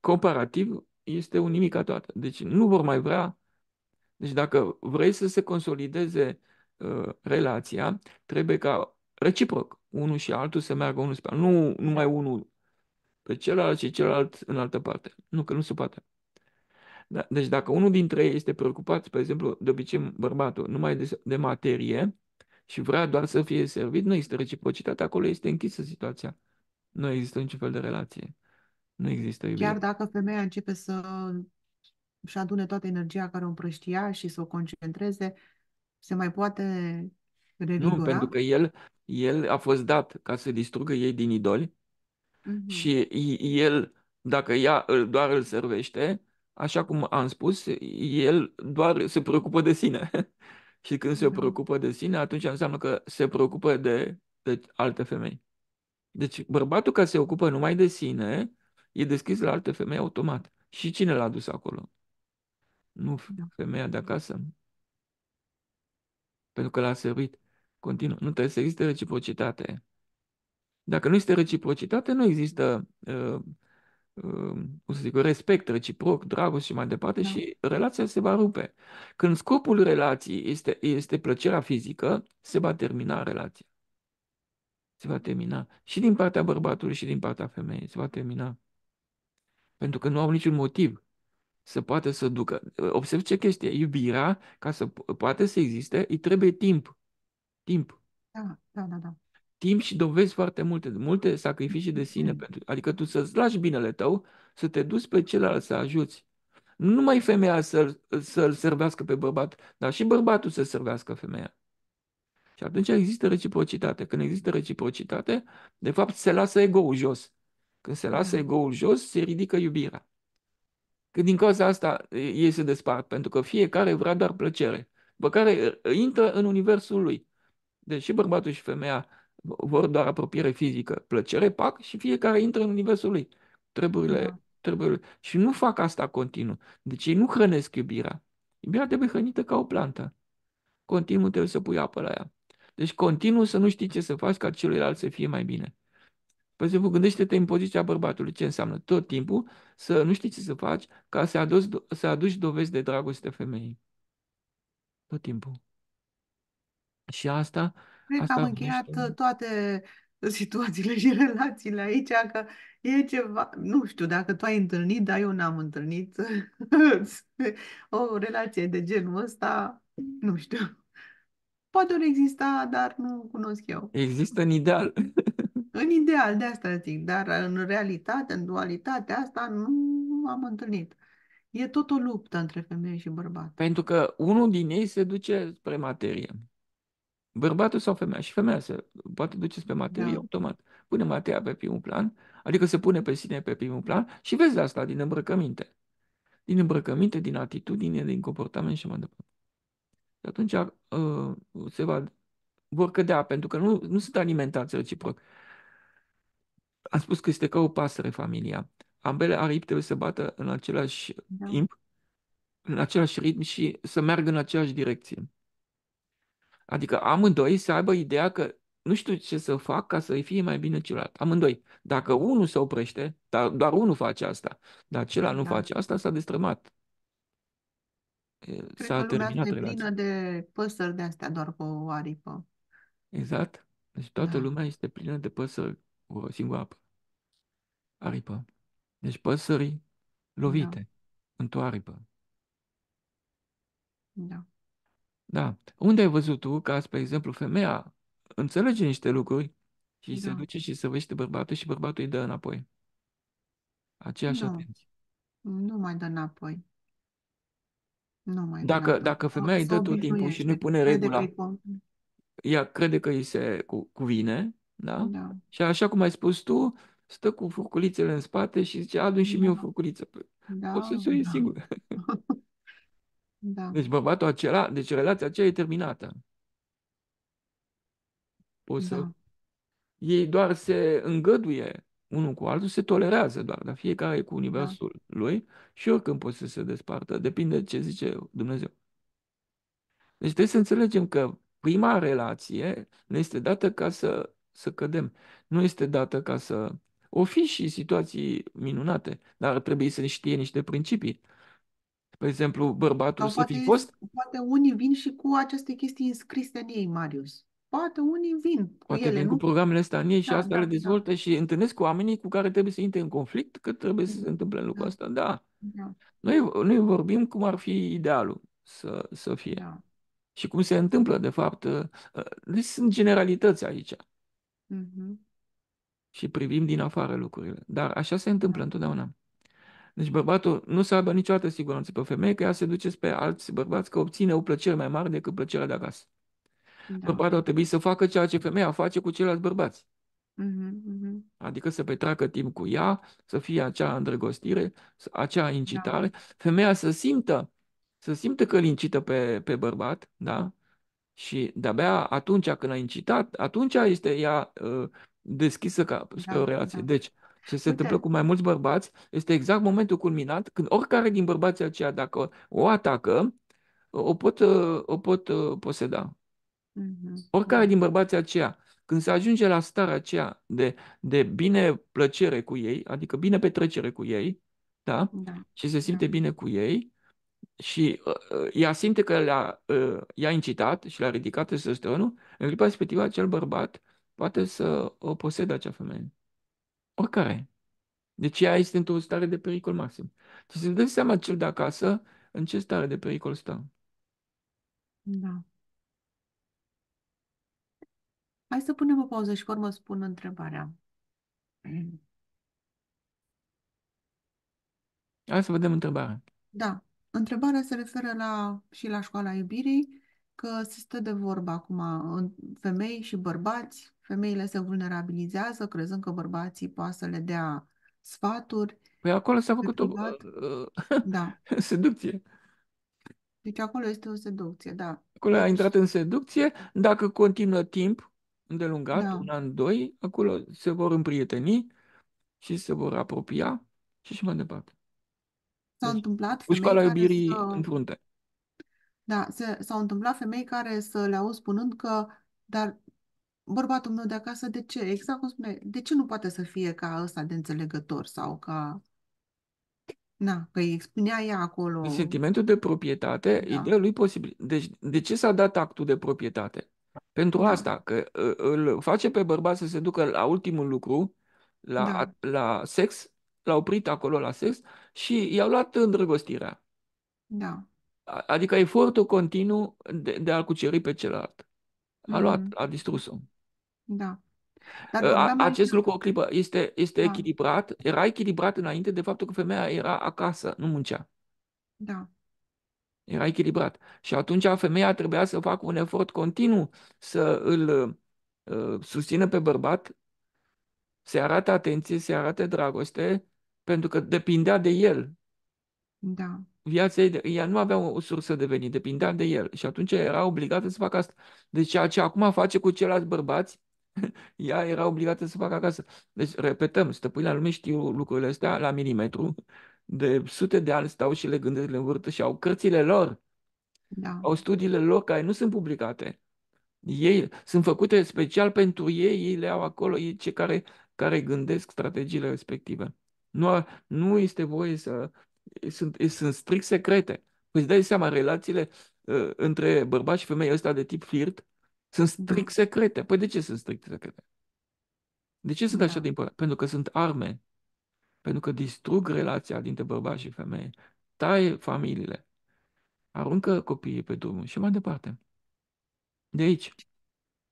comparativ, este un nimic toată. Deci nu vor mai vrea. Deci dacă vrei să se consolideze uh, relația, trebuie ca reciproc unul și altul să meargă unul spre altul. Nu numai unul pe celălalt și celălalt în altă parte. Nu, că nu se poate. Da? Deci dacă unul dintre ei este preocupat, spre exemplu, de obicei bărbatul, numai de, de materie și vrea doar să fie servit, nu există reciprocitate, acolo este închisă situația. Nu există niciun fel de relație. Nu există iubire. Chiar dacă femeia începe să și adune toată energia care o împrăștia și să o concentreze, se mai poate revigora? Nu, pentru că el, el a fost dat ca să distrugă ei din idoli mm-hmm. și el, dacă ea doar îl servește, așa cum am spus, el doar se preocupă de sine. [LAUGHS] și când se mm-hmm. preocupă de sine, atunci înseamnă că se preocupă de, de alte femei. Deci bărbatul care se ocupă numai de sine e deschis la alte femei automat. Și cine l-a dus acolo? Nu da. femeia de acasă. Pentru că l-a servit. Continuă. Nu trebuie să existe reciprocitate. Dacă nu este reciprocitate, nu există uh, Ehm, cum să zic, respect reciproc, dragoste și mai departe da. și relația se va rupe. Când scopul relației este, este plăcerea fizică, se va termina relația. Se va termina și din partea bărbatului și din partea femeii. Se va termina. Pentru că nu au niciun motiv să poată să ducă. Observ ce chestie. Iubirea, ca să poate să existe, îi trebuie timp. Timp. Da, da, da, da timp și dovezi foarte multe, multe sacrificii de sine, mm. pentru, adică tu să-ți lași binele tău, să te duci pe celălalt să ajuți. Nu numai femeia să-l, să servească pe bărbat, dar și bărbatul să servească femeia. Și atunci există reciprocitate. Când există reciprocitate, de fapt se lasă ego-ul jos. Când se lasă mm. ego-ul jos, se ridică iubirea. Că din cauza asta ei se despart, pentru că fiecare vrea doar plăcere, după care intră în universul lui. Deci și bărbatul și femeia vor doar apropiere fizică, plăcere, pac, și fiecare intră în universul lui. Treburile, da. treburile. Și nu fac asta continuu. Deci ei nu hrănesc iubirea. Iubirea trebuie hrănită ca o plantă. Continuu trebuie să pui apă la ea. Deci continuu să nu știi ce să faci ca celuilalt să fie mai bine. Păi să vă gândește-te în poziția bărbatului. Ce înseamnă? Tot timpul să nu știi ce să faci ca să aduci, să aduci dovezi de dragoste femeii. Tot timpul. Și asta Cred că am încheiat niște... toate uh, situațiile și relațiile aici, că e ceva, nu știu dacă tu ai întâlnit, dar eu n-am întâlnit [LAUGHS] o relație de genul ăsta, nu știu. Poate ori exista, dar nu cunosc eu. Există în ideal. [LAUGHS] în ideal, de asta zic, dar în realitate, în dualitatea asta, nu am întâlnit. E tot o luptă între femeie și bărbat. Pentru că unul din ei se duce spre materie bărbatul sau femeia. Și femeia se poate duce pe materie da. automat. Pune materia pe primul plan, adică se pune pe sine pe primul plan și vezi asta din îmbrăcăminte. Din îmbrăcăminte, din atitudine, din comportament și mai departe. Și atunci uh, se va, vor cădea, pentru că nu, nu sunt alimentați reciproc. Am spus că este ca o pasăre familia. Ambele aripi trebuie să bată în același da. timp, în același ritm și să meargă în aceeași direcție. Adică amândoi să aibă ideea că nu știu ce să fac ca să-i fie mai bine celălalt. Amândoi. Dacă unul se oprește, dar doar unul face asta, dar celălalt da. nu face asta, s-a destrămat. Cred s-a că terminat lumea plină de păsări de astea, doar cu o aripă. Exact. Deci toată da. lumea este plină de păsări cu o singură apă. Aripă. Deci păsări lovite da. într-o aripă. Da. Da. Unde ai văzut tu că, spre exemplu, femeia înțelege niște lucruri și se da. duce și săvește bărbatul și bărbatul îi dă înapoi aceeași da, atenție? nu mai dă înapoi, nu mai dă Dacă, înapoi. dacă femeia îi dă tot timpul și nu i pune crede că regula, ea crede că îi se cu, cuvine, da? Da, Și așa cum ai spus tu, stă cu furculițele în spate și zice, adun și mie o da. furculiță. Da. Poți să-ți da. singur. [LAUGHS] Da. Deci bărbatul acela, deci relația aceea e terminată. Poți da. să... Ei doar se îngăduie unul cu altul, se tolerează doar, dar fiecare e cu universul da. lui și oricând poți să se despartă, depinde ce zice Dumnezeu. Deci trebuie să înțelegem că prima relație ne este dată ca să, să cădem. Nu este dată ca să... O fi și situații minunate, dar trebuie să știe niște principii. Pe exemplu, bărbatul Sau să poate, fi fost? Poate unii vin și cu aceste chestii înscrise în ei, Marius. Poate unii vin cu poate ele, vin nu? cu programele astea în ei da, și asta da, le dezvoltă da. și întâlnesc cu oamenii cu care trebuie să intre în conflict, că trebuie să se întâmple în da, lucrul da. ăsta. Da. da. Noi, noi vorbim cum ar fi idealul să, să fie. Da. Și cum se întâmplă, de fapt, ă, ă, deci sunt generalități aici. Mm-hmm. Și privim din afară lucrurile. Dar așa se întâmplă da. întotdeauna. Deci bărbatul nu să aibă niciodată siguranță pe o femeie că ea se duce spre alți bărbați că obține o plăcere mai mare decât plăcerea de acasă. Da. Bărbatul ar trebui să facă ceea ce femeia face cu ceilalți bărbați. Uh-huh, Adică să petreacă timp cu ea, să fie acea îndrăgostire, acea incitare. Da. Femeia să simtă, să simtă că îl incită pe, pe bărbat, da? Și de-abia atunci când a incitat, atunci este ea uh, deschisă ca, spre da, o relație. Da. Deci, ce se întâmplă cu mai mulți bărbați, este exact momentul culminant când oricare din bărbații aceia, dacă o atacă, o pot, uh, o pot uh, poseda. Mm-hmm. Oricare da. din bărbații aceia, când se ajunge la starea aceea de, de bine plăcere cu ei, adică bine petrecere cu ei, da? da. Și se simte da. bine cu ei și uh, uh ea simte că le-a, uh, i-a incitat și l-a ridicat testosteronul, în clipa respectivă acel bărbat poate să o posede acea femeie. Oricare. Deci ea este într-o stare de pericol maxim. Și să dăm seama cel de acasă în ce stare de pericol stă. Da. Hai să punem o pauză și formă spun întrebarea. Hai să vedem întrebarea. Da. Întrebarea se referă la, și la școala iubirii, că se stă de vorbă acum în femei și bărbați Femeile se vulnerabilizează, crezând că bărbații poate să le dea sfaturi. Păi acolo s-a făcut o uh, da. [LAUGHS] seducție. Deci acolo este o seducție, da. Acolo a intrat în seducție. Dacă continuă timp îndelungat, da. un an, doi, acolo se vor împrieteni și se vor apropia și și mai departe. S-a deci, întâmplat femei care iubirii să... în frunte. Da, se, s-au întâmplat femei care să le au spunând că dar bărbatul meu de acasă, de ce? Exact cum spune, de ce nu poate să fie ca ăsta de înțelegător sau ca... Na, că îi spunea ea acolo... Sentimentul de proprietate, da. ideea lui posibil. Deci, de ce s-a dat actul de proprietate? Pentru da. asta, că ă, îl face pe bărbat să se ducă la ultimul lucru, la, da. la sex, l-a oprit acolo la sex și i-au luat îndrăgostirea. Da. Adică efortul continuu de, de a-l cuceri pe celălalt. A luat, mm-hmm. a distrus-o. Da. Dar ă, A, acest lucru, o clipă, este, este da. echilibrat, era echilibrat înainte de faptul că femeia era acasă, nu muncea. Da. Era echilibrat. Și atunci femeia trebuia să facă un efort continuu să îl uh, susțină pe bărbat, să arate atenție, să arate dragoste, pentru că depindea de el. Da. Viața ei, ea nu avea o sursă de venit, depindea de el. Și atunci era obligată să facă asta. Deci ceea ce acum face cu ceilalți bărbați, [LAUGHS] ea era obligată să facă acasă. Deci, repetăm, stăpânii la lume știu lucrurile astea la milimetru, de sute de ani stau și le gândesc, le învârtă și au cărțile lor, da. au studiile lor care nu sunt publicate. Ei sunt făcute special pentru ei, ei le au acolo, ei cei care, care gândesc strategiile respective. Nu, nu este voie să... Sunt, sunt strict secrete. Păi îți dai seama, relațiile uh, între bărbați și femei ăsta de tip flirt, sunt da. strict secrete. Păi de ce sunt strict secrete? De ce sunt da. așa de importante? Pentru că sunt arme. Pentru că distrug relația dintre bărbați și femeie. Taie familiile. Aruncă copiii pe drumul și mai departe. De aici.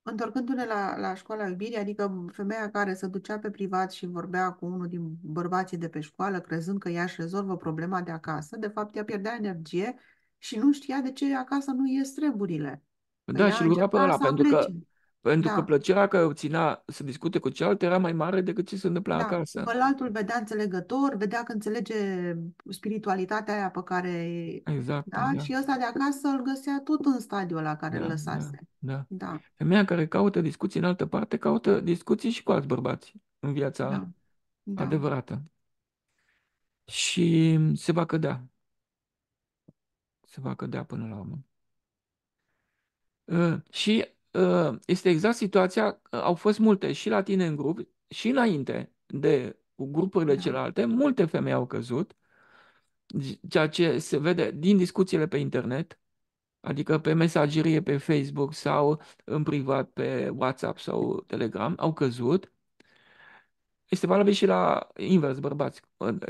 Întorcându-ne la, la școala iubirii, adică femeia care se ducea pe privat și vorbea cu unul din bărbații de pe școală, crezând că ea își rezolvă problema de acasă, de fapt ea pierdea energie și nu știa de ce acasă nu ies treburile. Da, păi și lucra da, până pe ăla, pentru că, pentru da. că plăcerea care obținea să discute cu cealaltă era mai mare decât ce se întâmpla da. acasă. altul vedea înțelegător, vedea că înțelege spiritualitatea aia pe care... Exact, da? da. Și ăsta de acasă îl găsea tot în stadiul la care da, îl da, lăsase. Da, da. da. Femeia care caută discuții în altă parte, caută discuții și cu alți bărbați în viața da. Da. adevărată. Și se va cădea. Se va cădea până la urmă. Ă, și ă, este exact situația, ă, au fost multe și la tine în grup și înainte de grupurile da. celelalte, multe femei au căzut, deci, ceea ce se vede din discuțiile pe internet, adică pe mesagerie pe Facebook sau în privat pe WhatsApp sau Telegram, au căzut. Este valabil și la invers, bărbați,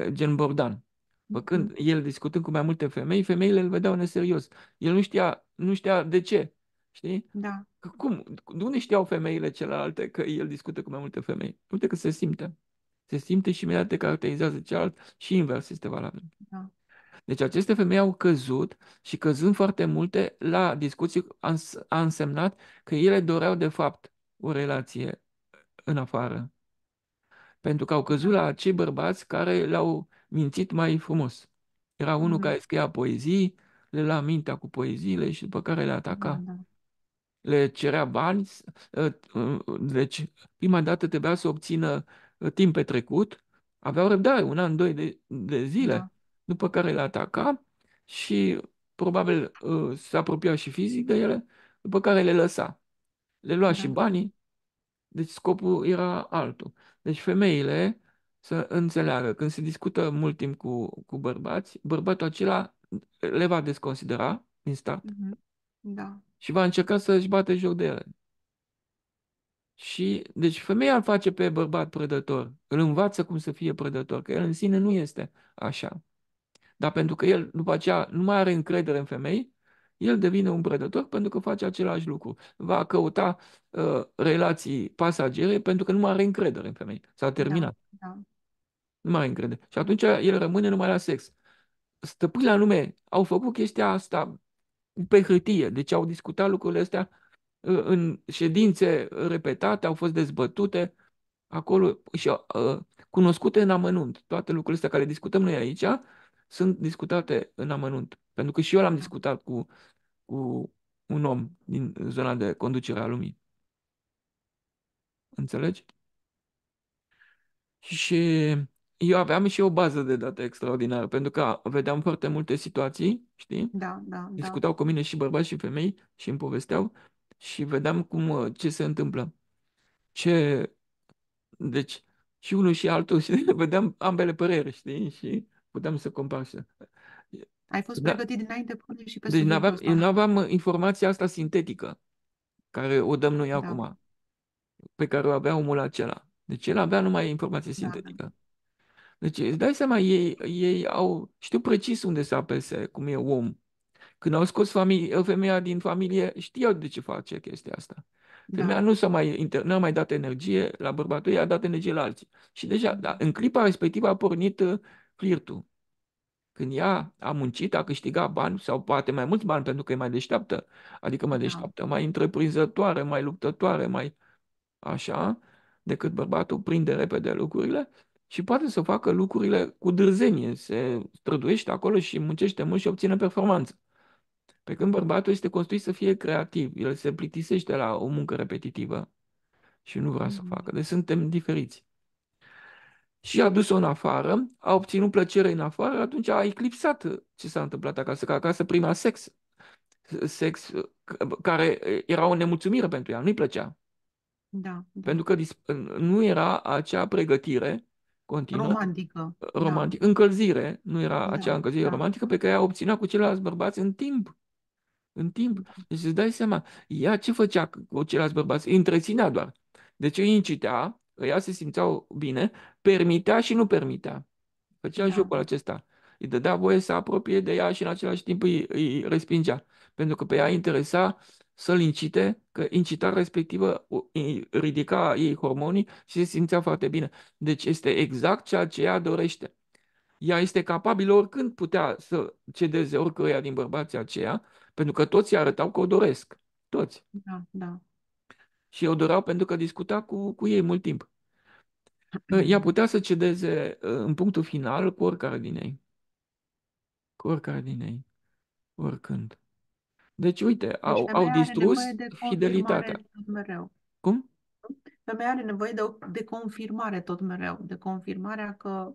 gen Bordan. Bă, când mm. el discutând cu mai multe femei, femeile îl vedeau neserios. El nu știa, nu știa de ce Știi? Da. Că cum? De unde știau femeile celelalte că el discută cu mai multe femei? Uite că se simte. Se simte și imediat te caracterizează celălalt și invers este valabil. Da. Deci aceste femei au căzut și căzând foarte multe la discuții a însemnat că ele doreau de fapt o relație în afară. Pentru că au căzut la acei bărbați care le-au mințit mai frumos. Era unul mm-hmm. care scria poezii, le la mintea cu poeziile și după care le ataca. Da, da le cerea bani, ă, deci prima dată trebuia să obțină ă, timp petrecut, aveau răbdare, un an, doi de, de zile, da. după care le ataca și probabil ă, se apropia și fizic de ele, după care le lăsa. Le lua da. și banii, deci scopul era altul. Deci femeile să înțeleagă, când se discută mult timp cu, cu bărbați, bărbatul acela le va desconsidera din start. Mm-hmm. Da și va încerca să-și bate joc de ele. Și, deci, femeia îl face pe bărbat prădător, îl învață cum să fie prădător, că el în sine nu este așa. Dar pentru că el, după aceea, nu mai are încredere în femei, el devine un prădător pentru că face același lucru. Va căuta uh, relații pasagere pentru că nu mai are încredere în femei. S-a da, terminat. Da, da. Nu mai are încredere. Și atunci el rămâne numai la sex. Stăpâni la lume au făcut chestia asta pe hârtie. Deci au discutat lucrurile astea uh, în ședințe repetate, au fost dezbătute acolo și uh, cunoscute în amănunt. Toate lucrurile astea care discutăm noi aici sunt discutate în amănunt. Pentru că și eu l-am discutat cu, cu un om din zona de conducere a lumii. Înțelegi? Și eu aveam și o bază de date extraordinară, pentru că vedeam foarte multe situații, știi? Da, da, Discutau da. cu mine și bărbați și femei și îmi povesteau și vedeam cum, uh, ce se întâmplă. Ce... Deci, și unul și altul, [LAUGHS] și vedeam ambele păreri, știi? Și puteam să compar. Ai fost da. pregătit dinainte pune și pe Deci nu aveam eu nu aveam uh, informația asta sintetică, care o dăm noi da. acum, pe care o avea omul acela. Deci el avea numai informație da, da. sintetică. Da. Deci îți dai seama, ei, ei au, știu precis unde să apese, cum e om. Când au scos familie, femeia din familie, știau de ce face chestia asta. Da. Femeia da. nu s-a mai, inter... a mai dat energie la bărbatul, i-a dat energie la alții. Și deja, da, în clipa respectivă a pornit uh, flirtul. Când ea a muncit, a câștigat bani sau poate mai mulți bani pentru că e mai deșteaptă, adică mai da. deșteaptă, mai întreprinzătoare, mai luptătoare, mai așa, decât bărbatul prinde repede lucrurile, și poate să facă lucrurile cu dârzenie, se străduiește acolo și muncește mult și obține performanță. Pe când bărbatul este construit să fie creativ, el se plictisește la o muncă repetitivă și nu vrea mm-hmm. să o mm. facă. Deci suntem diferiți. Și a dus-o în afară, a obținut plăcere în afară, atunci a eclipsat ce s-a întâmplat acasă, că acasă prima sex, sex care era o nemulțumire pentru ea, nu-i plăcea. Da. Pentru că nu era acea pregătire continuă. Romantică. Romantic. Da. Încălzire, nu era da, acea încălzire da. romantică pe care a obținut cu ceilalți bărbați în timp. În timp. Deci îți dai seama, ea ce făcea cu ceilalți bărbați? Îi întreținea doar. Deci îi incitea, ea se simțeau bine, permitea și nu permitea. Făcea da. jocul acesta. Îi dădea voie să apropie de ea și în același timp îi, îi respingea. Pentru că pe ea interesa să-l incite, că incitarea respectivă ridica ei hormonii și se simțea foarte bine. Deci este exact ceea ce ea dorește. Ea este capabilă oricând putea să cedeze oricăruia din bărbații aceia, pentru că toți arătau că o doresc. Toți. Da, da. Și o doreau pentru că discuta cu, cu ei mult timp. Ă, ea putea să cedeze ă, în punctul final cu oricare din ei. Cu oricare din ei. Oricând. Deci, uite, au, deci au distrus fidelitatea. Mereu. Cum? Femeia are nevoie de, de confirmare tot mereu, de confirmarea că...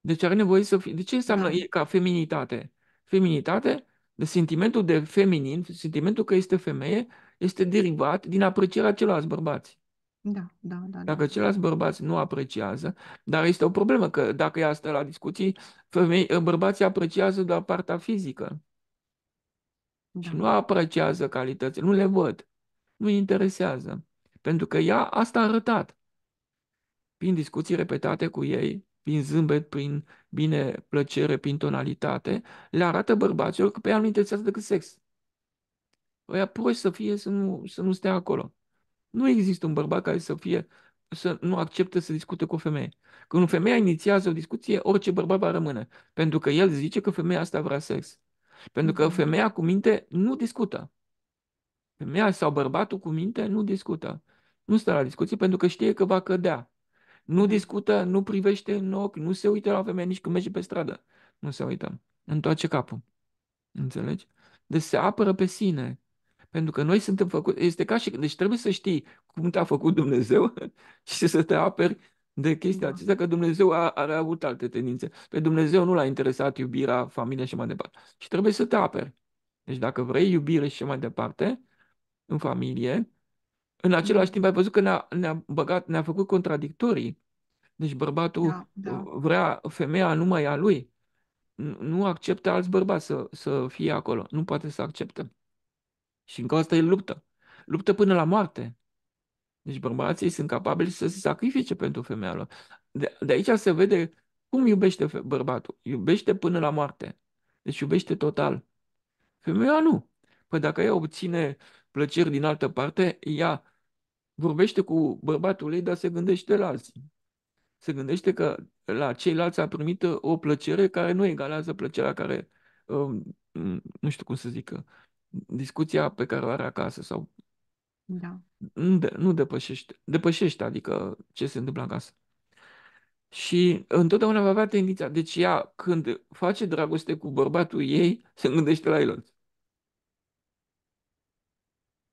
Deci are nevoie să fie... De ce înseamnă da. e ca feminitate? Feminitate, de sentimentul de feminin, sentimentul că este femeie, este derivat din aprecierea celorlalți bărbați. Da, da, da. da. Dacă da. ceilalți bărbați nu apreciază, dar este o problemă că dacă ea stă la discuții, femei, bărbații apreciază doar partea fizică. Da. Și nu apreciază calitățile, nu le văd, nu interesează. Pentru că ea asta a arătat. Prin discuții repetate cu ei, prin zâmbet, prin bine plăcere, prin tonalitate, le arată bărbaților că pe ea nu interesează decât sex. Ăia proști să fie, să nu, să nu stea acolo. Nu există un bărbat care să fie, să nu accepte să discute cu o femeie. Când o femeie inițiază o discuție, orice bărbat va rămâne. Pentru că el zice că femeia asta vrea sex. Pentru că mm-hmm. femeia cu minte nu discută. Femeia sau bărbatul cu minte nu discută. Nu stă la discuții pentru că știe că va cădea. Nu mm-hmm. discută, nu privește în ochi, nu se uită la femeie nici când merge pe stradă. Nu se uită. Întoarce capul. Înțelegi? Deci se apără pe sine. Pentru că noi suntem făcuți, este ca și, deci trebuie să știi cum te-a făcut Dumnezeu [LAUGHS] și să te aperi de chestia da. aceasta, că Dumnezeu a, are avut alte tendințe. Pe Dumnezeu nu l-a interesat iubirea, familia și mai departe. Și trebuie să te aperi. Deci dacă vrei iubire și mai departe, în familie, în mm-hmm. același timp ai văzut că ne-a, ne băgat, ne-a făcut contradictorii. Deci bărbatul da, da. vrea femeia numai a lui. Nu acceptă alți bărbați să, să fie acolo. Nu poate să accepte. Și încă asta e luptă. Luptă până la moarte. Deci bărbații sunt capabili să se sacrifice pentru femeia lor. De, de aici se vede cum iubește bărbatul. Iubește până la moarte. Deci iubește total. Femeia nu. Păi dacă ea obține plăceri din altă parte, ea vorbește cu bărbatul ei, dar se gândește la alții. Se gândește că la ceilalți a primit uh, o plăcere care nu egalează plăcerea care, um, nu știu cum să zic, discuția pe care o are acasă sau da. Nu, de, nu depășește. Depășește, adică ce se întâmplă acasă. Și întotdeauna va avea tendința. Deci ea, când face dragoste cu bărbatul ei, [LAUGHS] se gândește la el.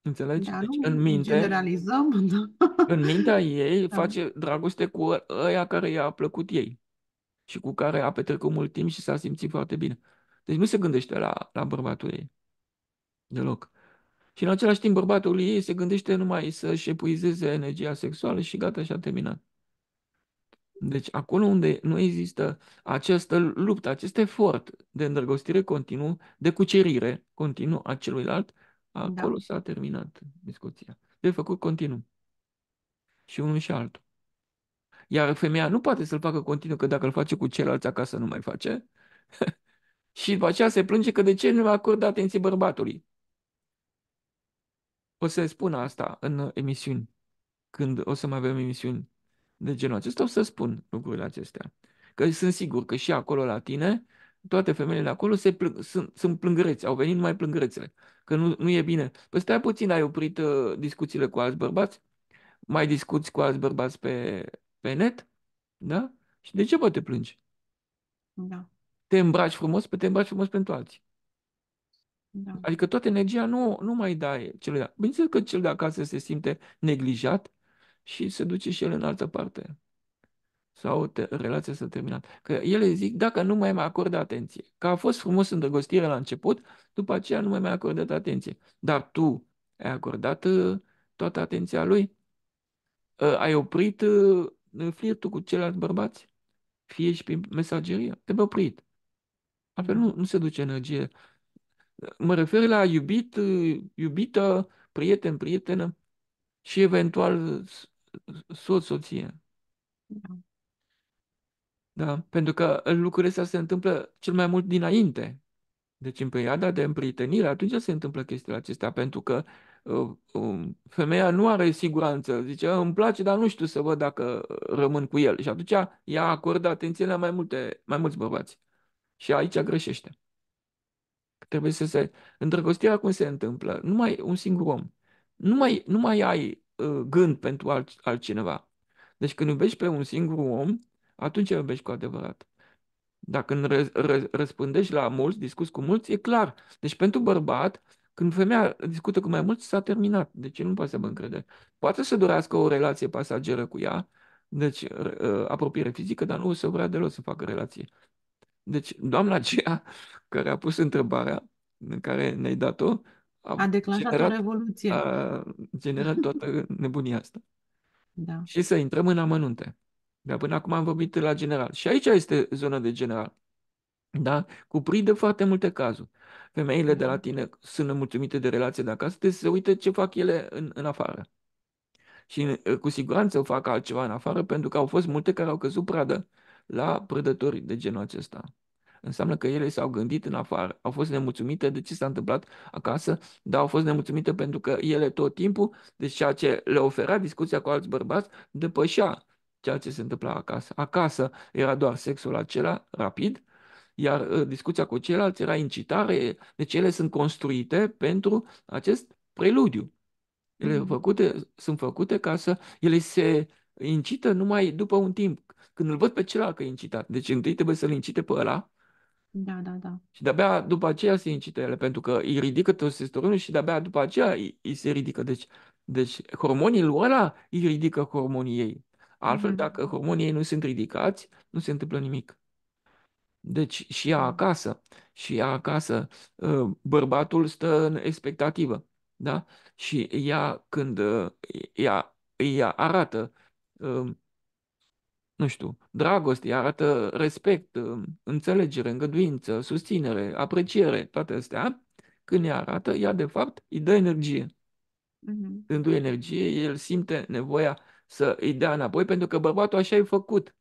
Înțelegi? Da, deci, în minte, generalizăm, [LAUGHS] da. În mintea ei da. face dragoste cu ă, ăia care i-a plăcut ei și cu care a petrecut mult timp și s-a simțit foarte bine. Deci nu se gândește la, la bărbatul ei. Deloc. Și în același timp, bărbatul ei se gândește numai să-și epuizeze energia sexuală și gata, și-a terminat. Deci, acolo unde nu există această luptă, acest efort de îndrăgostire continuu, de cucerire continuu a celuilalt, da. acolo s-a terminat discuția. De făcut continuu. Și unul și altul. Iar femeia nu poate să-l facă continuu, că dacă îl face cu celălalt acasă nu mai face. [LAUGHS] și după aceea se plânge că de ce nu mi acordă atenție bărbatului. O să spun asta în emisiuni, când o să mai avem emisiuni de genul acesta, o să spun lucrurile acestea. Că sunt sigur că și acolo la tine, toate femeile de acolo se plâng, sunt, sunt plângăreți, au venit mai plângărețele, că nu, nu e bine. Păi stai puțin, ai oprit uh, discuțiile cu alți bărbați, mai discuți cu alți bărbați pe, pe net, da? Și de ce bă te plângi? Da. Te îmbraci frumos, pe te îmbraci frumos pentru alții. Da. Adică toată energia nu, nu mai dai celui de Bineînțeles că cel de acasă se simte neglijat și se duce și el în altă parte. Sau te, relația s-a terminat. Că ele zic, dacă nu mai mai acordă atenție. Că a fost frumos îndrăgostire la început, după aceea nu mai mai acordat atenție. Dar tu ai acordat uh, toată atenția lui? Uh, ai oprit uh, flirtul cu ceilalți bărbați? Fie și prin mesagerie? Trebuie oprit. Altfel nu, nu se duce energie Mă refer la iubit, iubită, prieten, prietenă și eventual soț, soție. Da. da. Pentru că lucrurile astea se întâmplă cel mai mult dinainte. Deci în perioada de împrietenire, atunci se întâmplă chestiile acestea, pentru că uh, um, femeia nu are siguranță. Zice, îmi place, dar nu știu să văd dacă rămân cu el. Și atunci ea acordă atenție la mai, multe, mai mulți bărbați. Și aici greșește trebuie să se... Îndrăgostirea cum se întâmplă? Numai un singur om. Nu mai, nu mai ai uh, gând pentru alt, altcineva. Deci când iubești pe un singur om, atunci iubești cu adevărat. Dacă când ră, ră, răspândești la mulți, discuți cu mulți, e clar. Deci pentru bărbat, când femeia discută cu mai mulți, s-a terminat. Deci nu poate să mă încrede. Poate să dorească o relație pasageră cu ea, deci uh, apropiere fizică, dar nu o să vrea deloc să facă relație. Deci, doamna aceea care a pus întrebarea în care ne-ai dat-o, a, a declanșat generat, o revoluție. A generat toată nebunia asta. [LAUGHS] Da. Și să intrăm în amănunte. Dar până acum am vorbit la general. Și aici este zona de general. Da? Cuprinde foarte multe cazuri. Femeile de la da. tine sunt nemulțumite de relație de acasă, trebuie deci să se uite ce fac ele în, în afară. Și cu siguranță o fac altceva în afară, pentru că au fost multe care au căzut pradă la prădători de genul acesta. Înseamnă că ele s-au gândit în afară, au fost nemulțumite de ce s-a întâmplat acasă, dar au fost nemulțumite pentru că ele tot timpul, deci ceea ce le oferea discuția cu alți bărbați, depășea ceea ce se întâmpla acasă. Acasă era doar sexul acela rapid, iar ă, discuția cu ceilalți era incitare, deci ele sunt construite pentru acest preludiu. Ele mm. făcute, sunt făcute ca să ele se incită numai după un timp, când îl văd pe celălalt că e incitat. Deci întâi trebuie să-l incite pe ăla, da, da, da. Și de-abia după aceea se incită ele, pentru că îi ridică testosteronul și de-abia după aceea îi, îi se ridică. Deci, deci hormonii lui ăla îi ridică hormonii ei. Altfel, mm dacă hormonii ei nu sunt ridicați, nu se întâmplă nimic. Deci și ea acasă, și ea acasă, ă, bărbatul stă în expectativă, da? Și ea când ă, ea, ea arată Ehm, nu știu, dragoste, arată respect, ehm, înțelegere, îngăduință, susținere, apreciere, toate astea, când ea arată, ea de fapt îi dă energie. Uh-huh. energie, el simte nevoia să îi dea înapoi, pentru că bărbatul așa e făcut.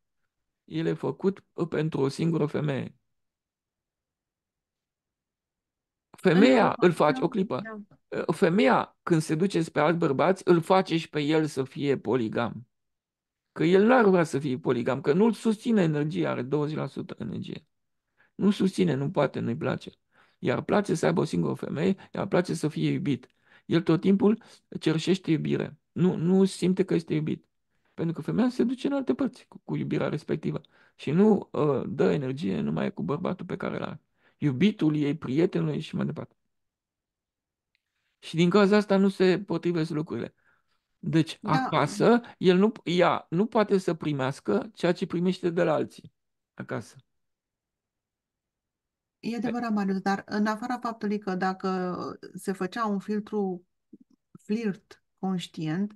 El e făcut uh, pentru o singură femeie. Femeia îl face, o clipă, da. uh, femeia când se duce spre alt bărbați, îl face și pe el să fie poligam că el n-ar vrea să fie poligam, că nu-l susține energia, are 20% energie. Nu susține, nu poate, nu-i place. Iar place să aibă o singură femeie, iar place să fie iubit. El tot timpul cerșește iubire. Nu, nu simte că este iubit. Pentru că femeia se duce în alte părți cu, cu iubirea respectivă și nu uh, dă energie numai cu bărbatul pe care îl are. Iubitul ei, prietenului și mai departe. Și din cauza asta nu se potrivesc lucrurile. Deci da. acasă, el nu, ea nu poate să primească ceea ce primește de la alții acasă. E adevărat, Marius, dar în afara faptului că dacă se făcea un filtru flirt conștient,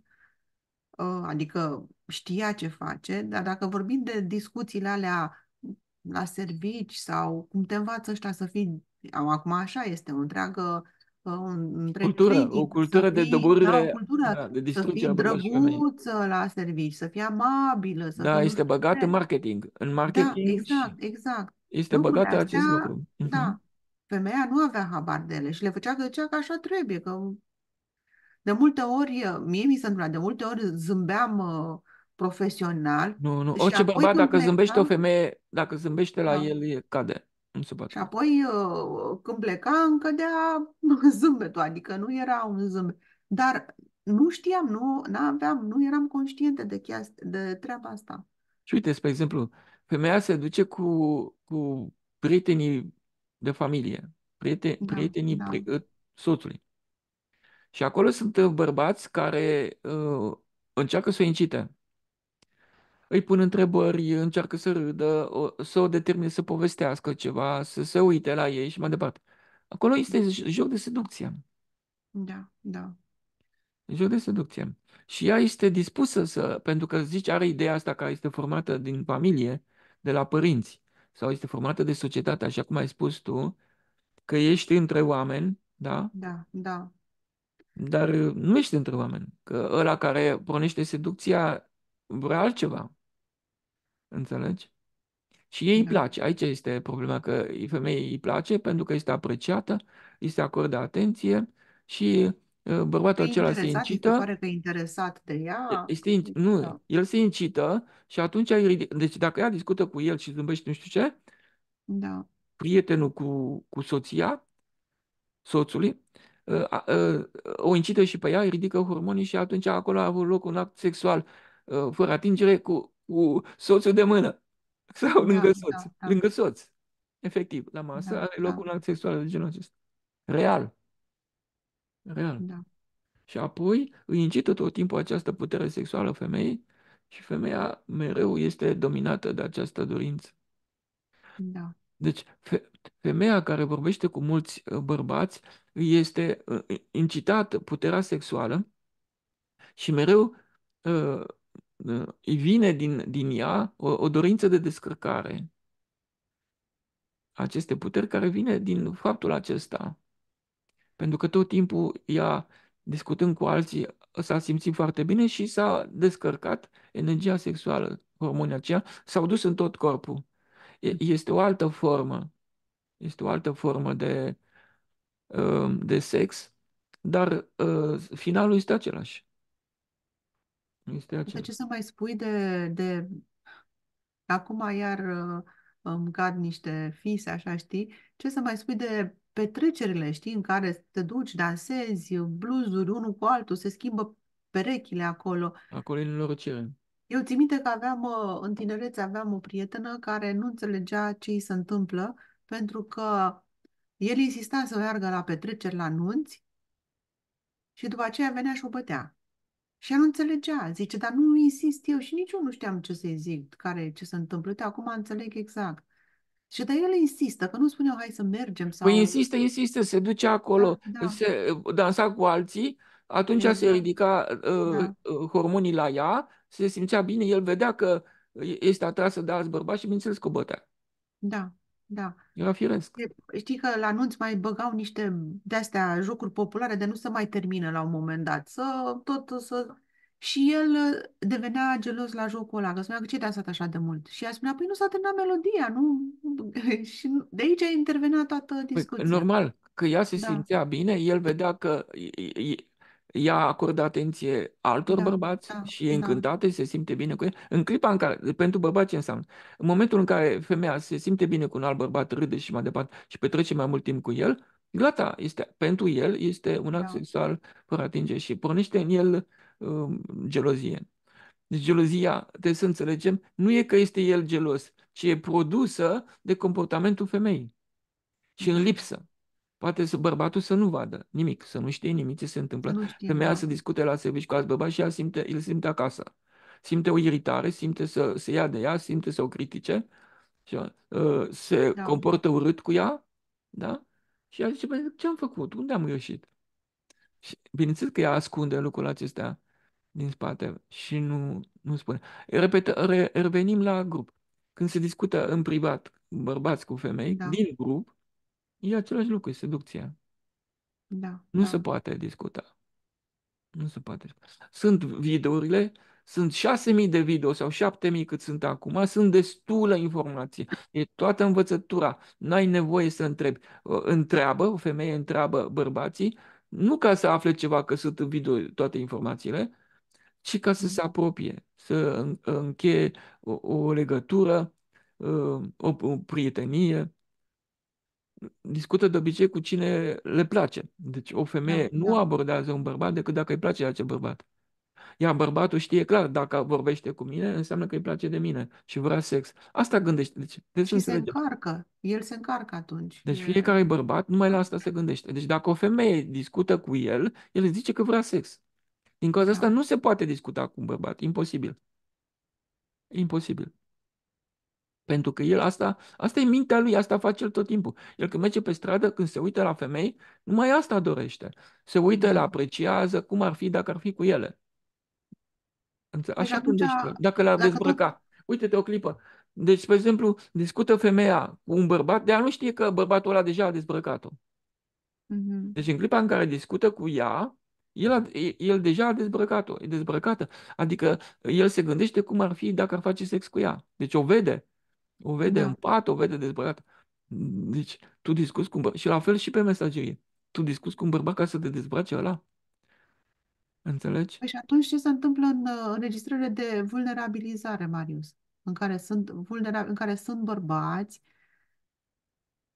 ă, adică știa ce face, dar dacă vorbim de discuțiile alea la servici sau cum te învață ăștia să fii, acum așa este o întreagă un cultură, critici, o cultură fii, de doborâre, da, o cultură, da, de distrugere să fii drăguță la servici, să fii amabilă. Să da, este băgat în marketing. În da, marketing da, exact, exact. Este băgat acest lucru. Da. Mhm. Femeia nu avea habar de ele și le făcea că zicea că așa trebuie, că de multe ori, mie mi se întâmplat, de multe ori zâmbeam uh, profesional. Nu, nu, orice bărbat dacă zâmbește o femeie, dacă zâmbește la da. el, cade. Nu se poate. Și apoi, uh, când pleca, încă dea [LAUGHS] zâmbetul, adică nu era un zâmbet. Dar nu știam, nu aveam, nu eram conștientă de, chestia, de treaba asta. Și uite, spre exemplu, femeia se duce cu, cu prietenii de familie, prieten, da, prietenii da. Pri, uh, soțului. Și acolo sunt uh, bărbați care uh, încearcă să o incite îi pun întrebări, încearcă să râdă, o, să o determine să povestească ceva, să se uite la ei și mai departe. Acolo este mm. joc de seducție. Da, da. Joc de seducție. Și ea este dispusă să, pentru că zici, are ideea asta care este formată din familie, de la părinți, sau este formată de societate, așa cum ai spus tu, că ești între oameni, da? Da, da. Dar nu ești între oameni, că ăla care pornește seducția vrea altceva. Înțelegi? Și ei îi da. place. Aici este problema că femeii îi place pentru că este apreciată, îi se acordă atenție și uh, bărbatul acela se incită. Se pare că e interesat de ea. Este in... Nu, el se incită și atunci, deci dacă ea discută cu el și zâmbește nu știu ce, da. prietenul cu, cu soția, soțului, uh, uh, o incită și pe ea, ridică hormonii și atunci acolo a avut loc un act sexual fără atingere cu cu soțul de mână [LAUGHS] sau da, lângă da, soț, da, da. lângă soț. Efectiv, la masă da, are loc da. un act sexual de genul acesta. Real. Real. Da. Și apoi îi incită tot timpul această putere sexuală femeii și femeia mereu este dominată de această dorință. Da. Deci, fe- femeia care vorbește cu mulți uh, bărbați este uh, incitată puterea sexuală și mereu uh, îi vine din, din ea o, o dorință de descărcare. Aceste puteri care vine din faptul acesta. Pentru că tot timpul ea, discutând cu alții, s-a simțit foarte bine și s-a descărcat energia sexuală, hormonii aceia, s-au dus în tot corpul. Este o altă formă. Este o altă formă de, ă, de sex, dar ă, finalul este același. Este acela. De ce să mai spui de, de... Acum iar uh, îmi cad niște fise, așa știi, ce să mai spui de petrecerile, știi, în care te duci, dansezi, bluzuri unul cu altul, se schimbă perechile acolo. Acolo e nenorocire. Eu țin minte că aveam, uh, în tinerețe aveam o prietenă care nu înțelegea ce îi se întâmplă, pentru că el insista să meargă la petreceri, la nunți și după aceea venea și o bătea. Și ea nu înțelegea, zice, dar nu insist eu și nici eu nu știam ce să-i zic, care, ce se întâmplă. Uite, acum înțeleg exact. Și dar el insistă, că nu eu, hai să mergem. Sau... Păi insistă, insistă, se duce acolo, da, da. se uh, dansa cu alții, atunci da, se exact. ridica uh, da. Uh, hormonii la ea, se simțea bine, el vedea că uh, este atrasă de alți bărbați și bineînțeles că bătea. Da, da. Era firesc. Știi că la anunț mai băgau niște de-astea jocuri populare de nu se mai termină la un moment dat. Să tot să... Și el uh, devenea gelos la jocul ăla, că spunea că ce te-a stat așa de mult? Și a spunea, păi nu s-a terminat melodia, nu? [LAUGHS] și de aici a intervenit toată păi, discuția. Păi, normal, că ea se da. simțea bine, el vedea că ea acordă atenție altor da, bărbați da, și e da. încântată, se simte bine cu el. În clipa în care, pentru bărbat ce înseamnă? În momentul în care femeia se simte bine cu un alt bărbat, râde și mai departe și petrece mai mult timp cu el, gata, este, pentru el este un act da. sexual fără atinge și pornește în el um, gelozie. Deci gelozia, trebuie să înțelegem, nu e că este el gelos, ci e produsă de comportamentul femeii și în lipsă poate să bărbatul să nu vadă nimic, să nu știe nimic ce se întâmplă. Știe, Femeia da. să discute la servici cu alți bărbat și ea simte, îl simte acasă. Simte o iritare, simte să se ia de ea, simte să o critique, și, uh, se da. comportă urât cu ea, da? Și ea zice, ce am făcut? Unde am greșit? Și bineînțeles că ea ascunde lucrul acestea din spate și nu, nu spune. Repet, re, revenim la grup. Când se discută în privat bărbați cu femei, da. din grup, E același lucru, e seducția. Da. Nu da. se poate discuta. Nu se poate. Sunt videourile, sunt 6.000 de video sau 7.000 cât sunt acum, sunt destulă informație. E toată învățătura. N-ai nevoie să întrebi. Ă, întreabă, o femeie întreabă bărbații, nu ca să afle ceva că sunt în video toate informațiile, ci ca să se mhm. apropie, să încheie o, o legătură, ă, o, o prietenie, discută de obicei cu cine le place. Deci o femeie da, nu da. abordează un bărbat decât dacă îi place acel bărbat. Iar bărbatul știe clar, dacă vorbește cu mine, înseamnă că îi place de mine și vrea sex. Asta gândește. Deci, deci și înțelege. se încarcă. El se încarcă atunci. Deci el... fiecare bărbat numai la asta se gândește. Deci dacă o femeie discută cu el, el îi zice că vrea sex. Din cauza da. asta nu se poate discuta cu un bărbat. Imposibil. Imposibil. Pentru că el asta, asta e mintea lui, asta face el tot timpul. El când merge pe stradă, când se uită la femei, numai asta dorește. Se uită, le apreciază, cum ar fi dacă ar fi cu ele. Înțe- păi așa cum da, dacă l-ar dezbrăca. Tu... Uite-te o clipă. Deci, spre exemplu, discută femeia cu un bărbat, dar nu știe că bărbatul ăla deja a dezbrăcat-o. Mm-hmm. Deci, în clipa în care discută cu ea, el, a, el deja a dezbrăcat-o, e dezbrăcată. Adică, el se gândește cum ar fi dacă ar face sex cu ea. Deci, o vede. O vede da. în pat, o vede dezbrăcată. Deci, tu discuți cu un bărbat. Și la fel și pe mesagerie. Tu discuți cu un bărbat ca să te dezbrace ăla. Înțelegi? Păi și atunci ce se întâmplă în uh, înregistrările de vulnerabilizare, Marius? În care sunt, vulnerab- în care sunt bărbați,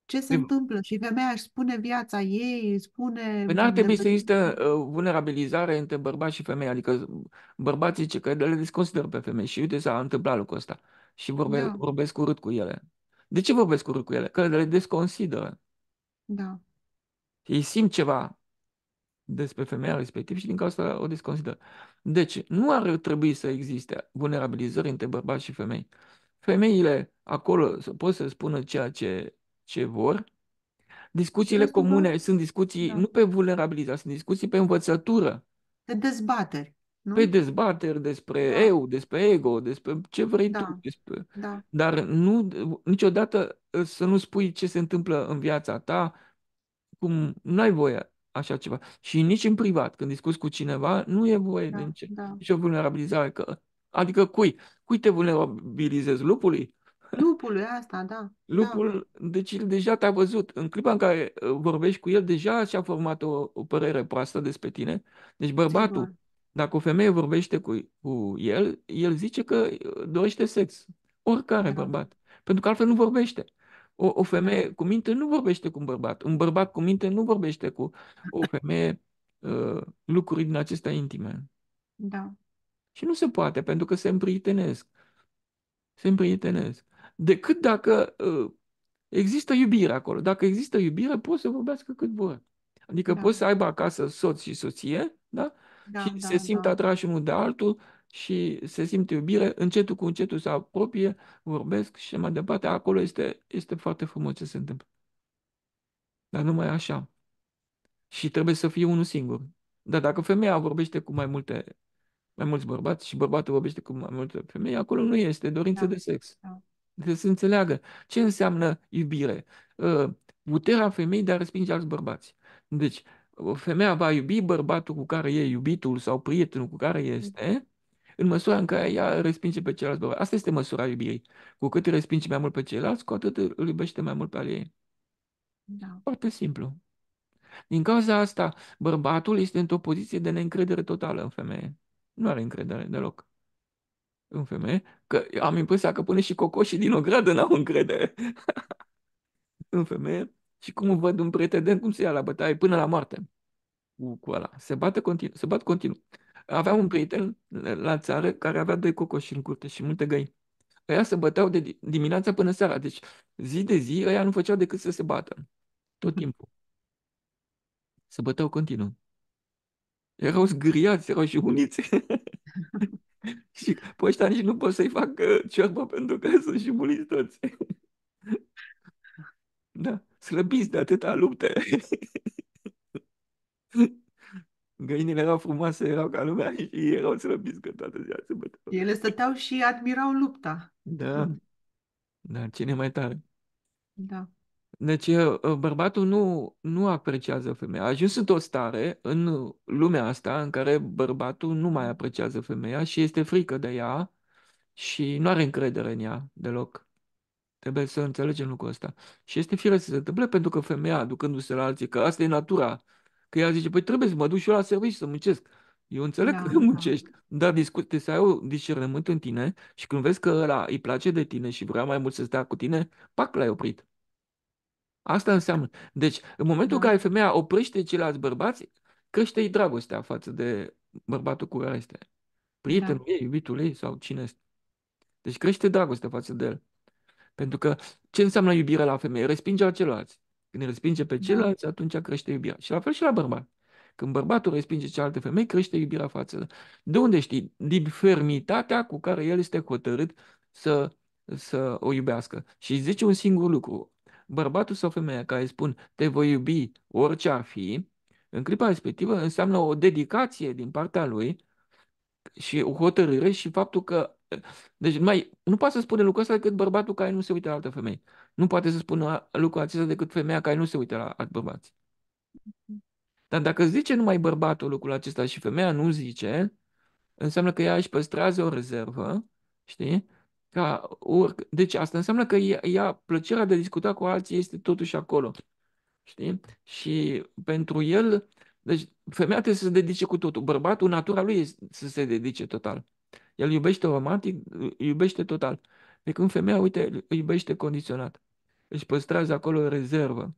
ce se de... Păi întâmplă? Și femeia își spune viața ei, îi spune... Păi n-ar trebui să există uh, vulnerabilizare între bărbați și femei. adică uh, bărbații ce că le desconsideră pe femei și uite s-a întâmplat lucrul ăsta și vorbe, da. vorbesc urât cu ele. De ce vorbesc urât cu ele? Că le desconsideră. Da. Ei simt ceva despre femeia respectiv și din cauza asta o desconsideră. Deci, nu ar trebui să existe vulnerabilizări între bărbați și femei. Femeile acolo pot să spună ceea ce, ce vor. Discuțiile comune sunt discuții da. nu pe vulnerabilizare, sunt discuții pe învățătură. De dezbateri. Nu? Pe păi dezbateri despre da. eu, despre ego, despre ce vrei da. tu. Despre... Da. Dar nu, niciodată ă, să nu spui ce se întâmplă în viața ta, cum nu ai voie așa ceva. Și nici în privat, când discuți cu cineva, nu e voie da, de da. nici, da. o vulnerabilizare. Că, adică cui? Cui te vulnerabilizezi? Lupului? Lupul asta, da, da. Lupul, da. deci deja te-a văzut. În clipa în care ă, vorbești cu el, deja și-a format o, o părere proastă despre tine. Deci bărbatul Sigur. Dacă o femeie vorbește cu, cu el, el zice că uh, dorește sex. Oricare da. bărbat. Pentru că altfel nu vorbește. O, o femeie cu minte nu vorbește cu un bărbat. Un bărbat cu minte nu vorbește cu o femeie uh, lucruri din acestea intime. Da. Și nu se poate, pentru că se împrietenesc. Se împrietenesc. Decât dacă uh, există iubire acolo. Dacă există iubire, pot să vorbească cât vor. Adică da. pot să aibă acasă soț și soție, da? da, și da, se simt da. atrași unul de altul și se simt iubire, încetul cu încetul se apropie, vorbesc și mai departe. Acolo este, este foarte frumos ce se întâmplă. Dar numai așa. Și trebuie să fie unul singur. Dar dacă femeia vorbește cu mai multe mai mulți bărbați și bărbatul vorbește cu mai multe femei, acolo nu este dorință da, de sex. Da. Trebuie să înțeleagă ce înseamnă iubire. Uh, puterea femei de a respinge alți bărbați. Deci, femeia va iubi bărbatul cu care e iubitul sau prietenul cu care mm. este, în măsura în care ea respinge pe ceilalți bărbați. Asta este măsura iubirii. Cu cât îi respinge mai mult pe ceilalți, cu atât îl iubește mai mult pe al ei. Da. Foarte simplu. Din cauza asta, bărbatul este într-o poziție de neîncredere totală în femeie. Nu are încredere deloc în femeie, că am impresia că pune și cocoșii din o gradă n-au încredere [LAUGHS] în femeie. Și cum văd un pretendent cum se ia la bătaie până la moarte cu, cu ăla. Se, bate continu, se bat continuu. Aveam un prieten la țară care avea doi cocoși în curte și multe găini. Ăia se băteau de dimineața până seara, deci zi de zi ăia nu făceau decât să se bată. Tot hmm. timpul. Se băteau continuu. Erau zgâriați, erau și uniți. [LAUGHS] și pe ăștia nici nu pot să-i facă uh, ciorbă pentru că sunt și muliți toți. [LAUGHS] da slăbiți de atâta lupte. [LAUGHS] Găinile erau frumoase, erau ca lumea și erau slăbiți că toată ziua se băteau. Ele stăteau și admirau lupta. Da, mm. da, cine mai tare. Da. Deci uh, uh, bărbatul nu, nu apreciază femeia. A ajuns într-o stare în lumea asta în care bărbatul nu mai apreciază femeia și este frică de ea și nu are încredere în ea deloc. Trebuie să înțelegem lucrul ăsta. Și este firesc să se întâmple pentru că femeia, ducându-se la alții, că asta e natura, că ea zice, păi trebuie să mă duc și eu la serviciu să muncesc. Eu înțeleg da, că da. [LAUGHS] muncești, dar discute să ai un discernământ în tine și când vezi că ăla îi place de tine și vrea mai mult să stea cu tine, pac, l-ai oprit. Asta înseamnă. Deci, în momentul da. care femeia oprește ceilalți bărbați, crește-i dragostea față de bărbatul cu care este. Da. Prietenul da. ei, iubitul ei sau cine este. Deci crește dragostea față de el. Pentru că ce înseamnă iubirea la femeie? Respingerea celorlalți. Când îi respinge pe da. ceilalți, atunci crește iubirea. Și la fel și la bărbat. Când bărbatul respinge cealaltă femeie, crește iubirea față. De unde știi? Din fermitatea cu care el este hotărât să, să o iubească. Și zice un singur lucru. Bărbatul sau femeia care îi spun te voi iubi orice ar fi, în clipa respectivă înseamnă o dedicație din partea lui și o hotărâre și faptul că deci mai, nu poate să spune lucrul ăsta decât bărbatul care nu se uită la altă femeie. Nu poate să spună lucrul acesta decât femeia care nu se uită la alt bărbați. Dar dacă zice numai bărbatul lucrul acesta și femeia nu zice, înseamnă că ea își păstrează o rezervă, știi? Ca oric... Deci asta înseamnă că ea, ea, plăcerea de a discuta cu alții este totuși acolo. Știi? Și pentru el, deci femeia trebuie să se dedice cu totul. Bărbatul, natura lui este să se dedice total. El iubește romantic, iubește total. De când femeia, uite, iubește condiționat. Își păstrează acolo rezervă.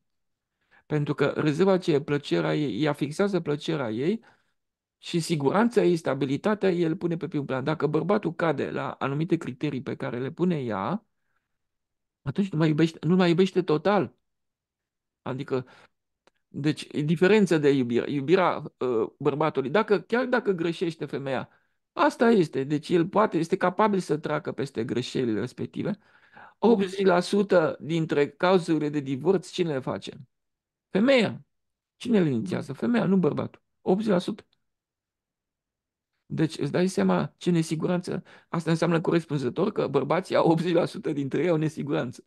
Pentru că rezerva ce e plăcerea ei, ea fixează plăcerea ei și siguranța ei, stabilitatea ei, El pune pe primul plan. Dacă bărbatul cade la anumite criterii pe care le pune ea, atunci nu mai iubește, nu mai iubește total. Adică, deci, e diferență de iubire. Iubirea uh, bărbatului, dacă, chiar dacă greșește femeia, Asta este. Deci el poate, este capabil să treacă peste greșelile respective. 80% dintre cauzele de divorț, cine le face? Femeia. Cine le inițiază? Femeia, nu bărbatul. 80%. Deci îți dai seama ce nesiguranță. Asta înseamnă corespunzător că bărbații au 80% dintre ei au nesiguranță.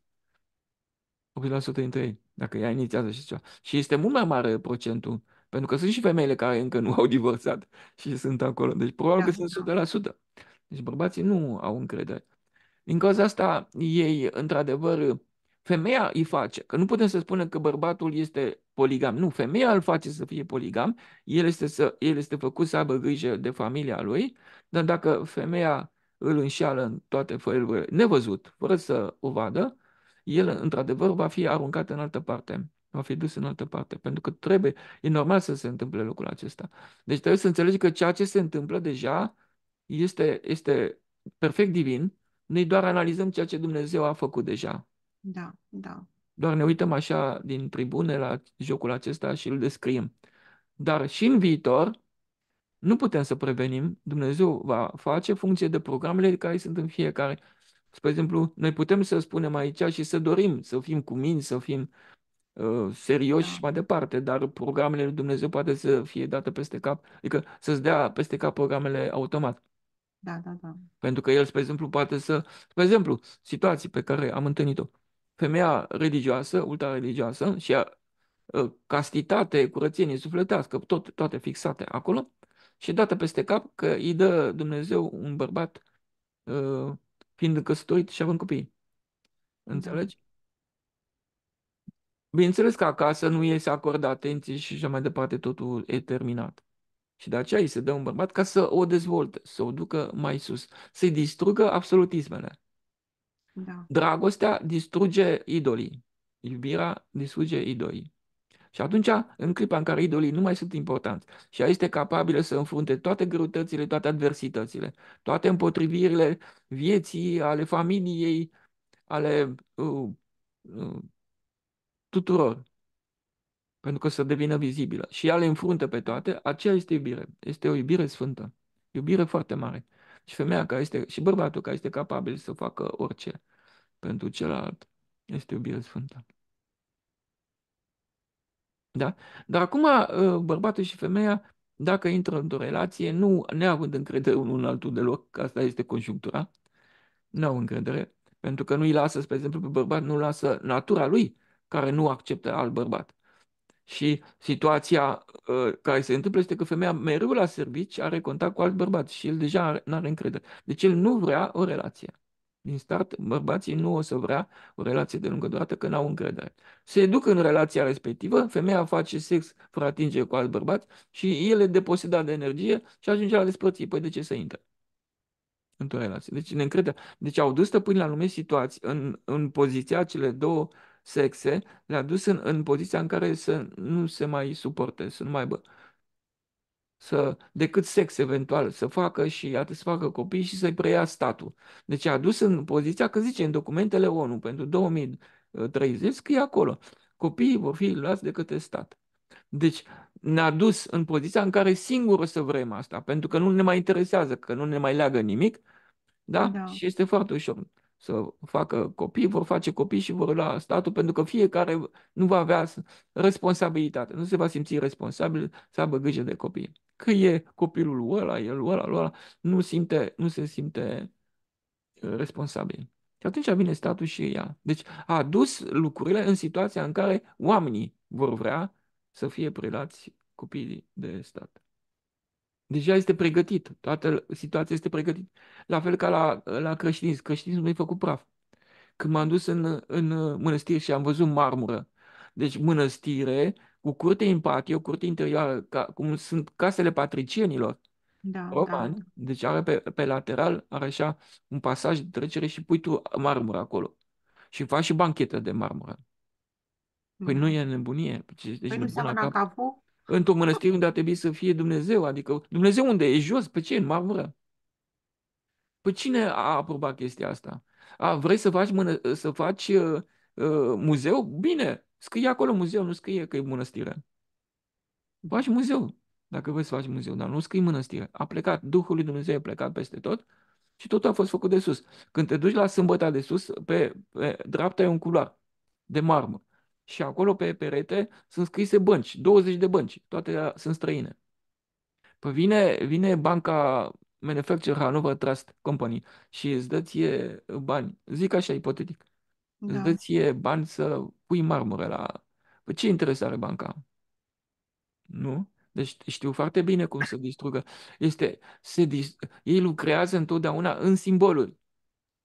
80% dintre ei, dacă ea inițiază și ceva. Și este mult mai mare procentul pentru că sunt și femeile care încă nu au divorțat și sunt acolo. Deci probabil da. că sunt 100%. Deci bărbații nu au încredere. Din cauza asta, ei, într-adevăr, femeia îi face. Că nu putem să spunem că bărbatul este poligam. Nu, femeia îl face să fie poligam, el este, să, el este făcut să aibă grijă de familia lui, dar dacă femeia îl înșeală în toate felurile, nevăzut, fără să o vadă, el, într-adevăr, va fi aruncat în altă parte va fi dus în altă parte, pentru că trebuie, e normal să se întâmple lucrul acesta. Deci trebuie să înțelegi că ceea ce se întâmplă deja este, este perfect divin, noi doar analizăm ceea ce Dumnezeu a făcut deja. Da, da. Doar ne uităm așa din tribune la jocul acesta și îl descriem. Dar și în viitor, nu putem să prevenim, Dumnezeu va face funcție de programele care sunt în fiecare. Spre exemplu, noi putem să spunem aici și să dorim să fim cu minți, să fim uh, Uh, serioși și da. mai departe, dar programele lui Dumnezeu poate să fie date peste cap, adică să-ți dea peste cap programele automat. Da, da, da. Pentru că el, spre exemplu, poate să... Spre exemplu, situații pe care am întâlnit-o. Femeia religioasă, ultra-religioasă și a, uh, castitate, curățenie sufletească, tot, toate fixate acolo și dată peste cap că îi dă Dumnezeu un bărbat uh, fiind căsătorit și având copii. Da. Înțelegi? Bineînțeles că acasă nu iese acordă atenție și așa mai departe, totul e terminat. Și de aceea îi se dă un bărbat ca să o dezvolte, să o ducă mai sus, să-i distrugă absolutismele. Da. Dragostea distruge idolii, iubirea distruge idolii. Și atunci, în clipa în care idolii nu mai sunt importanți și ea este capabilă să înfrunte toate greutățile, toate adversitățile, toate împotrivirile vieții, ale familiei, ale uh, uh, tuturor, pentru că să devină vizibilă. Și ea le înfruntă pe toate, aceea este iubire. Este o iubire sfântă, iubire foarte mare. Și femeia care este, și bărbatul care este capabil să facă orice pentru celălalt, este iubire sfântă. Da? Dar acum uh, bărbatul și femeia, dacă intră într-o relație, nu neavând încredere unul în altul deloc, că asta este conjunctura, nu au încredere, pentru că nu-i lasă, spre exemplu, pe bărbat, nu lasă natura lui care nu acceptă alt bărbat. Și situația uh, care se întâmplă este că femeia mereu la servici are contact cu alt bărbat și el deja nu are încredere. Deci el nu vrea o relație. Din start, bărbații nu o să vrea o relație de lungă durată, că n-au încredere. Se duc în relația respectivă, femeia face sex fără atinge cu alt bărbat și el e deposedat de energie și ajunge la despărțire. Păi de ce să intre? într-o relație. Deci ne Deci au dus stăpâni la lume situații, în, în poziția cele două sexe, le-a dus în, în poziția în care să nu se mai suporte, să nu mai aibă să, decât sex eventual, să facă și atât să facă copii și să-i preia statul. Deci a dus în poziția, că zice în documentele ONU pentru 2030, scrie acolo, copiii vor fi luați de către stat. Deci ne-a dus în poziția în care singur o să vrem asta, pentru că nu ne mai interesează, că nu ne mai leagă nimic, da? da. Și este foarte ușor să facă copii, vor face copii și vor lua statul, pentru că fiecare nu va avea responsabilitate, nu se va simți responsabil să aibă grijă de copii. Că e copilul ăla, el ăla, ăla, nu, simte, nu se simte uh, responsabil. Și atunci vine statul și ea. Deci a adus lucrurile în situația în care oamenii vor vrea să fie prelați copiii de stat. Deja este pregătit. Toată situația este pregătită. La fel ca la, la creștinism. Creștinismul e făcut praf. Când m-am dus în, în mănăstire și am văzut marmură, deci mănăstire cu curte în patio, curte interioară, ca, cum sunt casele patricienilor da, romani, da. deci are pe, pe lateral, are așa un pasaj de trecere și pui tu marmură acolo. Și faci și banchetă de marmură. Păi mm. nu e nebunie. Deci, deci păi nu seamănă cap. capul? într-o mănăstire unde ar trebui să fie Dumnezeu. Adică Dumnezeu unde e jos? Pe ce? În marmură? Pe cine a aprobat chestia asta? A, vrei să faci, mână, să faci uh, uh, muzeu? Bine, scrie acolo muzeu, nu scrie că e mănăstire. Faci muzeu, dacă vrei să faci muzeu, dar nu scrie mănăstire. A plecat, Duhul lui Dumnezeu a plecat peste tot și totul a fost făcut de sus. Când te duci la sâmbăta de sus, pe, pe dreapta e un culoar de marmură. Și acolo pe perete sunt scrise bănci, 20 de bănci, toate sunt străine. Păi vine, vine banca Manufacturer Hanover Trust Company și îți dă ție bani, zic așa ipotetic, da. îți dă ție bani să pui marmură la... Păi ce interes are banca? Nu? Deci știu foarte bine cum se distrugă. Este, se, ei lucrează întotdeauna în simboluri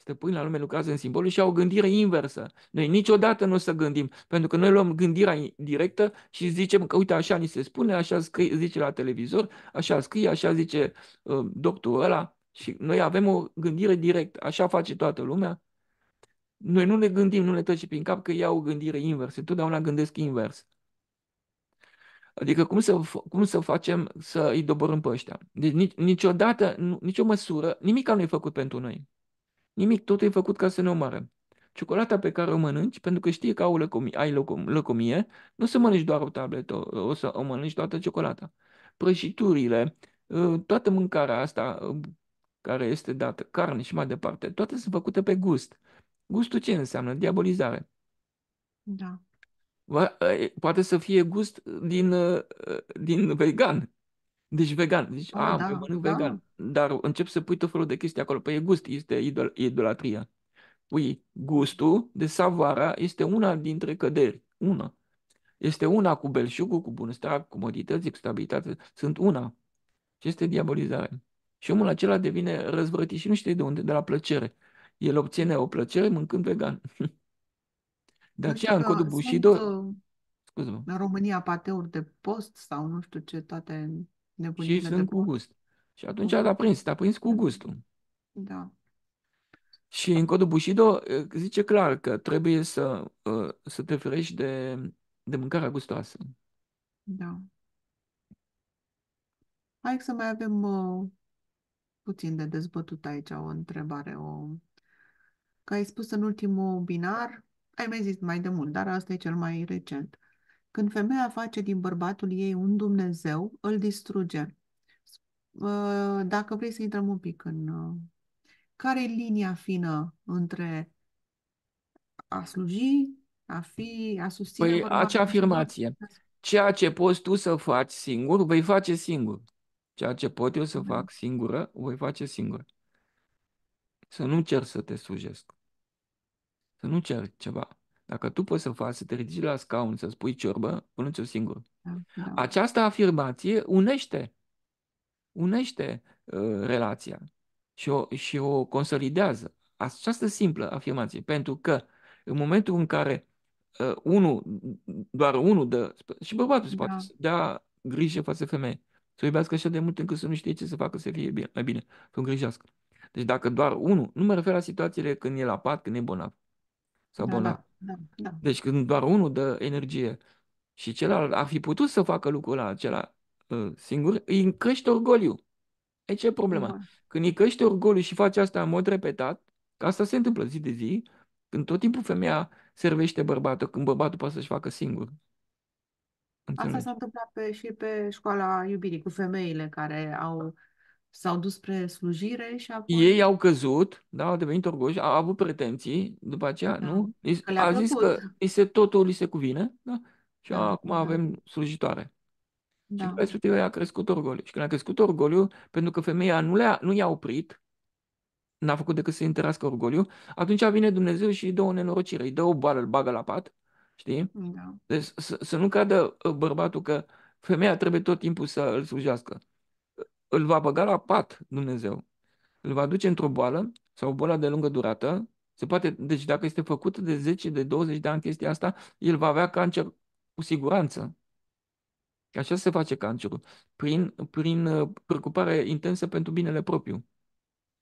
stăpâni la lume lucrează în simboluri și au o gândire inversă. Noi niciodată nu o să gândim, pentru că noi luăm gândirea directă și zicem că uite așa ni se spune, așa scrie, zice la televizor, așa scrie, așa zice uh, doctorul ăla și noi avem o gândire directă, așa face toată lumea. Noi nu ne gândim, nu ne trece prin cap că iau o gândire inversă, întotdeauna gândesc invers. Adică cum să, cum să facem să îi doborâm pe ăștia? Deci niciodată, nicio măsură, nimic nu e făcut pentru noi. Nimic, totul e făcut ca să ne omoare. Ciocolata pe care o mănânci, pentru că știi că au lăcomie, ai lăcomie, nu să mănânci doar o tabletă, o să o mănânci toată ciocolata. Prăjiturile, uh, toată mâncarea asta uh, care este dată, carne și mai departe, toate sunt făcute pe gust. Gustul ce înseamnă? Diabolizare. Da. Uh, poate să fie gust din, din vegan, deci vegan. Deci, ah, a, da, mănânc da. vegan. Dar încep să pui tot felul de chestii acolo. Păi e gust, este idol, idolatria. Pui gustul de savoara este una dintre căderi. Una. Este una cu belșugul, cu bunăstare, cu comodități, cu stabilitate. Sunt una. Și este diabolizare. Și omul acela devine răzvrătit și nu știe de unde, de la plăcere. El obține o plăcere mâncând vegan. [LAUGHS] De păi aceea, în da, codul Bushido... Uh, sunt, mă În România, pateuri de post sau nu știu ce, toate nebunile și sunt de cu gust. Și atunci mm. l-a prins, te-a prins cu gustul. Da. Și în codul Bushido zice clar că trebuie să, să te ferești de, de mâncarea gustoasă. Da. Hai să mai avem uh, puțin de dezbătut aici o întrebare. O... Că ai spus în ultimul binar, ai mai zis mai de mult, dar asta e cel mai recent. Când femeia face din bărbatul ei un Dumnezeu, îl distruge. Ă, dacă vrei să intrăm un pic în... Ă, care e linia fină între a sluji, a fi, a susține... Păi acea afirmație. Ceea ce poți tu să faci singur, vei face singur. Ceea ce pot eu să da. fac singură, voi face singură. Să nu cer să te slujesc. Să nu cer ceva. Dacă tu poți să faci, să te ridici la scaun, să spui ciorbă, pune-ți-o singur. Da, da. Această afirmație unește, unește uh, relația și o, și o consolidează. Această simplă afirmație, pentru că în momentul în care uh, unul, doar unul dă, și bărbatul se da. poate da grijă față de femeie, să iubească așa de mult încât să nu știe ce să facă să fie bine, mai bine, să îngrijească. Deci dacă doar unul, nu mă refer la situațiile când e la pat, când e bolnav, sau da, bolnav. Da, da, da. Deci când doar unul dă energie și celălalt ar fi putut să facă lucrul acela ă, singur, îi încrește orgoliu. E ce problema? Da. Când îi crește orgoliu și face asta în mod repetat, că asta se întâmplă zi de zi, când tot timpul femeia servește bărbatul, când bărbatul poate să-și facă singur. Înțeleg. Asta s-a întâmplat pe, și pe școala iubirii cu femeile care au s-au dus spre slujire și apoi... Ei au căzut, da, au devenit orgoși, au avut pretenții, după aceea, da, nu? Că a zis că li se, totul li se cuvine, da? Și da, acum da. avem slujitoare. Da. Și respectiv a crescut orgoliu. Și când a crescut orgoliu, pentru că femeia nu, le-a, nu i-a oprit, n-a făcut decât să întărească orgoliu, atunci vine Dumnezeu și îi dă o nenorocire, îi dă o boală, îl bagă la pat, știi? Da. Deci să, să nu cadă uh, bărbatul că femeia trebuie tot timpul să îl slujească îl va băga la pat Dumnezeu. Îl va duce într-o boală sau o boală de lungă durată. Se poate, deci dacă este făcută de 10, de 20 de ani chestia asta, el va avea cancer cu siguranță. Așa se face cancerul, prin, prin uh, preocupare intensă pentru binele propriu.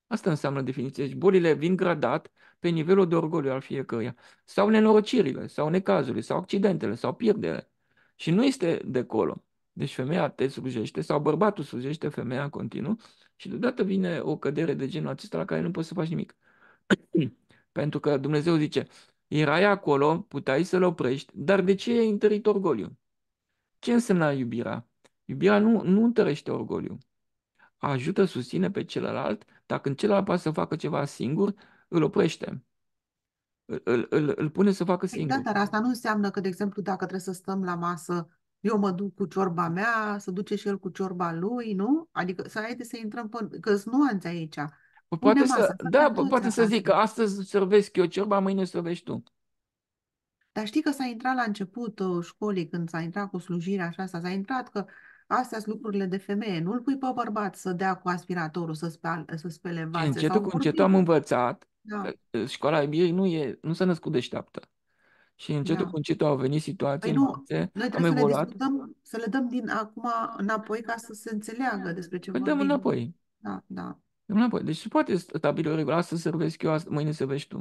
Asta înseamnă definiție. Deci bolile vin gradat pe nivelul de orgoliu al fiecăruia. Sau nenorocirile, sau necazurile, sau accidentele, sau pierderile. Și nu este de colo. Deci femeia te slujește sau bărbatul slujește femeia în continuu și deodată vine o cădere de genul acesta la care nu poți să faci nimic. [CLEARS THROAT] Pentru că Dumnezeu zice, erai acolo, puteai să-l oprești, dar de ce e întărit orgoliu? Ce însemna iubirea? Iubirea nu, nu întărește orgoliu. Ajută, susține pe celălalt, dacă în celălalt poate să facă ceva singur, îl oprește. Îl, îl, îl, îl pune să facă exact, singur. Da, dar asta nu înseamnă că, de exemplu, dacă trebuie să stăm la masă eu mă duc cu ciorba mea, să duce și el cu ciorba lui, nu? Adică să haide să intrăm, că sunt nuanțe aici. Pune poate masa, să, da, poate să zic că astăzi servesc eu ciorba, mâine servești tu. Dar știi că s-a intrat la început o uh, școlii, când s-a intrat cu slujirea așa, asta, s-a intrat că astea sunt lucrurile de femeie. Nu-l pui pe bărbat să dea cu aspiratorul să, spea, să spele vațe. Încetul cu încetul am învățat da. că uh, uh, școala iubirii nu, e, nu s-a născut deșteaptă. Și încetul da. cu încetul au venit situații păi nu, noi am evoluat. Să le, dăm, să le dăm din acum înapoi ca să se înțeleagă despre ce păi vorbim. dăm înapoi. Da, da. Dăm înapoi. Deci se poate stabili o regulă. Astăzi servesc eu, mâine servești tu.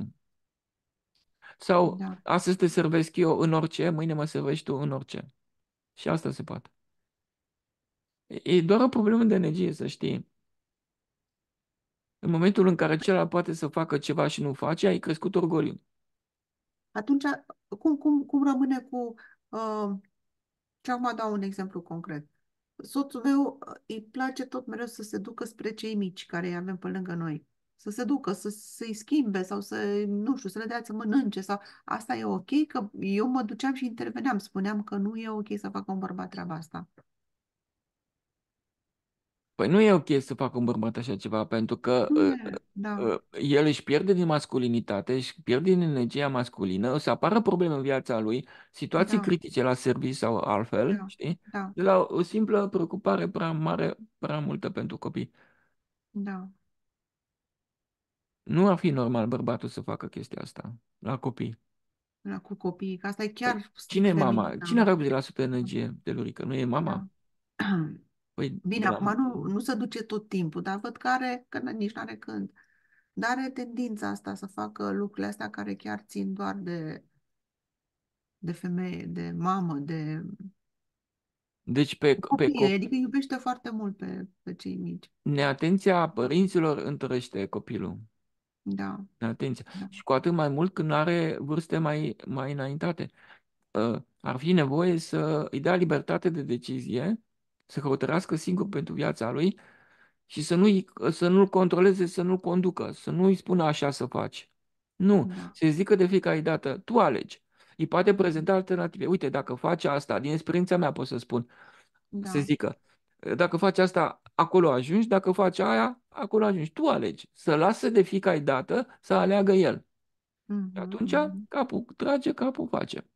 Sau da. astăzi te servesc eu în orice, mâine mă servești tu în orice. Și asta se poate. E doar o problemă de energie, să știi. În momentul în care celălalt poate să facă ceva și nu face, ai crescut orgoliu. Atunci, cum, cum, cum rămâne cu... Uh, și acum dau un exemplu concret. Soțul meu uh, îi place tot mereu să se ducă spre cei mici care îi avem pe lângă noi. Să se ducă, să, să-i schimbe sau să, nu știu, să le dea să mănânce. Sau... Asta e ok? Că eu mă duceam și interveneam. Spuneam că nu e ok să facă un bărbat treaba asta. Păi nu e ok să facă un bărbat așa ceva, pentru că ă, da. uh, el își pierde din masculinitate, își pierde din energia masculină, o să apară probleme în viața lui, situații da. critice la serviciu sau altfel, da. știi? Da. De la o simplă preocupare prea mare, prea multă pentru copii. Da. Nu ar fi normal bărbatul să facă chestia asta la copii. La cu copii, că asta e păi chiar... cine e mama? Da. Cine are 80% energie de lurică? Nu e mama? Da. [CLEARS THROAT] Păi, Bine, da. acum nu, nu se duce tot timpul, dar văd că are, că nici nu are când. Dar are tendința asta să facă lucrurile astea care chiar țin doar de, de femeie, de mamă, de deci pe, copii, pe copii, adică iubește foarte mult pe, pe cei mici. Neatenția părinților întărește copilul. Da. Neatenția. Da. Și cu atât mai mult când are vârste mai, mai înaintate. Ă, ar fi nevoie să îi dea libertate de decizie să hotărască singur pentru viața lui și să, nu l să nu controleze, să nu-l conducă, să nu-i spună așa să faci. Nu, da. se zică de fiecare dată, tu alegi. Îi poate prezenta alternative. Uite, dacă faci asta, din experiența mea pot să spun, da. se zică, dacă faci asta, acolo ajungi, dacă faci aia, acolo ajungi. Tu alegi. Să lasă de fiecare dată să aleagă el. Mm-hmm. Și atunci capul trage, capul face.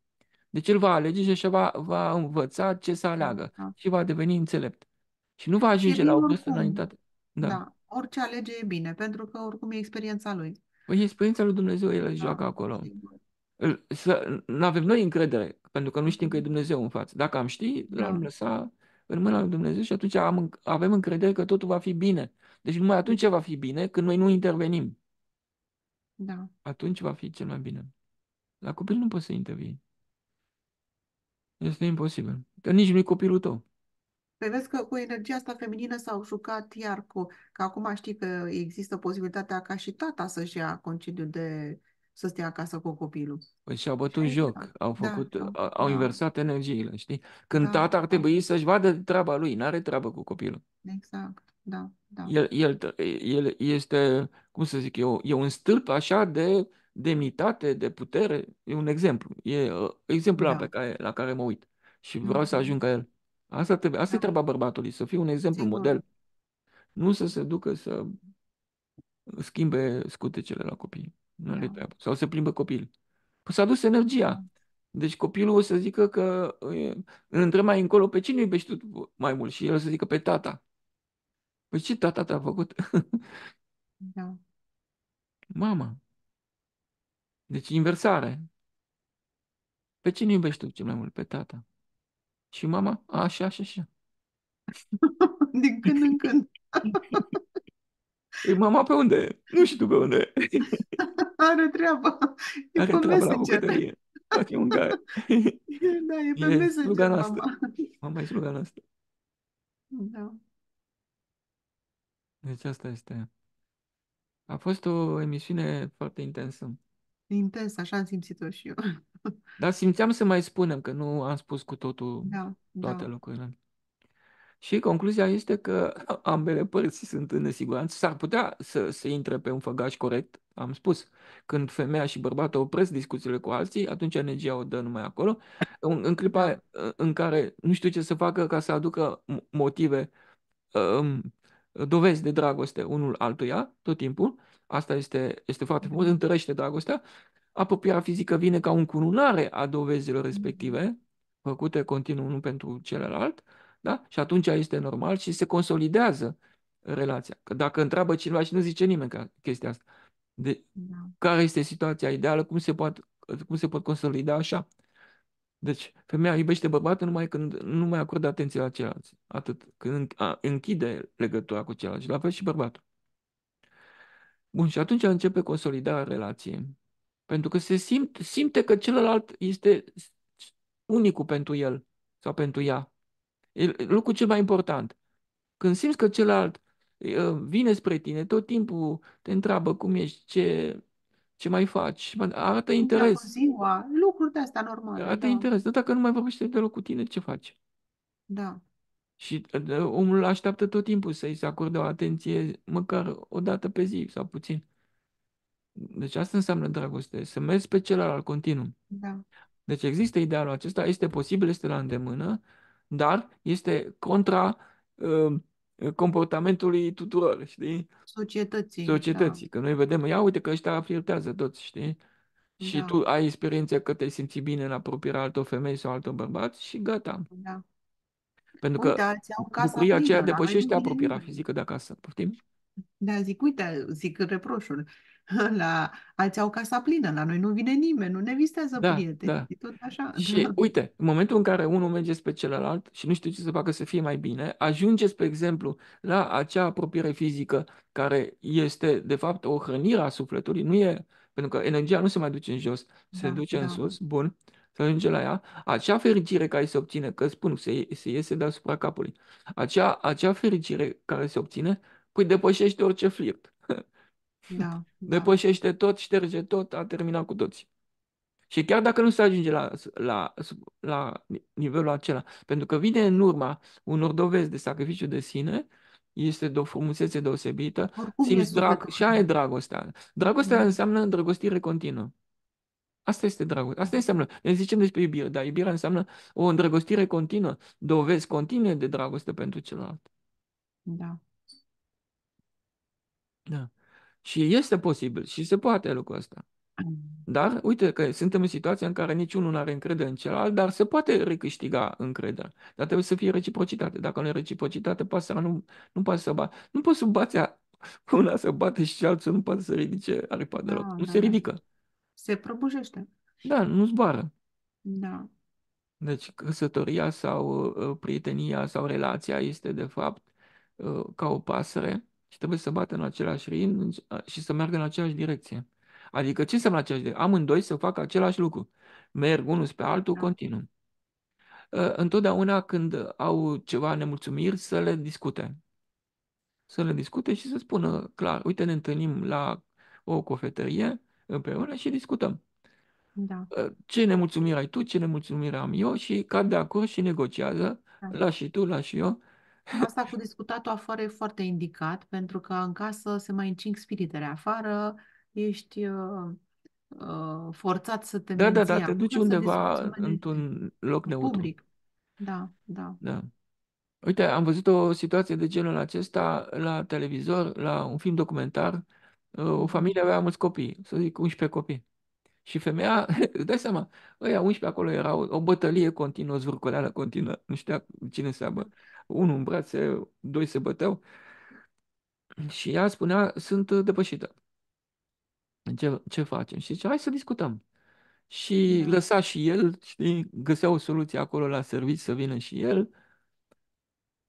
Deci el va alege și așa va, va învăța ce să aleagă da. da. și va deveni înțelept. Și nu va ajunge la o personalitate. Da. da, orice alege e bine, pentru că oricum e experiența lui. Păi experiența lui Dumnezeu, el da. joacă acolo. Să, nu avem noi încredere, pentru că nu știm că e Dumnezeu în față. Dacă am ști, da. l-am da. lăsat în mâna lui Dumnezeu și atunci am, avem încredere că totul va fi bine. Deci numai atunci va fi bine când noi nu intervenim. Da. Atunci va fi cel mai bine. La copil nu poți să intervii. Este imposibil. Că nici nu-i copilul tău. Păi vezi că cu energia asta feminină s-au jucat iar cu... Că acum știi că există posibilitatea ca și tata să-și ia concediu de... să stea acasă cu copilul. Păi și-au bătut și joc. Da. Au făcut... Da, da, au inversat da. energiile, știi? Când da, tata ar da. trebui da. să-și vadă treaba lui. N-are treabă cu copilul. Exact. Da, da. El, el, el este, cum să zic eu, e un stâlp așa de demnitate, de putere, e un exemplu. E uh, exemplul da. pe care, la care mă uit și vreau să ajung ca el. Asta, trebuie, asta da. e treaba bărbatului, să fie un exemplu, Sigur. model. Nu să se ducă să schimbe scutecele la copii. Nu da. treabă. Sau să plimbă copil Păi s-a dus energia. Da. Deci copilul o să zică că uh, între mai încolo pe cine iubești tu mai mult? Și el o să zică pe tata. Păi ce tata te-a făcut? [LAUGHS] Da. Mama. Deci inversare. Pe cine iubești tu cel mai mult? Pe tata. Și mama? Așa, așa, așa. [LAUGHS] Din când în când. E păi, mama pe unde? Nu știu pe unde. [LAUGHS] Are treabă. E Are pe treabă messenger. la bucătărie. Poate un [LAUGHS] Da, e pe e messenger, mama. Mama e sluga noastră. Da. Deci asta este. A fost o emisiune foarte intensă. Intens, așa am simțit-o și eu. [LAUGHS] Dar simțeam să mai spunem, că nu am spus cu totul da, da. toate da. lucrurile. Și concluzia este că [LAUGHS] ambele părți sunt în nesiguranță. S-ar putea să se intre pe un făgaș corect, am spus. Când femeia și bărbatul opresc discuțiile cu alții, atunci energia o dă numai acolo. În, în clipa da. în care nu știu ce să facă ca să aducă motive, um, dovezi de dragoste unul altuia, tot timpul, Asta este, este foarte frumos, mhm. întărește dragostea. Apropierea fizică vine ca un cununare a dovezilor mhm. respective, făcute continuu unul pentru celălalt, da? și atunci este normal și se consolidează relația. Că dacă întreabă cineva și nu zice nimeni că chestia asta, de, da. care este situația ideală, cum se, poate, cum se pot consolida așa. Deci, femeia iubește bărbatul numai când nu mai acordă atenție la ceilalți. Atât. Când închide legătura cu ceilalți. La fel și bărbatul. Bun, și atunci începe consolidarea relației. Pentru că se simt, simte că celălalt este unicul pentru el sau pentru ea. E lucrul cel mai important. Când simți că celălalt vine spre tine, tot timpul te întreabă cum ești, ce, ce mai faci, arată interes. Ziua, lucruri de asta normale. Arată da. interes. Dar dacă nu mai vorbește deloc cu tine, ce faci? Da. Și ă, omul așteaptă tot timpul să-i se acorde o atenție măcar o dată pe zi sau puțin. Deci asta înseamnă dragoste, să mergi pe celălalt continuu. Da. Deci există idealul acesta, este posibil, este la îndemână, dar este contra uh, comportamentului tuturor, știi? Societății. Societății, da. că noi vedem, ia uite că ăștia flirtează toți, știi? Și da. tu ai experiență că te simți bine în apropierea altor femei sau altor bărbați și gata. Da. Pentru uite, că alții au casa bucuria plină, aceea depășește apropierea fizică de acasă. Poftim? Da, zic, uite, zic reproșul. [LAUGHS] La alții au casa plină, la noi nu vine nimeni, nu ne vistează da, prieteni. Da. Tot așa. [LAUGHS] Și da. uite, în momentul în care unul merge pe celălalt și nu știu ce să facă să fie mai bine, ajunge, spre exemplu, la acea apropiere fizică care este, de fapt, o hrănire a sufletului, nu e, pentru că energia nu se mai duce în jos, se da, duce da. în sus, bun, uh, să ajunge la ea, acea fericire care se obține, că spun, se, se iese deasupra capului, acea, acea fericire care se obține, păi depășește orice flirt. Da, [LAUGHS] da, depășește tot, șterge tot, a terminat cu toți. Și chiar dacă nu se ajunge la, la, la nivelul acela, pentru că vine în urma unor dovezi de sacrificiu de sine, este de o frumusețe deosebită, Oricum simți drag și aia e dragostea. Dragostea da. înseamnă îndrăgostire continuă. Asta este dragoste. Asta înseamnă, ne zicem despre iubire, dar iubirea înseamnă o îndrăgostire continuă, dovezi continue de dragoste pentru celălalt. Da. Da. Și este posibil și se poate lucrul ăsta. Mm. Dar uite că suntem în situația în care niciunul nu are încredere în celălalt, dar se poate recâștiga încrederea. Dar trebuie să fie reciprocitate. Dacă nu e reciprocitate, pasărea nu, nu poate să bată. Nu poți să bați una să bate și altul nu poate să ridice aripa deloc. Da, nu da, se da. ridică se prăbușește. Da, nu zboară. Da. Deci căsătoria sau ă, prietenia sau relația este de fapt ă, ca o pasăre și trebuie să bată în același ritm și să meargă în aceeași direcție. Adică ce înseamnă aceeași direcție? Amândoi să facă același lucru. Merg unul pe altul, da. continuu. Ă, întotdeauna când au ceva nemulțumiri, să le discute. Să le discute și să spună clar, uite ne întâlnim la o cofetărie, împreună și discutăm. Da. Ă, ce nemulțumire ai tu, ce nemulțumire am eu și cad de acord și negociază, da. la și tu, la și eu. [LAUGHS] Asta cu discutatul afară e foarte indicat, pentru că în casă se mai încing spiritele afară, ești uh, uh, forțat să te Da, da, da, te duci undeva într-un loc neutru. Public. Da, da. da. Uite, am văzut o situație de genul acesta la televizor, la un film documentar o uh, familie avea mulți copii, să zic 11 copii. Și femeia, [LAUGHS] îți dai seama, ăia 11 acolo era o, o bătălie continuă, zvârcoleală continuă, nu știa cine se abă. Unul în brațe, doi se băteau. Și ea spunea, sunt depășită. Ce, ce facem? Și zice, hai să discutăm. Și da. lăsa și el, știi, găsea o soluție acolo la serviciu, să vină și el,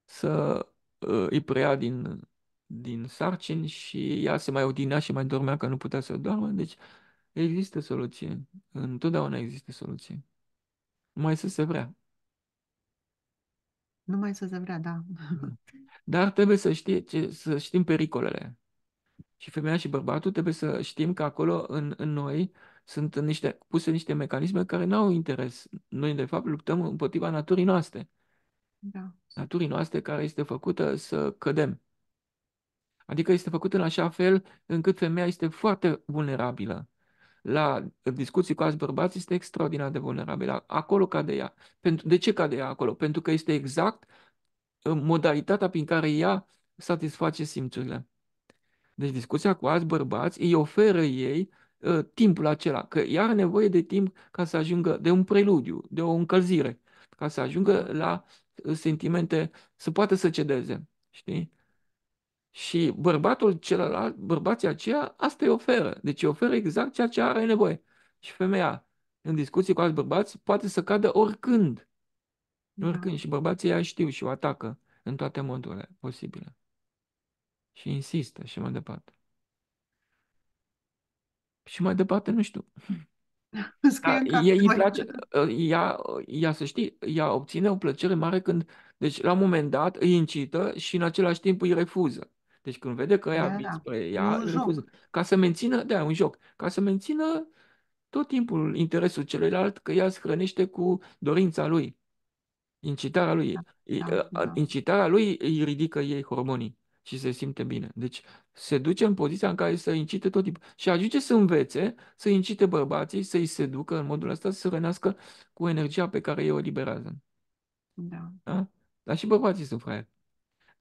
să uh, îi preia din din sarcini și ea se mai odinea și mai dormea că nu putea să doarmă, deci există soluție. Întotdeauna există soluție. Mai să se vrea. Nu mai să se vrea, da. Dar trebuie să, știe ce, să știm pericolele. Și femeia și bărbatul trebuie să știm că acolo în, în noi sunt niște, puse niște mecanisme care nu au interes. Noi, de fapt, luptăm împotriva naturii noastre. Da. Naturii noastre care este făcută să cădem. Adică este făcut în așa fel încât femeia este foarte vulnerabilă. La discuții cu alți bărbați este extraordinar de vulnerabilă. Acolo cade ea. Pentru, de ce cade ea acolo? Pentru că este exact uh, modalitatea prin care ea satisface simțurile. Deci discuția cu alți bărbați îi oferă ei uh, timpul acela, că ea are nevoie de timp ca să ajungă de un preludiu, de o încălzire, ca să ajungă la uh, sentimente, să poată să cedeze, știi? Și bărbatul celălalt, bărbații aceia, asta îi oferă. Deci îi oferă exact ceea ce are nevoie. Și femeia, în discuții cu alți bărbați, poate să cadă oricând. Da. Oricând. Și bărbații ea știu și o atacă în toate modurile posibile. Și insistă și mai departe. Și mai departe, nu știu. Da, ea, da, îi place, ă, ea, ea, să știi, ea obține o plăcere mare când, deci la un moment dat îi incită și în același timp îi refuză. Deci când vede că ea da, da. spre ea, Zic, Ca să mențină, da, un joc, ca să mențină tot timpul interesul celuilalt că ea se hrănește cu dorința lui, incitarea lui. Da, da, da. Incitarea lui îi ridică ei hormonii și se simte bine. Deci se duce în poziția în care să incite tot timpul. Și ajunge să învețe, să incite bărbații, să-i seducă în modul ăsta, să se rănească cu energia pe care ei o liberează. Da. da? Dar și bărbații sunt fraieri.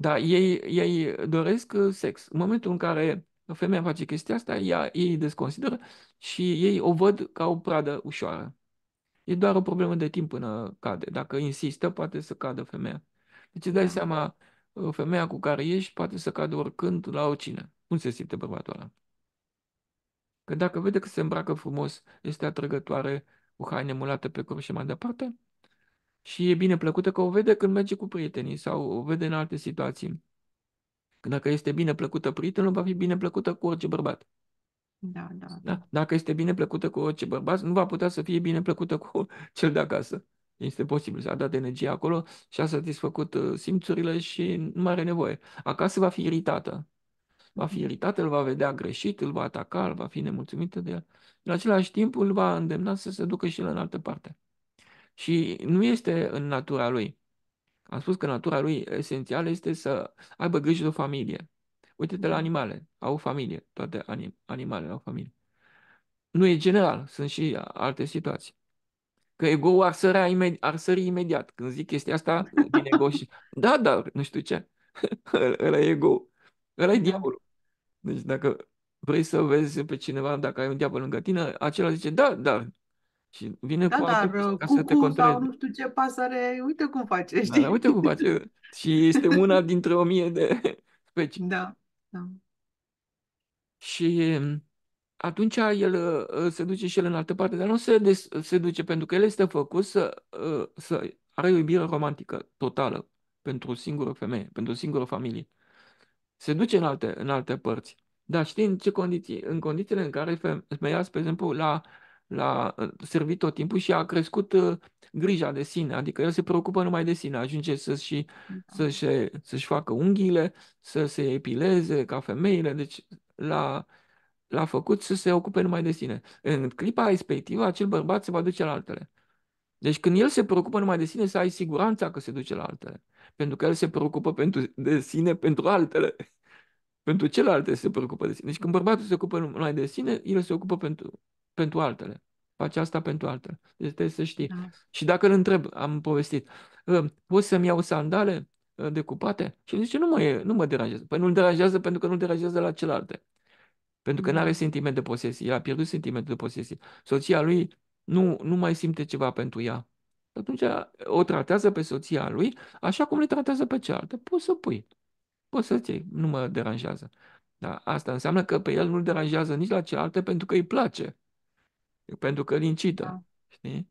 Dar ei, ei doresc uh, sex. În momentul în care femeia face chestia asta, ea, ei desconsideră și ei o văd ca o pradă ușoară. E doar o problemă de timp până cade. Dacă insistă, poate să cadă femeia. Deci îți dai mm. seama, uh, femeia cu care ești poate să cadă oricând la oricine. Cum se simte bărbatul Că dacă vede că se îmbracă frumos, este atrăgătoare, cu haine mulate pe corp și mai departe, și e bine plăcută că o vede când merge cu prietenii sau o vede în alte situații. Dacă este bine plăcută prietenul, va fi bine plăcută cu orice bărbat. Da, da, da, da. Dacă este bine plăcută cu orice bărbat, nu va putea să fie bine plăcută cu [LAUGHS] cel de acasă. Este posibil, s-a dat energie acolo și a satisfăcut uh, simțurile și nu mai are nevoie. Acasă va fi iritată. Va fi mhm. iritată, îl va vedea greșit, îl va ataca, îl va fi nemulțumită de el. În același timp, îl va îndemna să se ducă și el în altă parte. Și nu este în natura lui. Am spus că natura lui esențială este să aibă grijă de o familie. uite de la animale, au o familie, toate anim- animalele au familie. Nu e general, sunt și alte situații. Că ego-ul ar, sărea ar sări imediat. Când zic chestia asta, vine [LAUGHS] ego și... Da, dar nu știu ce. [LAUGHS] Ăla e ego Ăla e da. diavolul. Deci dacă vrei să vezi pe cineva, dacă ai un diavol lângă tine, acela zice, da, dar și vine da, cu da, alte dar, ca cu, să te controleze. Sau nu știu ce pasăre, uite cum face, știi? Da, da, uite cum face. și este una [LAUGHS] dintre o mie de specii. Da, da. Și mm, atunci el uh, se duce și el în altă parte, dar nu se, des, se duce pentru că el este făcut să, uh, să are o iubire romantică totală pentru o singură femeie, pentru o singură familie. Se duce în alte, în alte părți. Dar știi în ce condiții? În condițiile în care femeia, spre exemplu, la l-a uh, servit tot timpul și a crescut uh, grija de sine, adică el se preocupă numai de sine, ajunge să-și, și, da. să și să-și facă unghiile, să se epileze ca femeile, deci l-a, l-a făcut să se ocupe numai de sine. În clipa respectivă, acel bărbat se va duce la altele. Deci când el se preocupă numai de sine, să ai siguranța că se duce la altele. Pentru că el se preocupă pentru, de sine pentru altele. Pentru celelalte se preocupă de sine. Deci când bărbatul se ocupă numai de sine, el se ocupă pentru pentru altele. Face asta pentru altele. Deci trebuie să știi. Da. Și dacă îl întreb, am povestit, ă, poți să-mi iau sandale ă, decupate? Și el zice, nu mă, e, nu mă deranjează. Păi nu-l deranjează pentru că nu-l deranjează la celelalte. Pentru că mm. nu are sentiment de posesie. El a pierdut sentimentul de posesie. Soția lui nu, nu mai simte ceva pentru ea. Atunci o tratează pe soția lui așa cum le tratează pe cealaltă. Poți să pui. Poți să ții. Nu mă deranjează. Da? Asta înseamnă că pe el nu-l deranjează nici la cealaltă pentru că îi place pentru că incită, da. știi?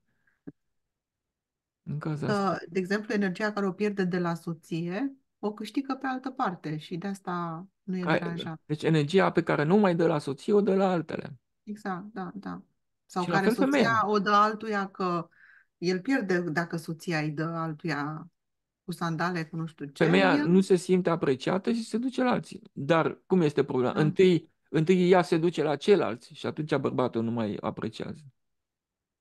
În cazul asta. De exemplu, energia care o pierde de la soție, o câștigă pe altă parte și de asta nu e deranjat. Deci energia pe care nu mai dă la soție, o dă la altele. Exact, da, da. Sau și care soția femeia. o dă altuia că el pierde dacă soția îi dă altuia cu sandale, cu nu știu ce. Femeia el... nu se simte apreciată și se duce la alții. Dar cum este problema? Da. Întâi întâi ea se duce la ceilalți și atunci bărbatul nu mai apreciază.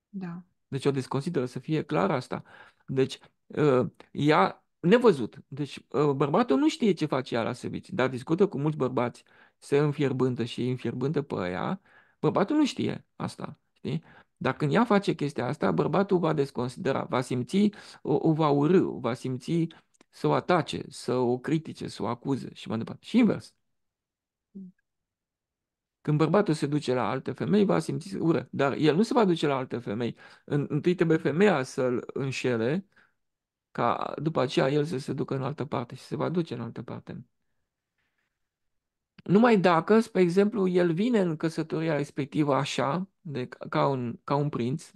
Da. Deci o desconsideră să fie clar asta. Deci uh, ea nevăzut. Deci uh, bărbatul nu știe ce face ea la serviciu, dar discută cu mulți bărbați, se înfierbântă și înfierbântă pe ea, bărbatul nu știe asta. Știi? Dar când ea face chestia asta, bărbatul va desconsidera, va simți, o, o va urâ, o va simți să o atace, să o critique, să o acuze și mai departe. Și invers. Când bărbatul se duce la alte femei, va simți ură, dar el nu se va duce la alte femei. Întâi trebuie femeia să-l înșele, ca după aceea el să se ducă în altă parte și se va duce în altă parte. Numai dacă, spre exemplu, el vine în căsătoria respectivă așa, de, ca, un, ca un prinț,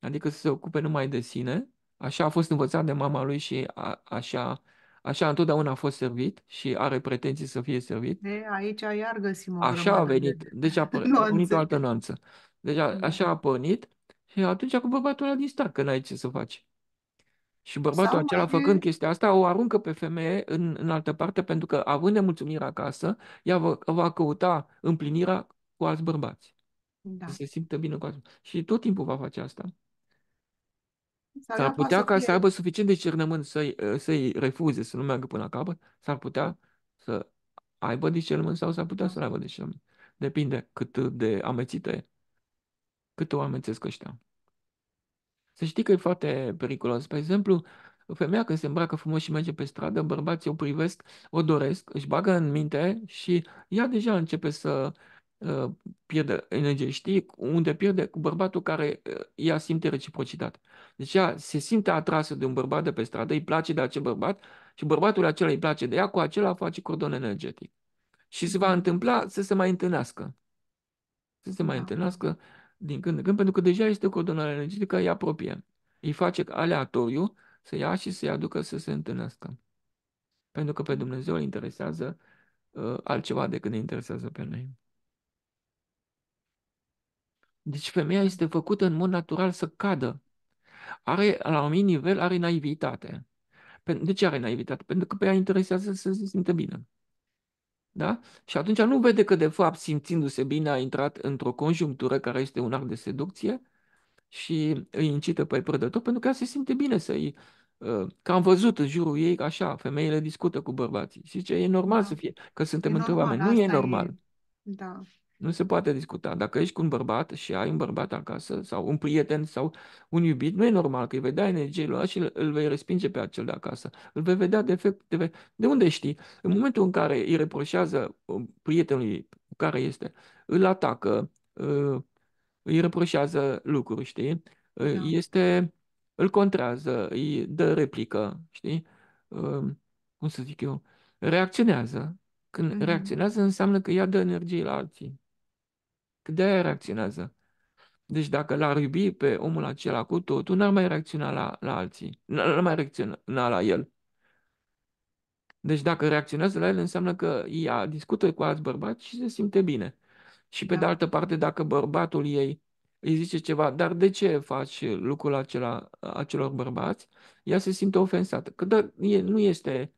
adică să se ocupe numai de sine, așa a fost învățat de mama lui și a, așa Așa întotdeauna a fost servit și are pretenții să fie servit. De aici iar găsim o Așa a venit, de deci a pornit [LAUGHS] o altă nuanță. Deci a, mm. așa a pornit și atunci cu bărbatul ăla din stat, că n-ai ce să faci. Și bărbatul Sau acela, făcând făcând chestia asta, o aruncă pe femeie în, în altă parte, pentru că, având nemulțumirea acasă, ea va, va căuta împlinirea cu alți bărbați. Da. Să se simtă bine cu alți Și tot timpul va face asta. S-ar putea ca să aibă suficient discernământ să-i, ă, să refuze, să nu meargă până la capăt, s-ar putea să aibă discernământ sau s-ar putea să nu aibă discernământ. Depinde cât de amețită e, cât o amețesc ăștia. Să știi că e foarte periculos. Pe exemplu, femeia când se îmbracă frumos și merge pe stradă, bărbații o privesc, o doresc, își bagă în minte și ea deja începe să ă, pierde energie. Știi unde pierde? Cu bărbatul care ă, ea simte reciprocitate. Deci ea se simte atrasă de un bărbat de pe stradă, îi place de acel bărbat și bărbatul acela îi place de ea, cu acela face cordon energetic. Și se va mm-hmm. întâmpla să se mai întâlnească. Să se mai ah. întâlnească din când în când, pentru că deja este coordonarea energetică, îi apropie. Îi face aleatoriu să ia și să-i aducă să se întâlnească. Pentru că pe Dumnezeu îl interesează uh, altceva decât ne interesează pe noi. Deci femeia este făcută în mod natural să cadă are, la un anumit nivel, are naivitate. De ce are naivitate? Pentru că pe ea interesează să se simtă bine. Da? Și atunci nu vede că, de fapt, simțindu-se bine, a intrat într-o conjunctură care este un arc de seducție și îi incită pe prădător pentru că ea se simte bine să-i... Uh, că am văzut în jurul ei așa, femeile discută cu bărbații. Și ce e normal da. să fie, că suntem e între normal, oameni. Nu e normal. E... Da. Nu se poate discuta. Dacă ești cu un bărbat și ai un bărbat acasă sau un prieten sau un iubit, nu e normal că îi vei da energie lui și îl vei respinge pe acel de acasă. Îl vei vedea defectele. De unde știi? În momentul în care îi reproșează um, prietenului cu care este, îl atacă, uh, îi reproșează lucruri, știi? Uh, da. Este, îl contrează, îi dă replică, știi? Um, cum să zic eu? Reacționează. Când mm-hmm. reacționează înseamnă că ea dă energie la alții. Că de-aia reacționează. Deci dacă l-ar iubi pe omul acela cu totul, n-ar mai reacționa la, la alții, n-ar mai reacționa la el. Deci dacă reacționează la el, înseamnă că ea discută cu alți bărbați și se simte bine. Și pe da. de altă parte, dacă bărbatul ei îi zice ceva, dar de ce faci lucrul acela acelor bărbați, ea se simte ofensată. Că dar e, nu este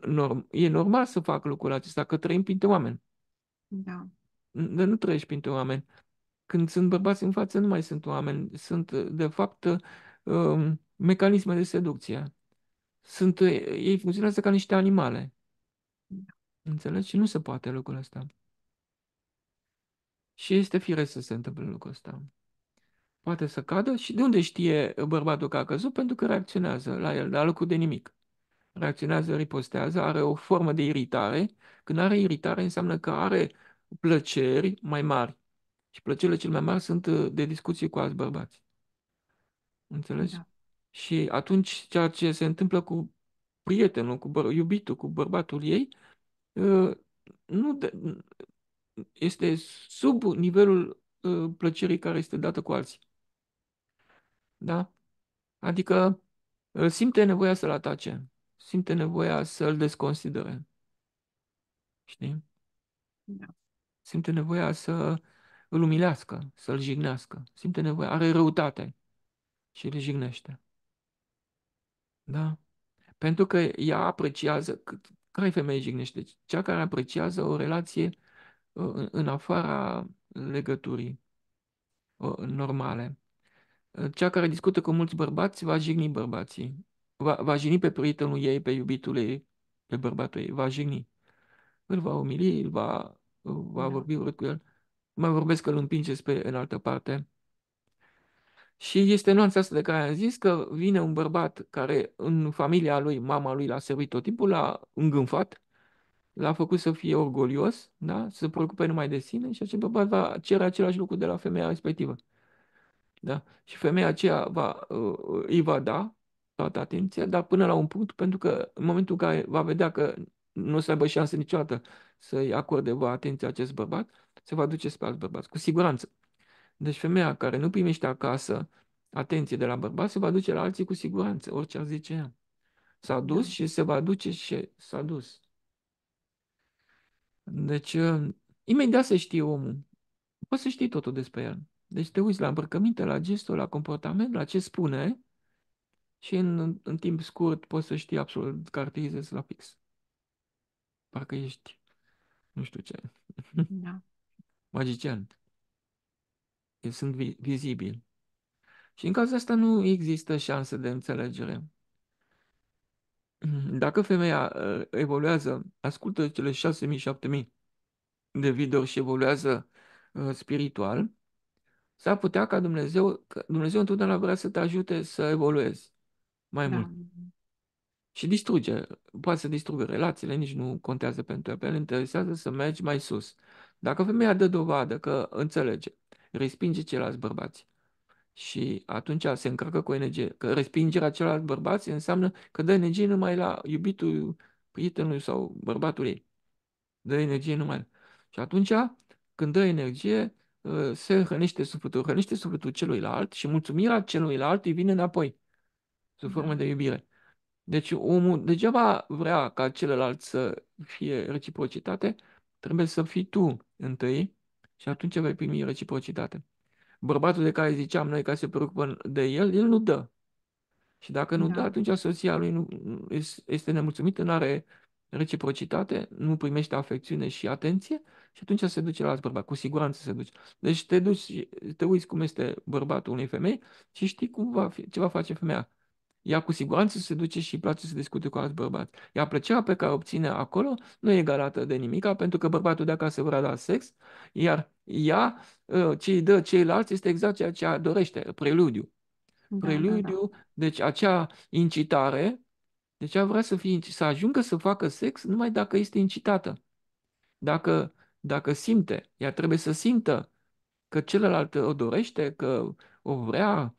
norm, e normal să fac lucrul acesta, că trăim printre oameni. Da nu trăiești printre oameni. Când sunt bărbați în față, nu mai sunt oameni. Sunt, de fapt, um, mecanisme de seducție. Sunt, ei funcționează ca niște animale. Înțelegi? Și nu se poate lucrul ăsta. Și este firesc să se întâmple lucrul ăsta. Poate să cadă și de unde știe bărbatul că a căzut? Pentru că reacționează la el, la lucru de nimic. Reacționează, ripostează, are o formă de iritare. Când are iritare, înseamnă că are plăceri mai mari. Și plăcerile cel mai mari sunt uh, de discuții cu alți bărbați. Înțelegi? Da. Și atunci ceea ce se întâmplă cu prietenul, cu bă- iubitul, cu bărbatul ei, uh, nu de- este sub nivelul uh, plăcerii care este dată cu alții. Da? Adică simte nevoia să-l atace, simte nevoia să-l desconsidere. Știi? Da simte nevoia să îl umilească, să-l jignească. Simte nevoia, are răutate și îl jignește. Da? Pentru că ea apreciază, care femeie jignește? Cea care apreciază o relație uh, în, în afara legăturii uh, normale. Uh, cea care discută cu mulți bărbați va jigni bărbații, va, va jigni pe prietenul ei, pe iubitul ei, pe bărbatul ei, va jigni. Îl va umili, îl va va da. vorbi urât cu el, mai vorbesc că îl împinge pe în altă parte. Și este nuanța asta de care am zis că vine un bărbat care în familia lui, mama lui l-a servit tot timpul, l-a îngânfat, l-a făcut să fie orgolios, da? să se preocupe numai de sine și acel bărbat va cere același lucru de la femeia respectivă. Da? Și femeia aceea va, uh, îi va da toată atenția, dar până la un punct, pentru că în momentul în care va vedea că nu să aibă șanse niciodată să-i acorde vă atenție acest bărbat, se va duce spre alt bărbat, cu siguranță. Deci femeia care nu primește acasă atenție de la bărbat se va duce la alții cu siguranță, orice ar zice ea. S-a da. dus și se va duce și s-a dus. Deci, uh, imediat să știe omul. Poți să știi totul despre el. Deci te uiți la îmbrăcăminte, la gestul, la comportament, la ce spune și în, în timp scurt poți să știi absolut caracterizezi la fix parcă ești, nu știu ce, da. [LAUGHS] magician. Eu sunt vizibil. Și în cazul ăsta nu există șanse de înțelegere. Dacă femeia uh, evoluează, ascultă cele 6.000-7.000 de videori și evoluează uh, spiritual, s-ar putea ca Dumnezeu, că Dumnezeu întotdeauna vrea să te ajute să evoluezi mai da. mult și distruge, poate să distrugă relațiile, nici nu contează pentru el, pe el interesează să mergi mai sus. Dacă femeia dă dovadă că înțelege, respinge ceilalți bărbați și atunci se încărcă cu energie, că respingerea celorlalți bărbați înseamnă că dă energie numai la iubitul prietenului sau bărbatul ei. Dă energie numai. La... Și atunci, când dă energie, ă, se hrănește sufletul, hrănește sufletul celuilalt și mulțumirea celuilalt îi vine înapoi, sub formă de iubire. Deci omul degeaba vrea ca celălalt să fie reciprocitate, trebuie să fii tu întâi și atunci vei primi reciprocitate. Bărbatul de care ziceam noi că se preocupă de el, el nu dă. Și dacă nu da, dă, atunci soția lui nu, este nemulțumită, nu are reciprocitate, nu primește afecțiune și atenție și atunci se duce la alt bărbat. Cu siguranță se duce. Deci te duci, te uiți cum este bărbatul unei femei și știi cum va fi, ce va face femeia ea cu siguranță se duce și îi place să discute cu alți bărbați. Iar plăcerea pe care o obține acolo nu e egalată de nimica, pentru că bărbatul de acasă vrea la sex, iar ea, ă, ce îi dă ceilalți, este exact ceea ce dorește, preludiu. Da, da preludiu, da, da. deci acea incitare, deci ea vrea să, fie, să ajungă să facă sex numai dacă este incitată. Dacă, dacă simte, ea trebuie să simtă că celălalt o dorește, că o vrea,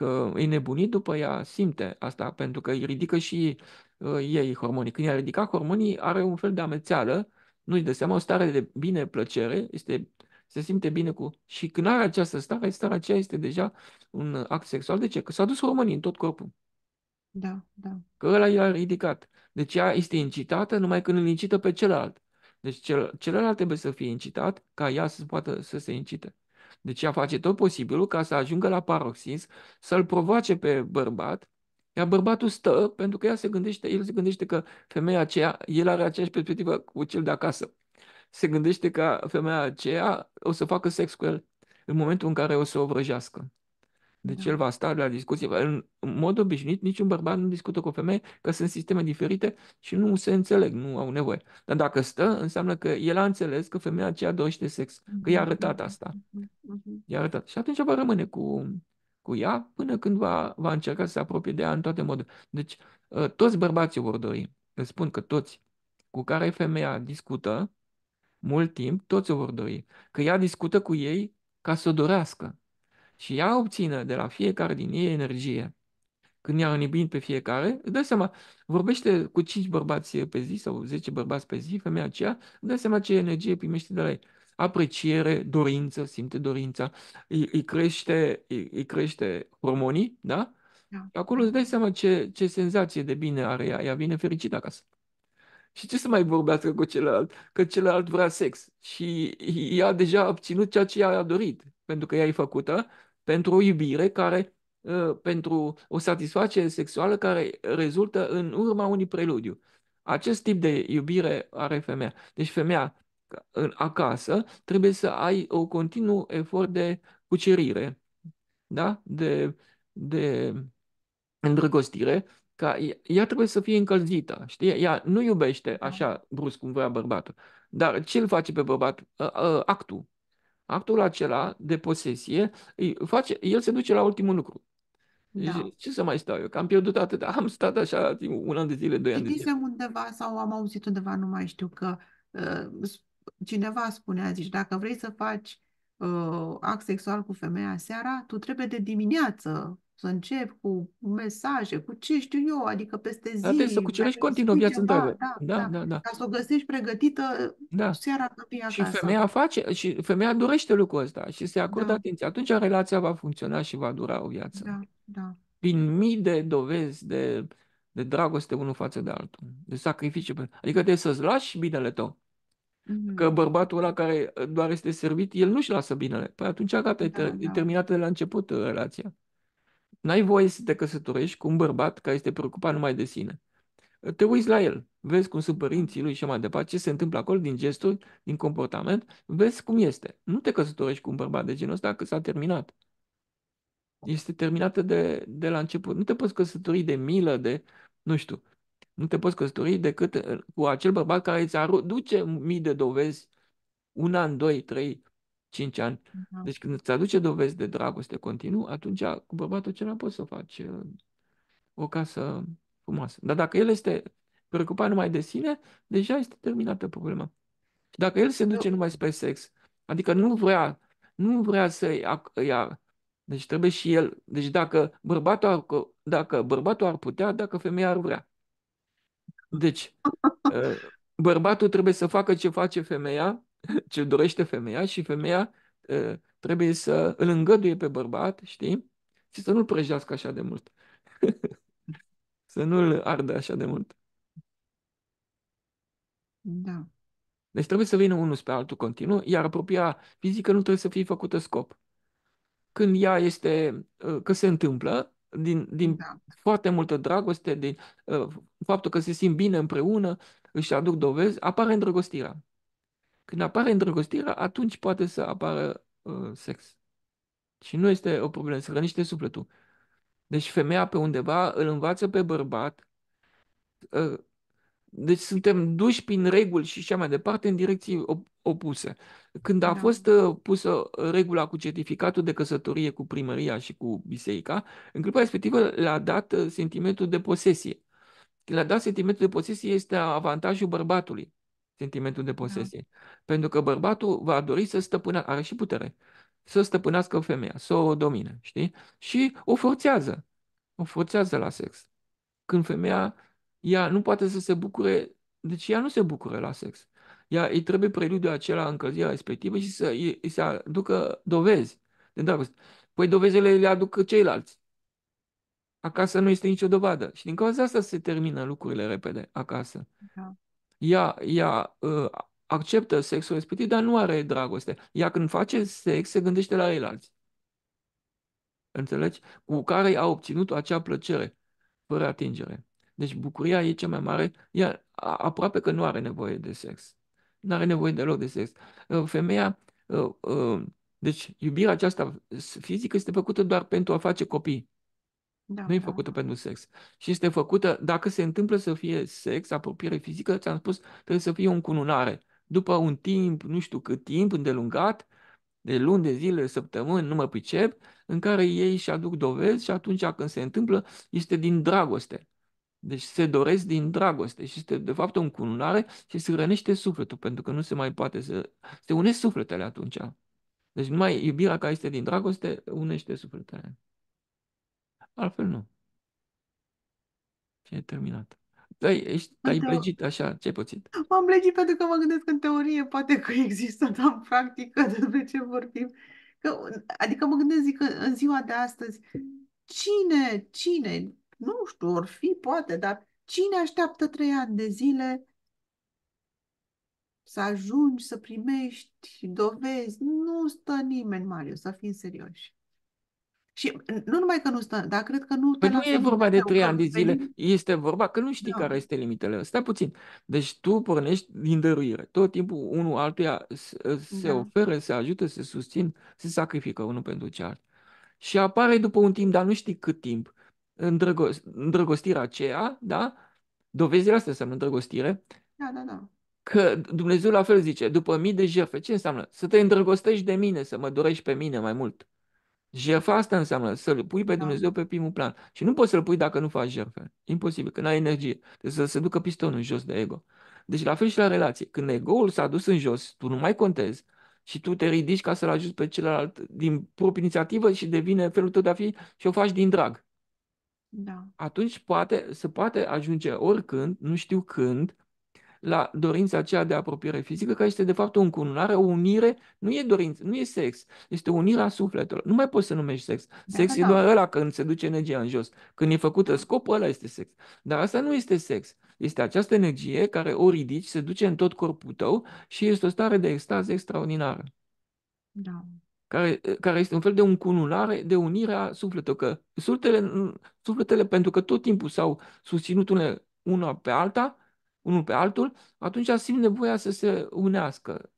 că e nebunit după ea, simte asta, pentru că îi ridică și uh, ei hormonii. Când i-a ridicat hormonii, are un fel de amețeală, nu-i dă seama, o stare de bine, plăcere, este, se simte bine cu... Și când are această stare, starea aceea este deja un act sexual. De ce? Că s-a dus hormonii în tot corpul. Da, da. Că ăla i-a ridicat. Deci ea este incitată numai când îl incită pe celălalt. Deci cel, celălalt trebuie să fie incitat ca ea să poată să se incite. Deci ea face tot posibilul ca să ajungă la paroxism, să-l provoace pe bărbat, iar bărbatul stă pentru că ea se gândește, el se gândește că femeia aceea, el are aceeași perspectivă cu cel de acasă. Se gândește că femeia aceea o să facă sex cu el în momentul în care o să o vrăjească. Deci da. el va sta la discuție. În, în mod obișnuit, niciun bărbat nu discută cu o femeie că sunt sisteme diferite și nu se înțeleg, nu au nevoie. Dar dacă stă, înseamnă că el a înțeles că femeia aceea dorește sex, că i-a arătat mhm. asta. Mhm. I-a arătat. Și atunci va rămâne cu, cu ea până când va, va încerca să se apropie de ea în toate modurile. Deci ă, toți bărbații vor dori. Îți spun că toți cu care femeia discută mult timp, toți o vor dori. Că ea discută cu ei ca să o dorească și ea obțină de la fiecare din ei energie. Când i-a înibit pe fiecare, îți dai seama, vorbește cu 5 bărbați pe zi sau 10 bărbați pe zi, femeia aceea, îți dai seama ce energie primește de la ei. Apreciere, dorință, simte dorința, îi, îi, crește, îi, îi crește hormonii, da? da? Acolo îți dai seama ce, ce senzație de bine are ea, ea vine fericită acasă. Și ce să mai vorbească cu celălalt? Că celălalt vrea sex și ea deja a obținut ceea ce ea a dorit, pentru că ea e făcută pentru o iubire care, ă, pentru o satisfacere sexuală care rezultă în urma unui preludiu. Acest tip de iubire are femeia. Deci femeia în acasă trebuie să ai o continuu efort de cucerire, da? de, de îndrăgostire, ca ea trebuie să fie încălzită, știi? Ea nu iubește așa brusc cum vrea bărbatul. Dar ce îl face pe bărbat? Ă, ă, actul, actul acela de posesie, îi face, el se duce la ultimul lucru. Da. Zice, ce să mai stau eu? Că am pierdut atât. Am stat așa un an de zile, doi ani de zile. undeva sau am auzit undeva, nu mai știu, că uh, cineva spunea, zici, dacă vrei să faci uh, act sexual cu femeia seara, tu trebuie de dimineață să încep cu mesaje, cu ce știu eu, adică peste da, zi. Da, trebuie să cucerești continuu viața întreagă. Da, da, da, da, da. Ca să o găsești pregătită da. seara acasă. Și femeia face, și femeia dorește lucrul ăsta și se acordă da. atenție. Atunci relația va funcționa și va dura o viață. Da, da. Prin mii de dovezi de, de dragoste unul față de altul, de sacrificiu. Adică trebuie să-ți lași binele tău. Mm-hmm. Că bărbatul ăla care doar este servit, el nu-și lasă binele. Păi atunci, gata, da, e da. terminată de la început relația. N-ai voie să te căsătorești cu un bărbat care este preocupat numai de sine. Te uiți la el, vezi cum sunt părinții lui și mai departe, ce se întâmplă acolo din gesturi, din comportament, vezi cum este. Nu te căsătorești cu un bărbat de genul ăsta că s-a terminat. Este terminată de, de la început. Nu te poți căsători de milă, de, nu știu, nu te poți căsători decât uh, cu acel bărbat care îți aduce mii de dovezi, un an, doi, trei, 5 ani. Da. Deci când îți aduce dovezi de dragoste continuu, atunci cu bărbatul acela poți să faci uh, o casă frumoasă. Dar dacă el este preocupat numai de sine, deja este terminată problema. dacă el se duce numai spre sex, adică nu vrea, nu vrea să ia, deci trebuie și el, deci dacă bărbatul ar, dacă bărbatul ar putea, dacă femeia ar vrea. Deci, [LAUGHS] uh, bărbatul trebuie să facă ce face femeia [LAUGHS] ce dorește femeia și femeia trebuie să îl îngăduie pe bărbat, știi? Și să nu-l prăjească așa de mult. [LAUGHS] să nu-l ardă așa de mult. Da. Deci trebuie să vină unul spre altul continuu, iar apropia fizică nu trebuie să fie făcută scop. Când ea este, că se întâmplă, din, din da. foarte multă dragoste, din faptul că se simt bine împreună, își aduc dovezi, apare îndrăgostirea. Când apare îndrăgostirea, atunci poate să apară uh, sex. Și nu este o problemă, se hrănește sufletul. Deci femeia pe undeva îl învață pe bărbat, uh, deci suntem duși prin reguli și așa mai departe în direcții opuse. Când a da. fost uh, pusă regula cu certificatul de căsătorie cu primăria și cu biserica, în clipa respectivă le-a dat uh, sentimentul de posesie. Le-a dat sentimentul de posesie este avantajul bărbatului sentimentul de da. posesie. Da. Pentru că bărbatul va dori să stăpână, are și putere, să stăpânească femeia, să o domine, știi? Și o forțează. O forțează la sex. Când femeia, ea nu poate să se bucure, deci ea nu se bucură la sex. Ea îi trebuie preludiul acela încălzirea respectivă și să îi, îi se aducă dovezi de dragoste. Păi dovezile le aduc ceilalți. Acasă nu este nicio dovadă. Și din cauza asta se termină lucrurile repede acasă. Da ea, ea ă, acceptă sexul respectiv, dar nu are dragoste. Ea când face sex, se gândește la el alții. Înțelegi? Cu care a obținut acea plăcere, fără atingere. Deci bucuria e cea mai mare, ea aproape că nu are nevoie de sex. Nu are nevoie deloc de sex. Ă, femeia, ă, deci iubirea aceasta fizică este făcută doar pentru a face copii. Da, nu e da. făcută pentru sex. Și este făcută, dacă se întâmplă să fie sex, apropiere fizică, ți-am spus, trebuie să fie o încununare. După un timp, nu știu cât timp, îndelungat, de luni, de zile, săptămâni, nu mă pricep, în care ei își aduc dovezi și atunci când se întâmplă, este din dragoste. Deci se doresc din dragoste și este de fapt o încununare și se rănește sufletul, pentru că nu se mai poate să... Se unește sufletele atunci. Deci numai iubirea care este din dragoste unește sufletele. Altfel nu. Și e terminat. Da, ești, ai blegit așa, ce ai pățit? M-am blegit pentru că mă gândesc în teorie poate că există, dar în practică [LAUGHS] despre ce vorbim. Că, adică mă gândesc zic, că în ziua de astăzi, cine, cine, nu știu, or fi, poate, dar cine așteaptă trei ani de zile să ajungi, să primești dovezi? Nu stă nimeni, Mario, să fim serioși. Și nu numai că nu stă, dar cred că nu... Păi nu e vorba de trei ani de zile, veni... este vorba că nu știi da. care este limitele. Stai puțin. Deci tu pornești din dăruire. Tot timpul unul altuia se da. oferă, se ajută, se susțin, se sacrifică unul pentru cealaltă. Și apare după un timp, dar nu știi cât timp, îndrăgostirea aceea, da? Dovezile astea înseamnă îndrăgostire. Da, da, da. Că Dumnezeu la fel zice, după mii de jertfe, ce înseamnă? Să te îndrăgostești de mine, să mă dorești pe mine mai mult. Jefa asta înseamnă să-L pui pe da. Dumnezeu pe primul plan. Și nu poți să-L pui dacă nu faci jertfe. Imposibil, că n-ai energie. Trebuie să se ducă pistonul jos de ego. Deci la fel și la relație. Când ego-ul s-a dus în jos, tu nu mai contezi și tu te ridici ca să-l ajuți pe celălalt din proprie inițiativă și devine felul tău de a fi și o faci din drag. Da. Atunci poate, se poate ajunge oricând, nu știu când, la dorința aceea de apropiere fizică, care este de fapt o încununare, o unire, nu e dorință, nu e sex, este unirea sufletelor. Nu mai poți să numești sex. Da, sex da, e da. doar da. ăla când se duce energia în jos. Când e făcută scopul, ăla este sex. Dar asta nu este sex. Este această energie care o ridici, se duce în tot corpul tău și este o stare de extaz extraordinară. Da care, care este un fel de încununare, de unire a sufletelor. Că sufletele, sufletele pentru că tot timpul s-au susținut une, una pe alta, unul pe altul, atunci simt nevoia să se unească.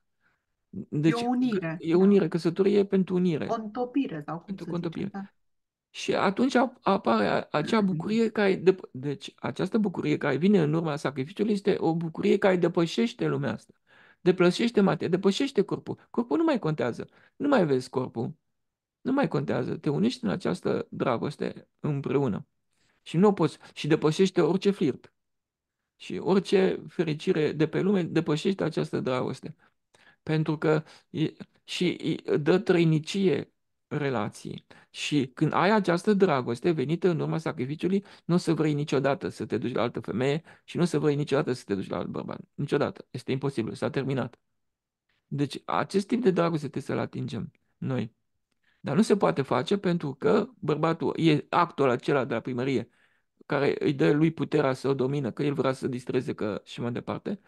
Deci, e unire. E unire, da. căsătorie pentru unire. Contopire sau cum Pentru contopire. Zice, da. Și atunci apare acea mm-hmm. bucurie care, de deci această bucurie care vine în urma sacrificiului este o bucurie care depășește lumea asta. Depășește materia, depășește corpul. Corpul nu mai contează. Nu mai vezi corpul. Nu mai contează. Te unești în această dragoste împreună. Și nu poți. Și depășește orice flirt. Și orice fericire de pe lume depășește această dragoste. Pentru că e, și dă trăinicie relații. Și când ai această dragoste venită în urma sacrificiului, nu o să vrei niciodată să te duci la altă femeie și nu o să vrei niciodată să te duci la alt bărbat. Niciodată. Este imposibil. S-a terminat. Deci acest tip de dragoste trebuie să-l atingem noi. Dar nu se poate face pentru că bărbatul e actul acela de la primărie care îi dă lui puterea să o domină, că el vrea să distreze că și mai departe,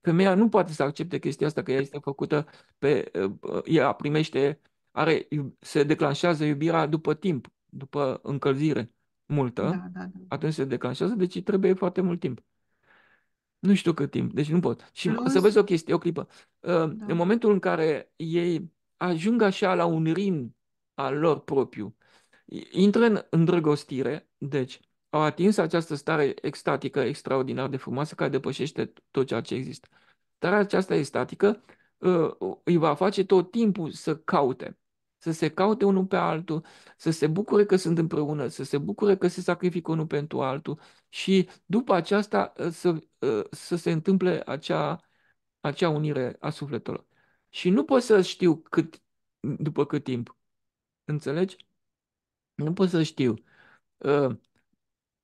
femeia nu poate să accepte chestia asta, că ea este făcută pe, ă, ea primește, are, se declanșează iubirea după timp, după încălzire multă, da, da, da. atunci se declanșează, deci trebuie foarte mult timp. Nu știu cât timp, deci nu pot. Și Plus... să vezi o chestie, o clipă. Ă, da. În momentul în care ei ajung așa la un rin al lor propriu, intră în îndrăgostire, deci au atins această stare extatică extraordinar de frumoasă care depășește tot ceea ce există. Dar aceasta extatică uh, îi va face tot timpul să caute, să se caute unul pe altul, să se bucure că sunt împreună, să se bucure că se sacrifică unul pentru altul și după aceasta uh, să, uh, să se întâmple acea, acea unire a sufletelor. Și nu pot să știu cât, după cât timp. Înțelegi? Nu pot să știu. Uh,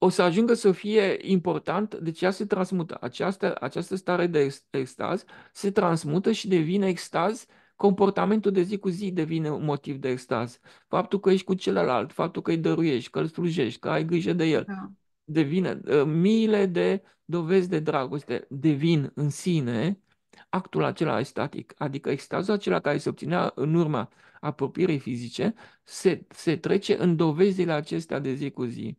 o să ajungă să fie important, deci ea se transmută, această, această stare de extaz se transmută și devine extaz, comportamentul de zi cu zi devine un motiv de extaz. Faptul că ești cu celălalt, faptul că îi dăruiești, că îl slujești, că ai grijă de el, da. devine, ă, miile de dovezi de dragoste devin în sine actul acela estatic, adică extazul acela care se obținea în urma apropierii fizice, se, se trece în dovezile acestea de zi cu zi.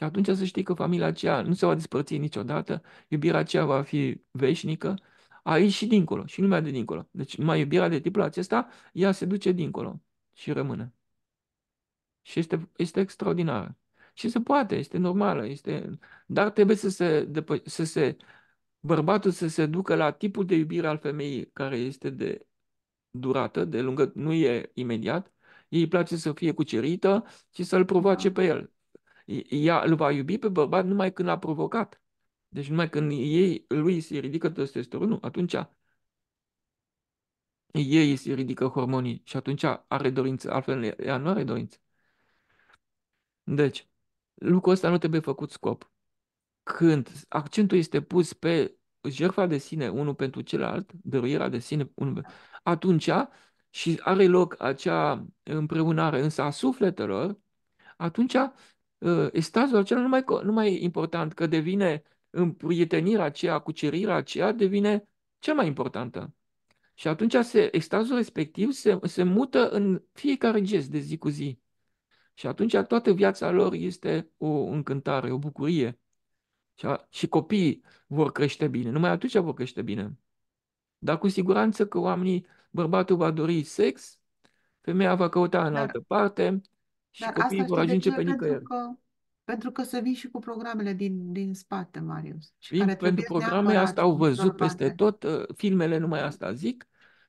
Și atunci să știi că familia aceea nu se va despărți niciodată, iubirea aceea va fi veșnică, aici și dincolo, și lumea de dincolo. Deci numai iubirea de tipul acesta, ea se duce dincolo și rămâne. Și este, este extraordinară. Și se poate, este normală, este... dar trebuie să se, depă... să se bărbatul să se ducă la tipul de iubire al femeii care este de durată, de lungă, nu e imediat, ei place să fie cucerită și să-l provoace da. pe el ea îl va iubi pe bărbat numai când l-a provocat. Deci numai când ei, lui se ridică testosteronul, atunci ei se ridică hormonii și atunci are dorință, altfel ea nu are dorință. Deci, lucrul ăsta nu trebuie făcut scop. Când accentul este pus pe jertfa de sine unul pentru celălalt, dăruirea de sine unul, atunci și are loc acea împreunare însă a sufletelor, atunci Ă, este cazul acela numai, numai important, că devine împrietenirea aceea, cucerirea aceea, devine cea mai importantă. Și atunci se, extazul respectiv se, se mută în fiecare gest de zi cu zi. Și atunci toată viața lor este o încântare, o bucurie. Și, a, și copiii vor crește bine. Numai atunci vor crește bine. Dar cu siguranță că oamenii, bărbatul va dori sex, femeia va căuta în da. altă parte, și Dar copiii vor ajunge pe nicăieri. Pentru că, pentru că să vin și cu programele din, din spate, Marius. Și Vin care pentru programe, asta au văzut peste tot, uh, filmele numai asta zic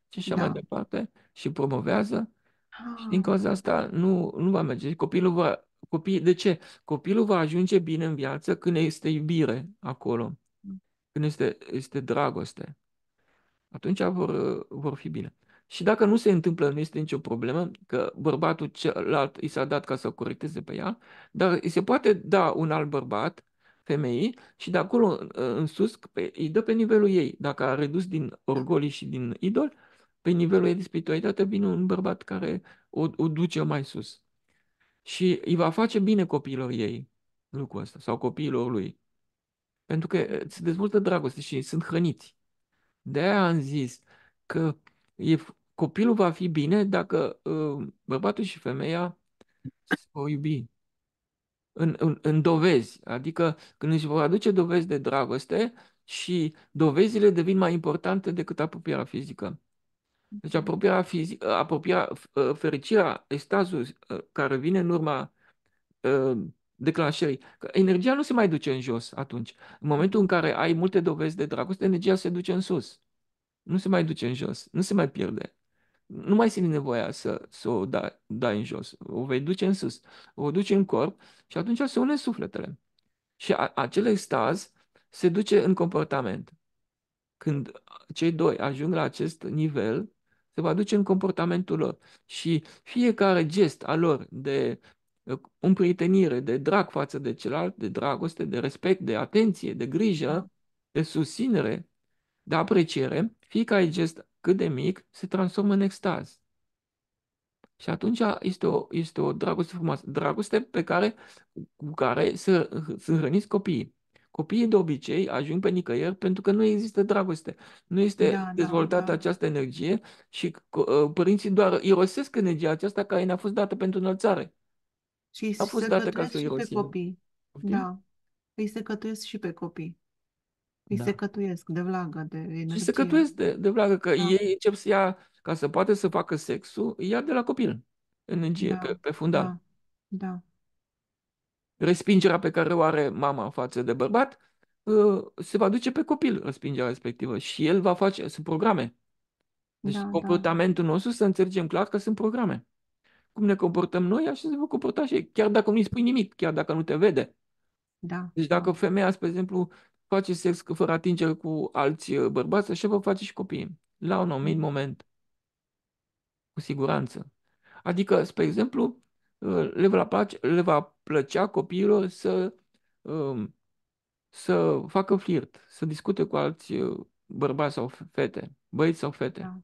și așa da. mai departe și promovează. Ah. Și din ah. cauza asta nu, nu va merge. Deci copilul va, copii, de ce? Copilul va ajunge bine în viață când este iubire acolo, mm. când este, este dragoste. Atunci vor, uh, vor fi bine. Și dacă nu se întâmplă, nu este nicio problemă, că bărbatul celălalt i s-a dat ca să o corecteze pe ea, dar îi se poate da un alt bărbat femeii și de acolo în sus pe, îi dă pe nivelul ei. Dacă a redus din orgolii și din idol, pe nivelul ei de spiritualitate vine un bărbat care o, o duce mai sus. Și îi va face bine copiilor ei lucrul ăsta sau copiilor lui. Pentru că eh, se dezvoltă dragoste și sunt hrăniți. De aia am zis că e copilul va fi bine dacă uh, bărbatul și femeia se vor iubi. În, în, în dovezi, adică când își vor aduce dovezi de dragoste și dovezile devin mai importante decât apropierea fizică. Deci mhm. apropierea fizică, apropierea, ă, fericirea, extazul ă, care vine în urma uh, declanșării. Energia nu se mai duce în jos atunci. În momentul în care ai multe dovezi de dragoste, energia se duce în sus. Nu se mai duce în jos, nu se mai pierde nu mai simți nevoia să, să o dai, dai în jos. O vei duce în sus, o duci în corp și atunci se une sufletele. Și a, acel extaz se duce în comportament. Când cei doi ajung la acest nivel, se va duce în comportamentul lor. Și fiecare gest al lor de uh, împrietenire, de drag față de celălalt, de dragoste, de respect, de atenție, de grijă, de susținere, de apreciere, fiecare gest cât de mic, se transformă în extaz. Și atunci este o, este o dragoste frumoasă, dragoste pe care, cu care să, să hrăniți copiii. Copiii de obicei ajung pe nicăieri pentru că nu există dragoste. Nu este da, da dezvoltată da, da. această energie și ă, părinții doar irosesc energia aceasta care ne-a fost dată pentru înălțare. Și a fost dată ca să irosim. Pe copii. Da. Îi cătuiesc și pe copii. Îi da. se cătuiesc de vlagă, de energie. Și se cătuiesc de, de vlagă, că da. ei încep să ia, ca să poată să facă sexul, ia de la copil energie da. pe, pe fundal. Da. da. Respingerea pe care o are mama față de bărbat ă, se va duce pe copil respingerea respectivă și el va face, sunt programe. Deci da, da. comportamentul da. nostru să înțelegem clar că sunt programe. Cum ne comportăm noi, așa se va comporta și chiar dacă nu-i spui nimic, chiar dacă nu te vede. Da. Deci dacă da. femeia, spre exemplu, face sex fără atingere cu alți uh, bărbați, așa vă face și copiii, la un anumit mm. moment. Cu siguranță. Adică, spre exemplu, uh, le va place, le va plăcea copiilor să, um, să facă flirt, să discute cu alți uh, bărbați sau fete, băieți sau fete. Da.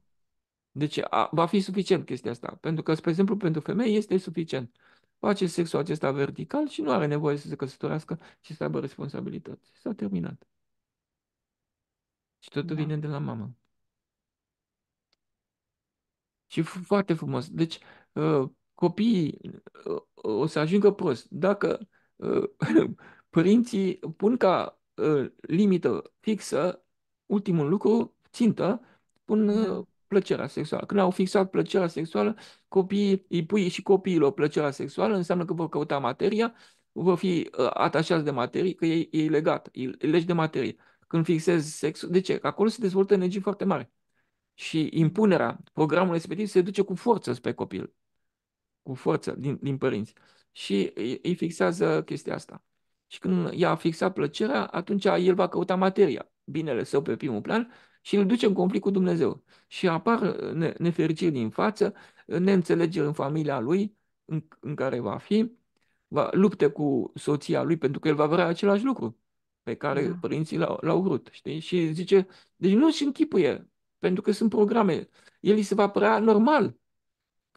Deci a, va fi suficient chestia asta, pentru că, spre exemplu, pentru femei este suficient face sexul acesta vertical și nu are nevoie să se căsătorească și să aibă responsabilități. S-a terminat. Și totul da. vine de la mamă. Și foarte frumos. Deci, ă, copiii ă, ă, o să ajungă prost. Dacă [LAUGHS] părinții pun ca limită fixă, ultimul lucru, țintă, pun da plăcerea sexuală. Când au fixat plăcerea sexuală, copiii, îi pui și copiilor plăcerea sexuală, înseamnă că vor căuta materia, vor fi ă, atașați de materie, că e, e legat, e legi de materie. Când fixezi sexul, de ce? Că acolo se dezvoltă energii foarte mari. Și impunerea programului respectiv se duce cu forță spre copil. Cu forță, din, din părinți. Și îi, îi fixează chestia asta. Și când i-a fixat plăcerea, atunci el va căuta materia, binele său pe primul plan și îl duce în conflict cu Dumnezeu. Și apar uh, nefericiri în față, uh, neînțelegeri în familia lui, în, în care va fi, va lupte cu soția lui, pentru că el va vrea același lucru pe care da. părinții au l-au vrut, știi? Și zice, deci nu și închipuie, pentru că sunt programe. El îi se va părea normal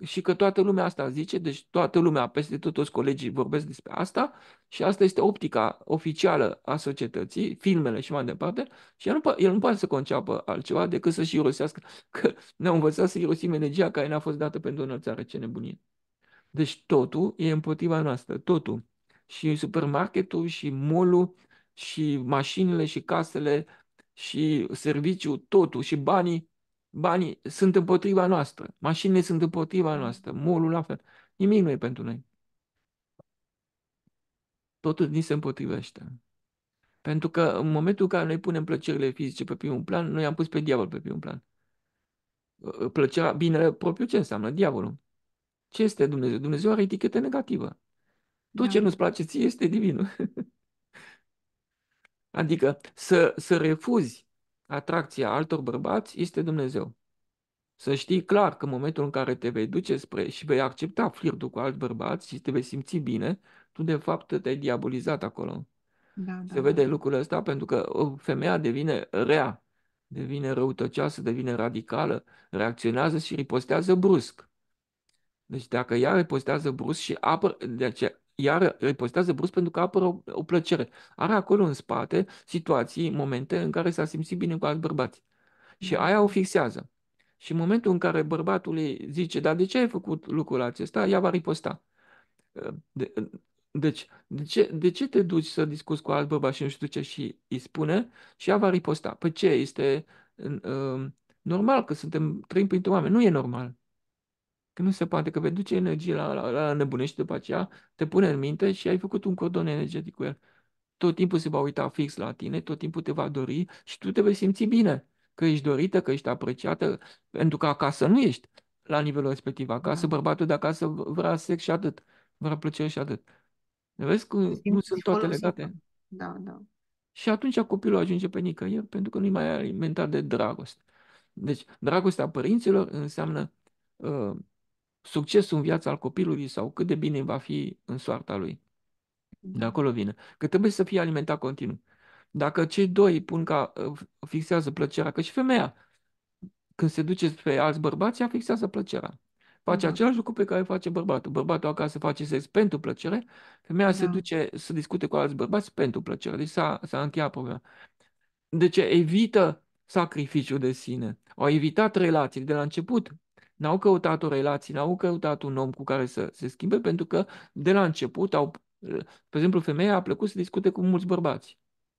și că toată lumea asta zice, deci toată lumea, peste tot toți colegii vorbesc despre asta și asta este optica oficială a societății, filmele și mai departe și el nu, el nu poate să conceapă altceva decât să-și irosească, [LAUGHS] că ne-a învățat să irosim energia care ne-a fost dată pentru înălțare, ce nebunie. Deci totul e împotriva noastră, totul. Și supermarketul, și molul, și mașinile, și casele, și serviciul, totul, și banii, Banii sunt împotriva noastră, mașinile sunt împotriva mm. noastră, molul la fel. Nimic nu e pentru noi. Totul ni se împotrivește. Pentru că în momentul în care noi punem plăcerile fizice pe primul plan, noi am pus pe diavol pe primul plan. Ă, plăcerea, binele propriu ce înseamnă? Diavolul. Ce este Dumnezeu? Dumnezeu are etichetă negativă. Tot da. ce nu-ți place ție este divinul. [LAUGHS] adică să, să refuzi atracția altor bărbați este Dumnezeu. Să știi clar că în momentul în care te vei duce spre și vei accepta flirtul cu alți bărbați și te vei simți bine, tu de fapt te-ai diabolizat acolo. Da, Se da, da. vede da. lucrul ăsta pentru că o femeia devine rea, devine răutăcioasă, devine radicală, reacționează și ripostează brusc. Deci dacă ea ripostează brusc și apă, de aceea iar repostează brusc pentru că apără o, o plăcere. Are acolo în spate situații, momente în care s-a simțit bine cu alți bărbați. Și mm. aia o fixează. Și în momentul în care bărbatul îi zice, dar de ce ai făcut lucrul acesta, ea va riposta. Ă, de, deci, de ce, de ce te duci să discuți cu alt bărbat și nu știu ce și îi spune și ea va riposta? Păi ce, este uh, normal că suntem trăim printre oameni. Nu e normal. Că nu se poate, că vei duce energie la, la, la nebunești după aceea, te pune în minte și ai făcut un cordon energetic cu el. Tot timpul se va uita fix la tine, tot timpul te va dori și tu te vei simți bine. Că ești dorită, că ești apreciată, pentru că acasă nu ești la nivelul respectiv. Da. Acasă, da. bărbatul de acasă vrea sex și atât, vrea plăcere și atât. Vezi cum, nu cum sunt toate legate? Da. da, da. Și atunci copilul ajunge pe nicăieri pentru că nu-i mai alimentat de dragoste. Deci, dragostea părinților înseamnă uh, succesul în viața al copilului sau cât de bine va fi în soarta lui. De da. acolo vine. Că trebuie să fie alimentat continuu. Dacă cei doi pun ca ă, fixează plăcerea, că și femeia, când se duce spre alți bărbați, ea fixează plăcerea. Face da. același lucru pe care face bărbatul. Bărbatul acasă face sex pentru plăcere, femeia da. se duce să discute cu alți bărbați pentru plăcere. Deci s-a, s-a încheiat problema. Deci evită sacrificiul de sine. Au evitat relații de la început N-au căutat o relație, n-au căutat un om cu care să se schimbe, pentru că de la început au, de exemplu, femeia a plăcut să discute cu mulți bărbați,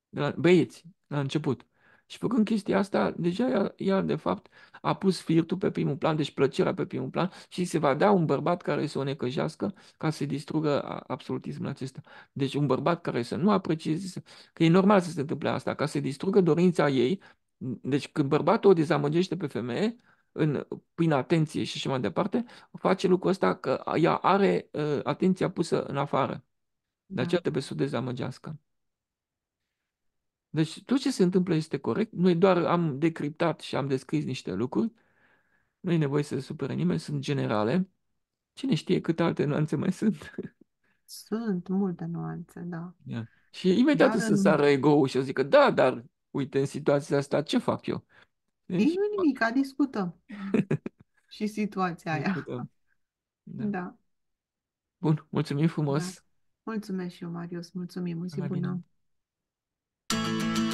de la, băieți, la început. Și făcând chestia asta, deja ea, ea de fapt a pus flirtul pe primul plan, deci plăcerea pe primul plan și se va da un bărbat care să o necăjească ca să distrugă absolutismul acesta. Deci un bărbat care să nu aprecieze, că e normal să se întâmple asta, ca să distrugă dorința ei. Deci când bărbatul o dezamăgește pe femeie, în, prin atenție și așa mai departe, face lucrul ăsta că ea are uh, atenția pusă în afară. De aceea da. trebuie să o dezamăgească. Deci tot ce se întâmplă este corect. Noi doar am decriptat și am descris niște lucruri. Nu e nevoie să se supere nimeni, sunt generale. Cine știe câte alte nuanțe mai sunt? [LAUGHS] Sunt multe nuanțe, da. Ia. Și imediat dar să în... sară ego-ul și să zică, da, dar uite, în situația asta, ce fac eu? Nici deci deci nu nimic, discutăm. [LAUGHS] și situația discutăm. aia. Da. da. Bun, mulțumim frumos. Da. Mulțumesc și eu, Marius. Mulțumim. O zi bună. Bine.